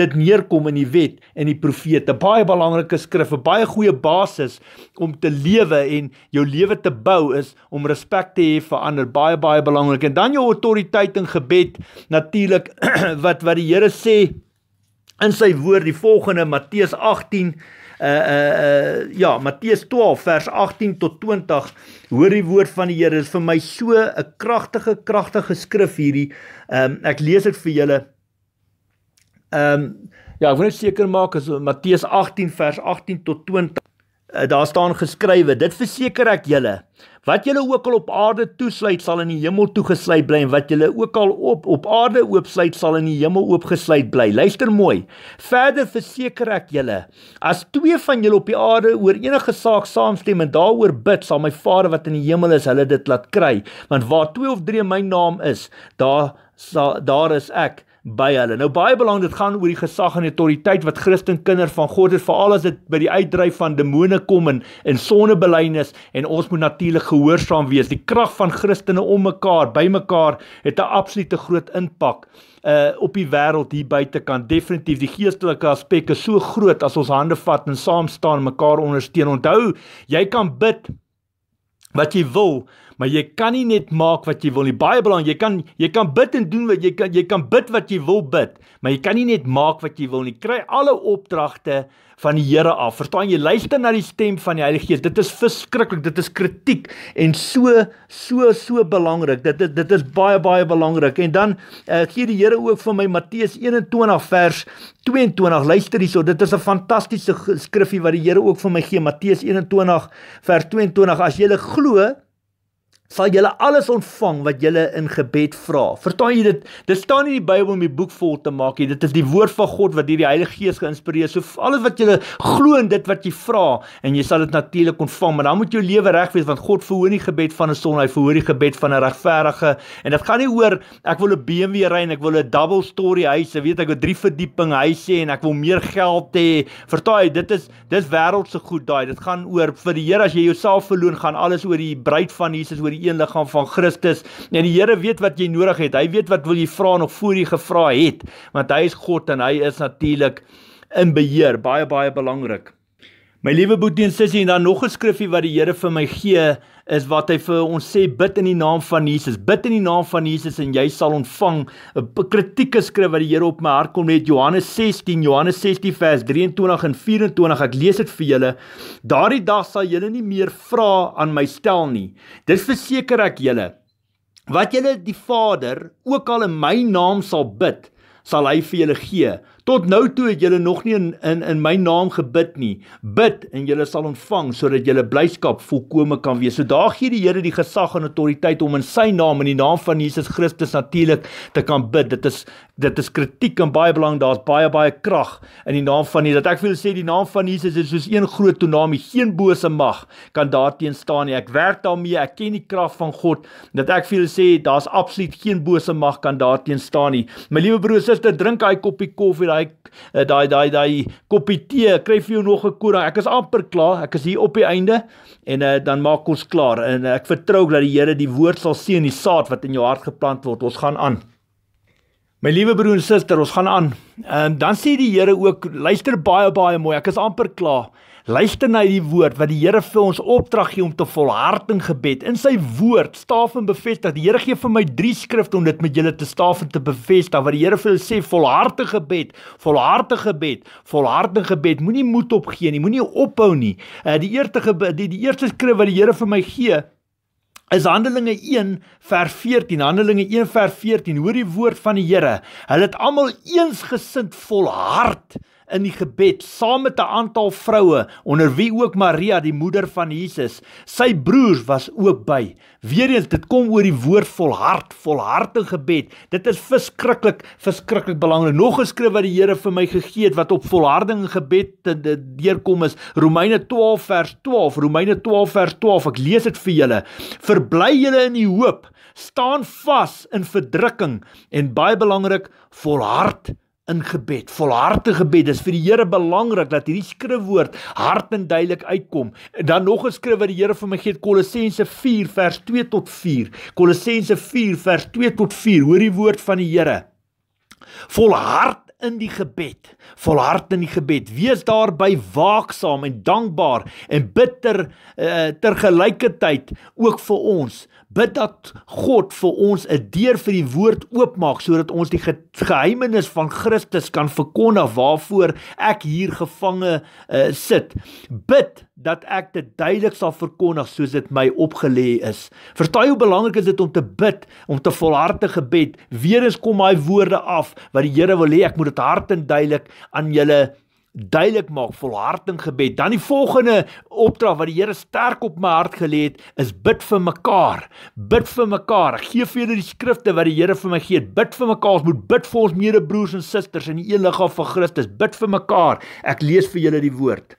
dit neerkom in die wet en die profete. Baie belangrike skrif, 'n baie goeie basis om te lewe en jou lewe te bou is om respek te hê vir ander. Baie baie belangrik. En dan jou autoriteit in gebed natuurlik wat wat die Here sê in sy woord die volgende Matteus 18 uh uh uh ja Matteus 12 vers 18 tot 20 hoor die woord van die Here is vir my so 'n kragtige kragtige skrif hierdie um, ek lees dit vir julle ehm um, ja ek wil net seker maak as Matteus 18 vers 18 tot 20 uh, eh, daar staan geskrywe dit verseker ek julle Wat julle ook al op aarde toesluit sal in die hemel toegesluit bly en wat julle ook al op op aarde oopsluit sal in die hemel oopgesluit bly. Luister mooi. Verder verseker ek julle, as twee van julle op die aarde oor enige saak saamstem en daaroor bid, sal my Vader wat in die hemel is, hulle dit laat kry, want waar twee of drie in my naam is, daar sal daar is ek by hulle. Nou baie belangrik, dit gaan oor die gesag en autoriteit wat Christen kinders van God het, veral as dit by die uitdryf van demone kom en in sonnebelynis en ons moet natuurlik gehoorsaam wees. Die krag van Christene om mekaar, by mekaar het 'n absolute groot impak uh op die wêreld hier buite kan definitief die geestelike aspek is so groot as ons hande vat en saam staan, mekaar ondersteun. Onthou, jy kan bid wat jy wil, Maar jy kan nie net maak wat jy wil nie. Baie belangrik, jy kan jy kan bid en doen wat jy kan jy kan bid wat jy wil bid, maar jy kan nie net maak wat jy wil nie. Kry alle opdragte van die Here af. Verstaan jy? Luister na die stem van die Heilige Gees. Dit is verskriklik. Dit is kritiek en so so so belangrik. Dit dit dit is baie baie belangrik. En dan uh, gee die Here ook vir my Matteus 21 vers 22. Luister hierso. Dit is 'n fantastiese skrifgie wat die Here ook vir my gee. Matteus 21 vers 22. As jy glo, sal julle alles ontvang wat julle in gebed vra. Vertaal jy dit? Dit staan nie in die Bybel om die boek vol te maak nie. Dit is die woord van God wat deur die Heilige Gees geïnspireer is. So alles wat jy glo in dit wat jy vra en jy sal dit natuurlik ontvang. Maar dan moet jou lewe reg wees want God verhoor nie gebed van 'n son, hy verhoor die gebed van 'n regverdige. En dit gaan nie oor ek wil 'n BMW ry en ek wil 'n double story huis, weet ek, 'n drie verdieping huis hê en ek wil meer geld hê. Vertaal jy dit is dis wêreldse goed daai. Dit gaan oor vir die Here as jy jouself verloon gaan alles oor die bruid van Jesus, oor die een liggaam van Christus. En die Here weet wat jy nodig het. Hy weet wat wil jy vra nog voor jy gevra het, want hy is God en hy is natuurlik in beheer. Baie baie belangrik. My liewe boetie en sussie, en dan nog 'n skrifgie wat die Here vir my gee, is wat hy vir ons sê bid in die naam van Jesus. Bid in die naam van Jesus en jy sal ontvang 'n kritieke skrif wat die Here op my hart kom met Johannes 16, Johannes 16 vers 23 en 24. Ek lees dit vir julle. Daardie dag sal julle nie meer vra aan my stel nie. Dis verseker ek julle wat julle die Vader ook al in my naam sal bid, sal hy vir julle gee. Tot nou toe het julle nog nie in in in my naam gebid nie. Bid en julle sal ontvang sodat julle blyskap volkome kan wees. So daar gee die Here die gesag en autoriteit om in sy naam in die naam van Jesus Christus natuurlik te kan bid. Dit is dit is kritiek en baie belang daar's baie baie krag in die naam van hier dat ek wil sê die naam van Jesus is soos een groot tsunami. Geen bose mag kan daarteen staan nie. Ek werk daarmee. Ek ken die krag van God dat ek wil sê daar's absoluut geen bose mag kan daarteen staan nie. My liewe broer, suster, drink daai koppie koffie daai eh, daai daai daai koppie tee, kry vir jou nog 'n koera. Ek is amper klaar. Ek is hier op die einde en uh, dan maak ons klaar. En uh, ek vertrou dat die Here die woord sal seën, die saad wat in jou hart geplant word. Ons gaan aan. My liewe broer en suster, ons gaan aan. En dan sê die Here ook, luister baie baie mooi. Ek is amper klaar. Luister na die woord wat die Here vir ons opdrag gee om te volhard in gebed. In sy woord staaf en bevestig. Die Here gee vir my drie skrifte om dit met julle te staaf en te bevestig. Wat die Here vir julle sê, volharde gebed, volharde gebed, volharde gebed. Moenie moed opgee nie, moenie ophou nie. Uh, die eerste gebed, die, die eerste skrif wat die Here vir my gee, is Handelinge 1 vers 14. Handelinge 1 vers 14. Hoor die woord van die Here. Hulle het almal eensgesind volhard in die gebed saam met 'n aantal vroue onder wie ook Maria die moeder van Jesus. Sy broers was ook by. Weerens dit kom oor die woord volhard, volharding gebed. Dit is verskriklik, verskriklik belangrik. Nog 'n skrif wat die Here vir my gegee het wat op volharding gebed te deurkom is Romeine 12 vers 12. Romeine 12 vers 12. Ek lees dit vir julle. Verbly julle in die hoop, staan vas in verdrukking en baie belangrik volhard in gebed, volharde gebed. Dis vir die Here belangrik dat hierdie skrifwoord hard en duidelik uitkom. En dan nog 'n skrif wat die Here vir my gee, Kolossense 4 vers 2 tot 4. Kolossense 4 vers 2 tot 4. Hoor die woord van die Here. Volhard in die gebed. Volhard in die gebed. Wees daarby waaksaam en dankbaar en bid ter uh, eh, tergelyke tyd ook vir ons bid dat God vir ons 'n deur vir die woord oopmaak sodat ons die ge geheimenis van Christus kan verkondig waarvoor ek hier gevange uh, sit. Bid dat ek dit duidelik sal verkondig soos dit my opgelê is. Verstaan hoe belangrik is dit om te bid, om te volharde gebed. Weer eens kom daai woorde af wat die Here wil hê ek moet dit hard en duidelik aan julle duidelik maak volharding gebed. Dan die volgende opdrag wat die Here sterk op my hart gelê het, is bid vir mekaar. Bid vir mekaar. Gee vir julle die skrifte wat die Here vir my gee. Bid vir mekaar. Ons moet bid vir ons medebroers en susters in die een liggaam van Christus. Bid vir mekaar. Ek lees vir julle die woord.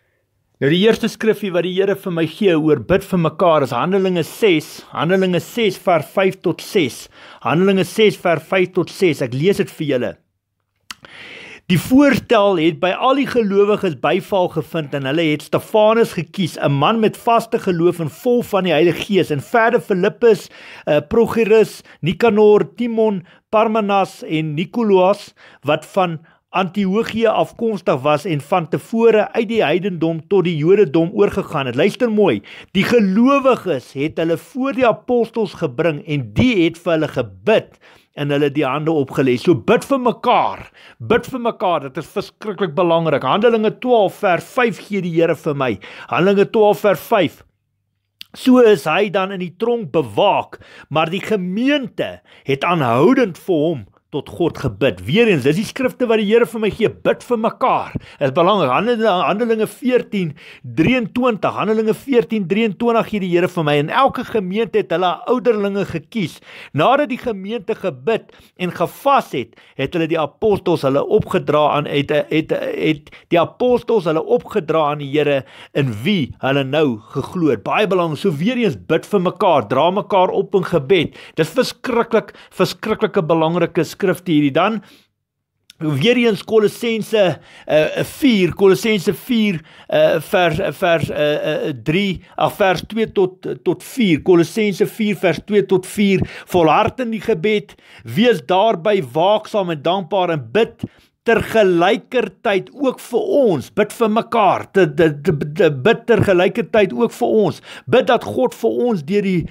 Nou die eerste skrifgie wat die Here vir my gee oor bid vir mekaar is Handelinge 6, Handelinge 6 vers 5 tot 6. Handelinge 6 vers 5 tot 6. Ek lees dit vir julle. Die voortel het by al die gelowiges byval gevind en hulle het Stefanus gekies, 'n man met vaste geloof en vol van die Heilige Gees en verder Filippus, uh, eh, Prochorus, Nikanor, Timon, Parmenas en Nikolaas wat van Antiochie afkomstig was en van tevore uit die heidendom tot die Jodendom oorgegaan het. Luister mooi, die gelowiges het hulle voor die apostels gebring en die het vir hulle gebid en hulle die hande opgelê. So bid vir mekaar. Bid vir mekaar. Dit is verskriklik belangrik. Handelinge 12 vers 5 gee die Here vir my. Handelinge 12 vers 5. So is hy dan in die tronk bewaak, maar die gemeente het aanhoudend vir hom tot God gebid. Weerens, dis die skrifte wat die Here vir my gee, bid vir mekaar. Dit is belangrik. Handelinge 14:23, Handelinge 14:23 gee die Here vir my en elke gemeente het hulle ouderlinge gekies. Nadat die gemeente gebid en gevas het, het hulle die apostels hulle opgedra aan het het het die apostels hulle opgedra aan die Here in wie hulle nou geglo het. Baie belangrik. So weerens, bid vir mekaar, dra mekaar op in gebed. Dis verskriklik verskriklike belangrike skrifte hierdie dan weer eens Kolossense 'n eh, 4 eh, Kolossense 4 uh, eh, vers vers 'n uh, 3 uh, vers 2 tot tot 4 Kolossense 4 vers 2 tot 4 volhard in die gebed wees daarby waaksaam en dankbaar en bid tergelykertyd ook vir ons bid vir mekaar te, te, te, te bid tergelykertyd ook vir ons bid dat God vir ons deur die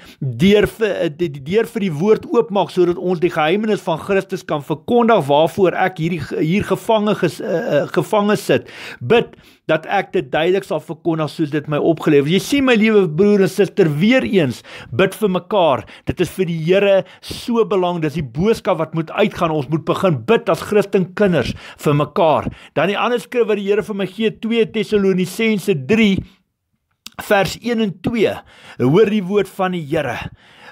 deur vir eh, die deur vir die woord oopmaak sodat ons die geheimenis van Christus kan verkondig waarvoor ek hier hier gevange uh, eh, eh, gevange sit bid dat ek dit duidelik sal verkondig soos dit my opgelewer. Jy sien my liewe broer en suster weer eens bid vir mekaar. Dit is vir die Here so belangrik. Dis die boodskap wat moet uitgaan. Ons moet begin bid as Christen kinders vir mekaar. Dan die ander skrif wat die Here vir my gee, 2 Tessalonisense 3 vers 1 en 2. Hoor die woord van die Here.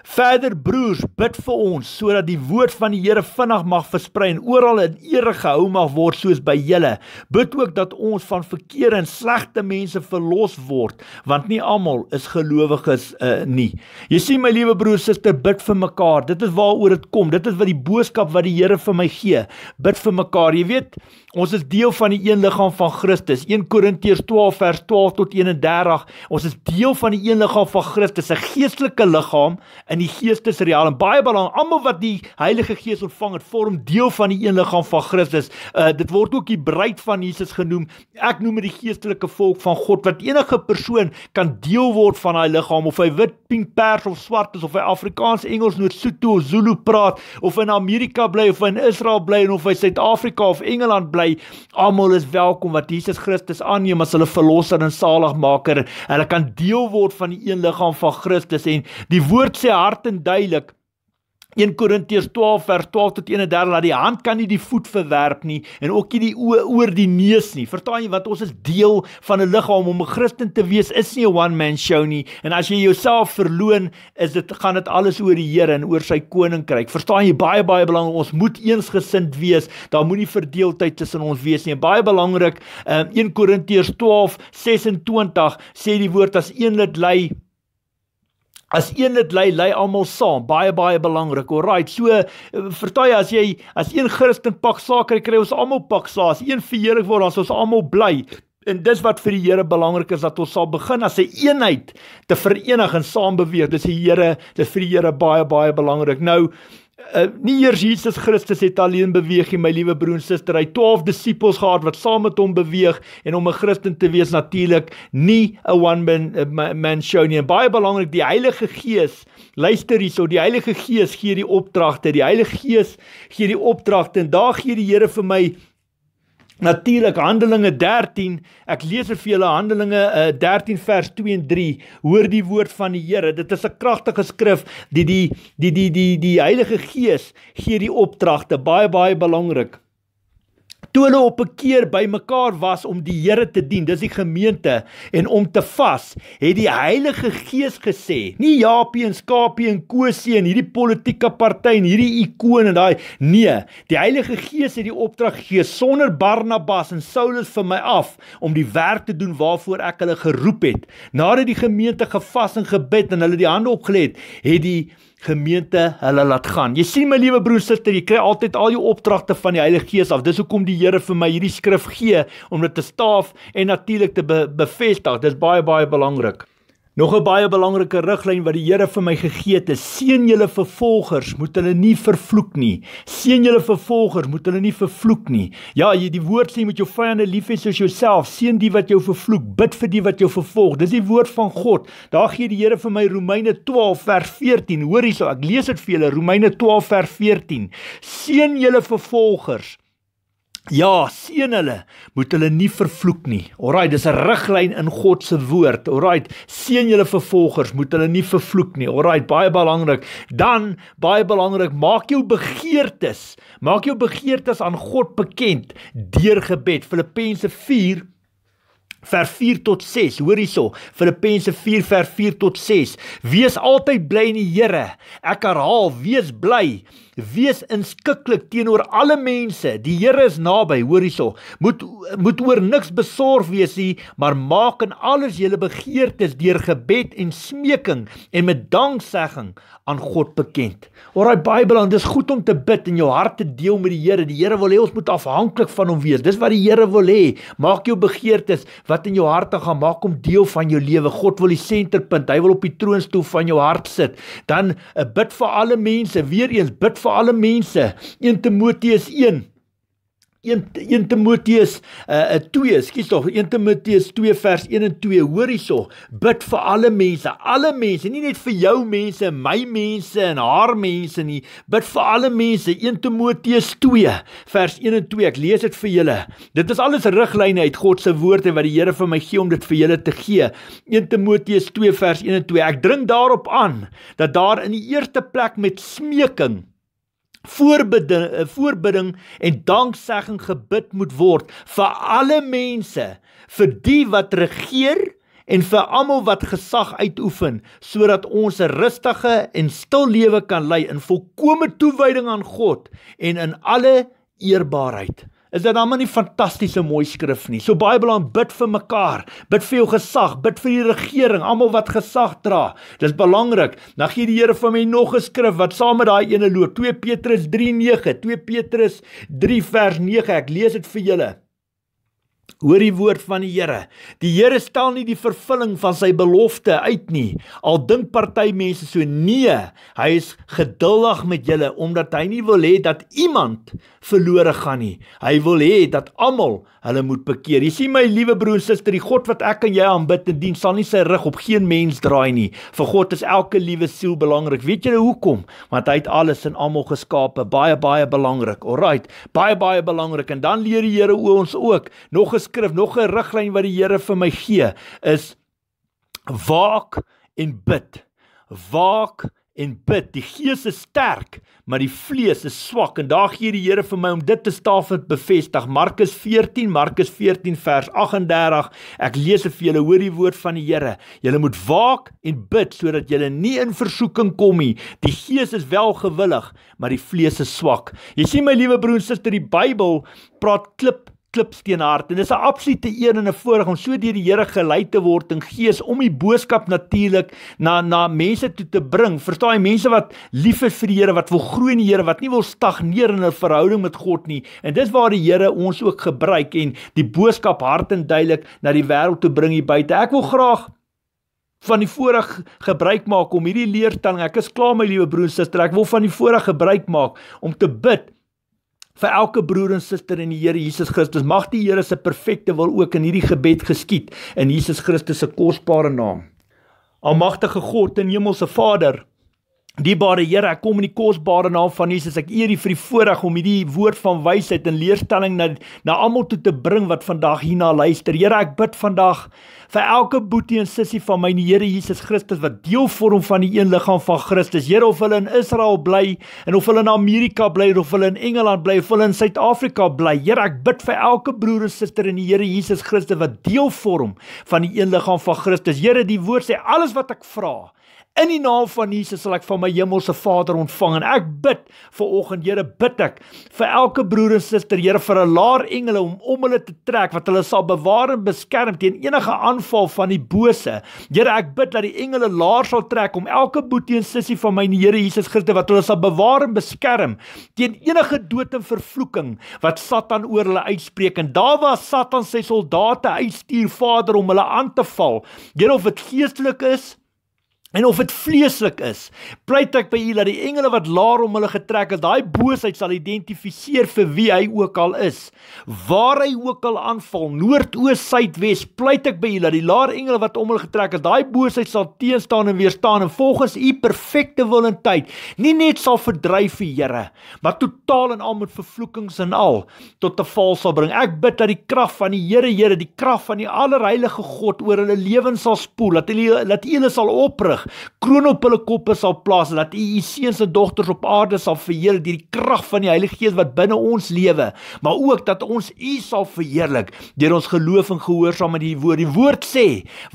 Verder broers, bid vir ons sodat die woord van die Here vinnig mag versprei en oral in ere gehou mag word soos by julle. Bid ook dat ons van verkeerde en slegte mense verlos word, want nie almal is gelowiges uh, nie. Jy sien my liewe broer, suster, bid vir mekaar. Dit is waaroor dit kom. Dit is wat die boodskap wat die Here vir my gee. Bid vir mekaar. Jy weet, ons is deel van die een liggaam van Christus. 1 Korintiërs 12 vers 12 tot 31. Ons is deel van die een liggaam van Christus, 'n geestelike liggaam in die geestesreal en baie belangrik, almal wat die Heilige Gees ontvang het, vorm deel van die een liggaam van Christus. Uh, dit word ook die breed van Jesus genoem. Ek noem dit die geestelike volk van God wat enige persoon kan deel word van daai liggaam of hy wit, pink, pers of swart is of hy Afrikaans, Engels, Noord-Sotho of Zulu praat of in Amerika bly of in Israel bly en of hy Suid-Afrika of Engeland bly, almal is welkom wat Jesus Christus aanneem as hulle verlosser en saligmaker. Hulle kan deel word van die een liggaam van Christus en die woord sê hart en duidelik. 1 Korintiërs 12 vers 12 tot 31 dat die hand kan nie die voet verwerp nie en ook nie die oë oor die neus nie. Vertaal jy wat ons is deel van 'n liggaam om 'n Christen te wees is nie 'n one man show nie en as jy jouself verloon is dit gaan dit alles oor die Here en oor sy koninkryk. Verstaan jy baie baie belangrik ons moet eensgesind wees. Daar moenie verdeeldheid tussen ons wees nie. Baie belangrik, 1 ehm, Korintiërs 12:26 sê die woord as een lid lei As een dit lei, lei almal saam. Baie baie belangrik. Alraai, so eh, vertel as jy as een Christen pak saak kry, kry ons almal pak saak. As een verheerlik word, as ons almal bly. En dis wat vir die Here belangrik is dat ons sal begin as 'n een eenheid te verenig en saam beweeg. Dis die Here, dis vir die Here baie baie belangrik. Nou, uh, nie eers Jesus Christus het alleen beweeg nie, my liewe broer en suster. Hy 12 disippels gehad wat saam met hom beweeg en om 'n Christen te wees natuurlik nie 'n one man, eh, man show nie. En baie belangrik, die Heilige Gees. Luister hierso, die Heilige Gees gee die opdragte. Die Heilige Gees gee die opdragte en daar gee die Here vir my Natuurlik Handelinge 13. Ek lees er vir julle Handelinge 13 eh, vers 2 en 3. Hoor die woord van die Here. Dit is 'n kragtige skrif. Die die die die die die Heilige Gees gee die opdragte. Baie baie belangrik toe hulle op 'n keer bymekaar was om die Here te dien, dis die gemeente en om te vas, het die Heilige Gees gesê, nie Japie en Skapie en Kosie en hierdie politieke party en hierdie ikoon en daai nee, die Heilige Gees het die opdrag gegee sonder Barnabas en Saulus vir my af om die werk te doen waarvoor ek hulle geroep het. Nadat die gemeente gevas en gebid en hulle die hande opgelê het, het die gemeente hulle laat gaan. Jy sien my liewe broer suster, jy kry altyd al jou opdragte van die Heilige Gees af. Dis hoekom die Here vir my hierdie skrif gee om dit te staaf en natuurlik te be bevestig. Dis baie baie belangrik. Nog 'n baie belangrike riglyn wat die Here vir my gegee het, is seën julle vervolgers, moet hulle nie vervloek nie. Seën julle vervolgers, moet hulle nie vervloek nie. Ja, jy die woord sê met jou vyande lief hê soos jouself, seën die wat jou vervloek, bid vir die wat jou vervolg. Dis die woord van God. Daar gee die Here vir my Romeine 12 vers 14. Hoor hierso, ek lees dit vir julle, Romeine 12 vers 14. Seën julle vervolgers, Ja, seën hulle, moet hulle nie vervloek nie. Alraai, dis 'n riglyn in God se woord. Alraai, seën julle vervolgers, moet hulle nie vervloek nie. Alraai, baie belangrik. Dan, baie belangrik, maak jou begeertes, maak jou begeertes aan God bekend deur gebed. Filippense 4 vers 4 tot 6 hoor hierso Filippense 4 vers 4 tot 6 wees altyd bly in die Here ek herhaal wees bly wees inskikkelik teenoor alle mense. Die Here is naby, hoor hierso. Moet moet oor niks besorg wees nie, maar maak in alles julle begeertes deur gebed en smeking en met danksegging aan God bekend. Alraai Bybel, dan dis goed om te bid en jou hart te deel met die Here. Die Here wil hê ons moet afhanklik van hom wees. Dis wat die Here wil hê. Maak jou begeertes wat in jou hart gaan maak om deel van jou lewe. God wil die senterpunt. Hy wil op die troonstoel van jou hart sit. Dan eh, bid vir alle mense. Weereens bid vir vir alle mense. 1 Timoteus 1 1 1 Timoteus uh eh, 2, eh, ekskuus tog 1 Timoteus 2 vers 1 en 2. Hoor hierso, bid vir alle mense, alle mense, nie net vir jou mense, my mense en haar mense nie. Bid vir alle mense. 1 Timoteus 2 vers 1 en 2. Ek lees dit vir julle. Dit is alles riglyne uit God se woord en wat die Here vir my gee om dit vir julle te gee. 1 Timoteus 2 vers 1 en 2. Ek dring daarop aan dat daar in die eerste plek met smeking voorbidding eh, voorbidding en danksegging gebid moet word vir alle mense vir die wat regeer en vir almal wat gesag uitoefen sodat ons 'n rustige en stil lewe kan lei in volkomme toewyding aan God en in alle eerbaarheid is dit dan maar nie fantastiese mooi skrif nie. So baie belang bid vir mekaar, bid vir jou gesag, bid vir die regering, almal wat gesag dra. Dis belangrik. Dan gee die Here vir my nog 'n skrif wat saam met daai ene loop. 2 Petrus 3:9, 2 Petrus 3 vers 9. Ek lees dit vir julle. Hoor die woord van die Here. Die Here stel nie die vervulling van sy belofte uit nie. Al dink party mense so nee, hy is geduldig met julle omdat hy nie wil hê dat iemand verlore gaan nie. Hy wil hê dat almal Hulle moet bekeer. Jy sien my liewe broer en suster, die God wat ek en jy aanbid en dien, sal nie sy rug op geen mens draai nie. Vir God is elke liewe siel belangrik. Weet julle hoekom? Want hy het alles en almal geskape, baie baie belangrik. Alraait, baie baie belangrik. En dan leer die Here ons ook nog 'n skrif, nog 'n riglyn wat die Here vir my gee, is waak en bid. Waak en bid. Die gees is sterk, maar die vlees is swak. En daar gee die Here vir my om dit te staaf en bevestig. Markus 14, Markus 14 vers 38. Ek lees vir julle, hoor die woord van die Here. Julle moet waak en bid sodat julle nie in versoeking kom nie. Die gees is wel gewillig, maar die vlees is swak. Jy sien my liewe broer en suster, die Bybel praat klip klipsteenhard en dis 'n absolute eer en 'n voorreg om so deur die Here gelei te word in gees om die boodskap natuurlik na na mense toe te bring. Verstaan jy mense wat lief is vir die Here, wat wil groei in die Here, wat nie wil stagneer in 'n verhouding met God nie. En dis waar die Here ons ook gebruik en die boodskap hard en duidelik na die wêreld te bring hier buite. Ek wil graag van die voorreg gebruik maak om hierdie leerstelling. Ek is klaar my liewe broer en suster. Ek wil van die voorreg gebruik maak om te bid vir elke broer en suster in die Here Jesus Christus. Mag die Here se perfekte wil ook in hierdie gebed geskied in Jesus Christus se kosbare naam. Almagtige God en Hemelse Vader, Diebare Here, ek kom in die kosbare naam van Jesus. Ek eer U vir die voorreg om hierdie woord van wysheid en leerstelling na na almal toe te bring wat vandag hierna luister. Here, ek bid vandag vir elke boetie en sussie van my, die Here Jesus Christus wat deel vorm van die een liggaam van Christus. Here, of hulle in Israel bly en of hulle in Amerika bly of hulle in Engeland bly of hulle in Suid-Afrika bly. Here, ek bid vir elke broer en suster in die Here Jesus Christus wat deel vorm van die een liggaam van Christus. Here, die woord sê alles wat ek vra, In die naam van Jesus sal ek van my hemelse Vader ontvang en ek bid vir oggend Here bid ek vir elke broer en suster Here vir 'n laar engele om om hulle te trek wat hulle sal bewaar en beskerm teen enige aanval van die bose. Here ek bid dat die engele laar sal trek om elke boetie en sussie van my Here Jesus Christus wat hulle sal bewaar en beskerm teen enige dood en vervloeking wat Satan oor hulle uitspreek en daar waar Satan sy soldate uitstuur Vader om hulle aan te val. Here of dit geestelik is En of dit vleeslik is, pleit ek by u dat die engele wat laer om hulle getrek het, daai boosheid sal identifiseer vir wie hy ook al is. Waar hy ook al aanval, noord, oos, suid, wes, pleit ek by u dat die laer engele wat om hulle getrek het, daai boosheid sal teenstaan en weerstaan en volgens u perfekte wil en tyd, nie net sal verdryf die Here, maar totaal en al met vervloekings en al tot 'n val sal bring. Ek bid dat die krag van die Here, Here, die krag van die allerheilige God oor hulle lewens sal spoel, dat hulle dat hulle sal op lig. Kroon op hulle koppe sal plaas dat u u seuns en dogters op aarde sal verheerlik deur die krag van die Heilige Gees wat binne ons lewe, maar ook dat ons u sal verheerlik deur ons geloof en gehoorsaam aan die woord. Die woord sê,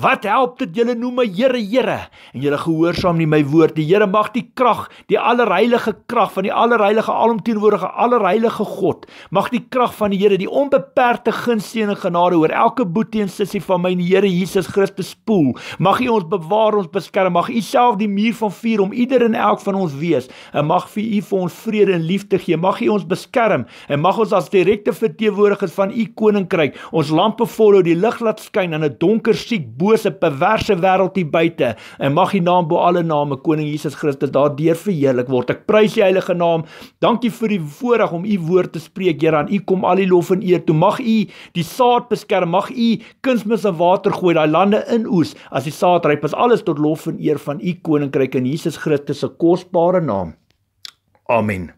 wat help dit julle noem my Here, Here en julle gehoorsaam nie my woord. Die Here mag die krag, die allerheilige krag van die allerheilige alomteenwoordige allerheilige God, mag die krag van die Here, die onbeperkte gunsteen en genade oor elke boetie en sussie van my Here Jesus Christus spoel. Mag U ons bewaar, ons beskerm mag U self die muur van vuur om ieder en elk van ons wees. En mag vir U vir ons vrede en liefde gee. Mag U ons beskerm en mag ons as direkte verteenwoordigers van U koninkryk ons lampe volhou, die lig laat skyn in 'n donker, siek, bose, perverse wêreld hier buite. En mag U naam bo alle name, Koning Jesus Christus, daardeur verheerlik word. Ek prys U heilige naam. Dankie vir die voorreg om U woord te spreek, Here. Aan U kom al die lof en eer. Toe mag U die saad beskerm. Mag U kunsmis en water gooi daai lande in oes as die saad ryp. Is alles tot lof en eer eer van u koninkryk in Jesus Christus se kosbare naam. Amen.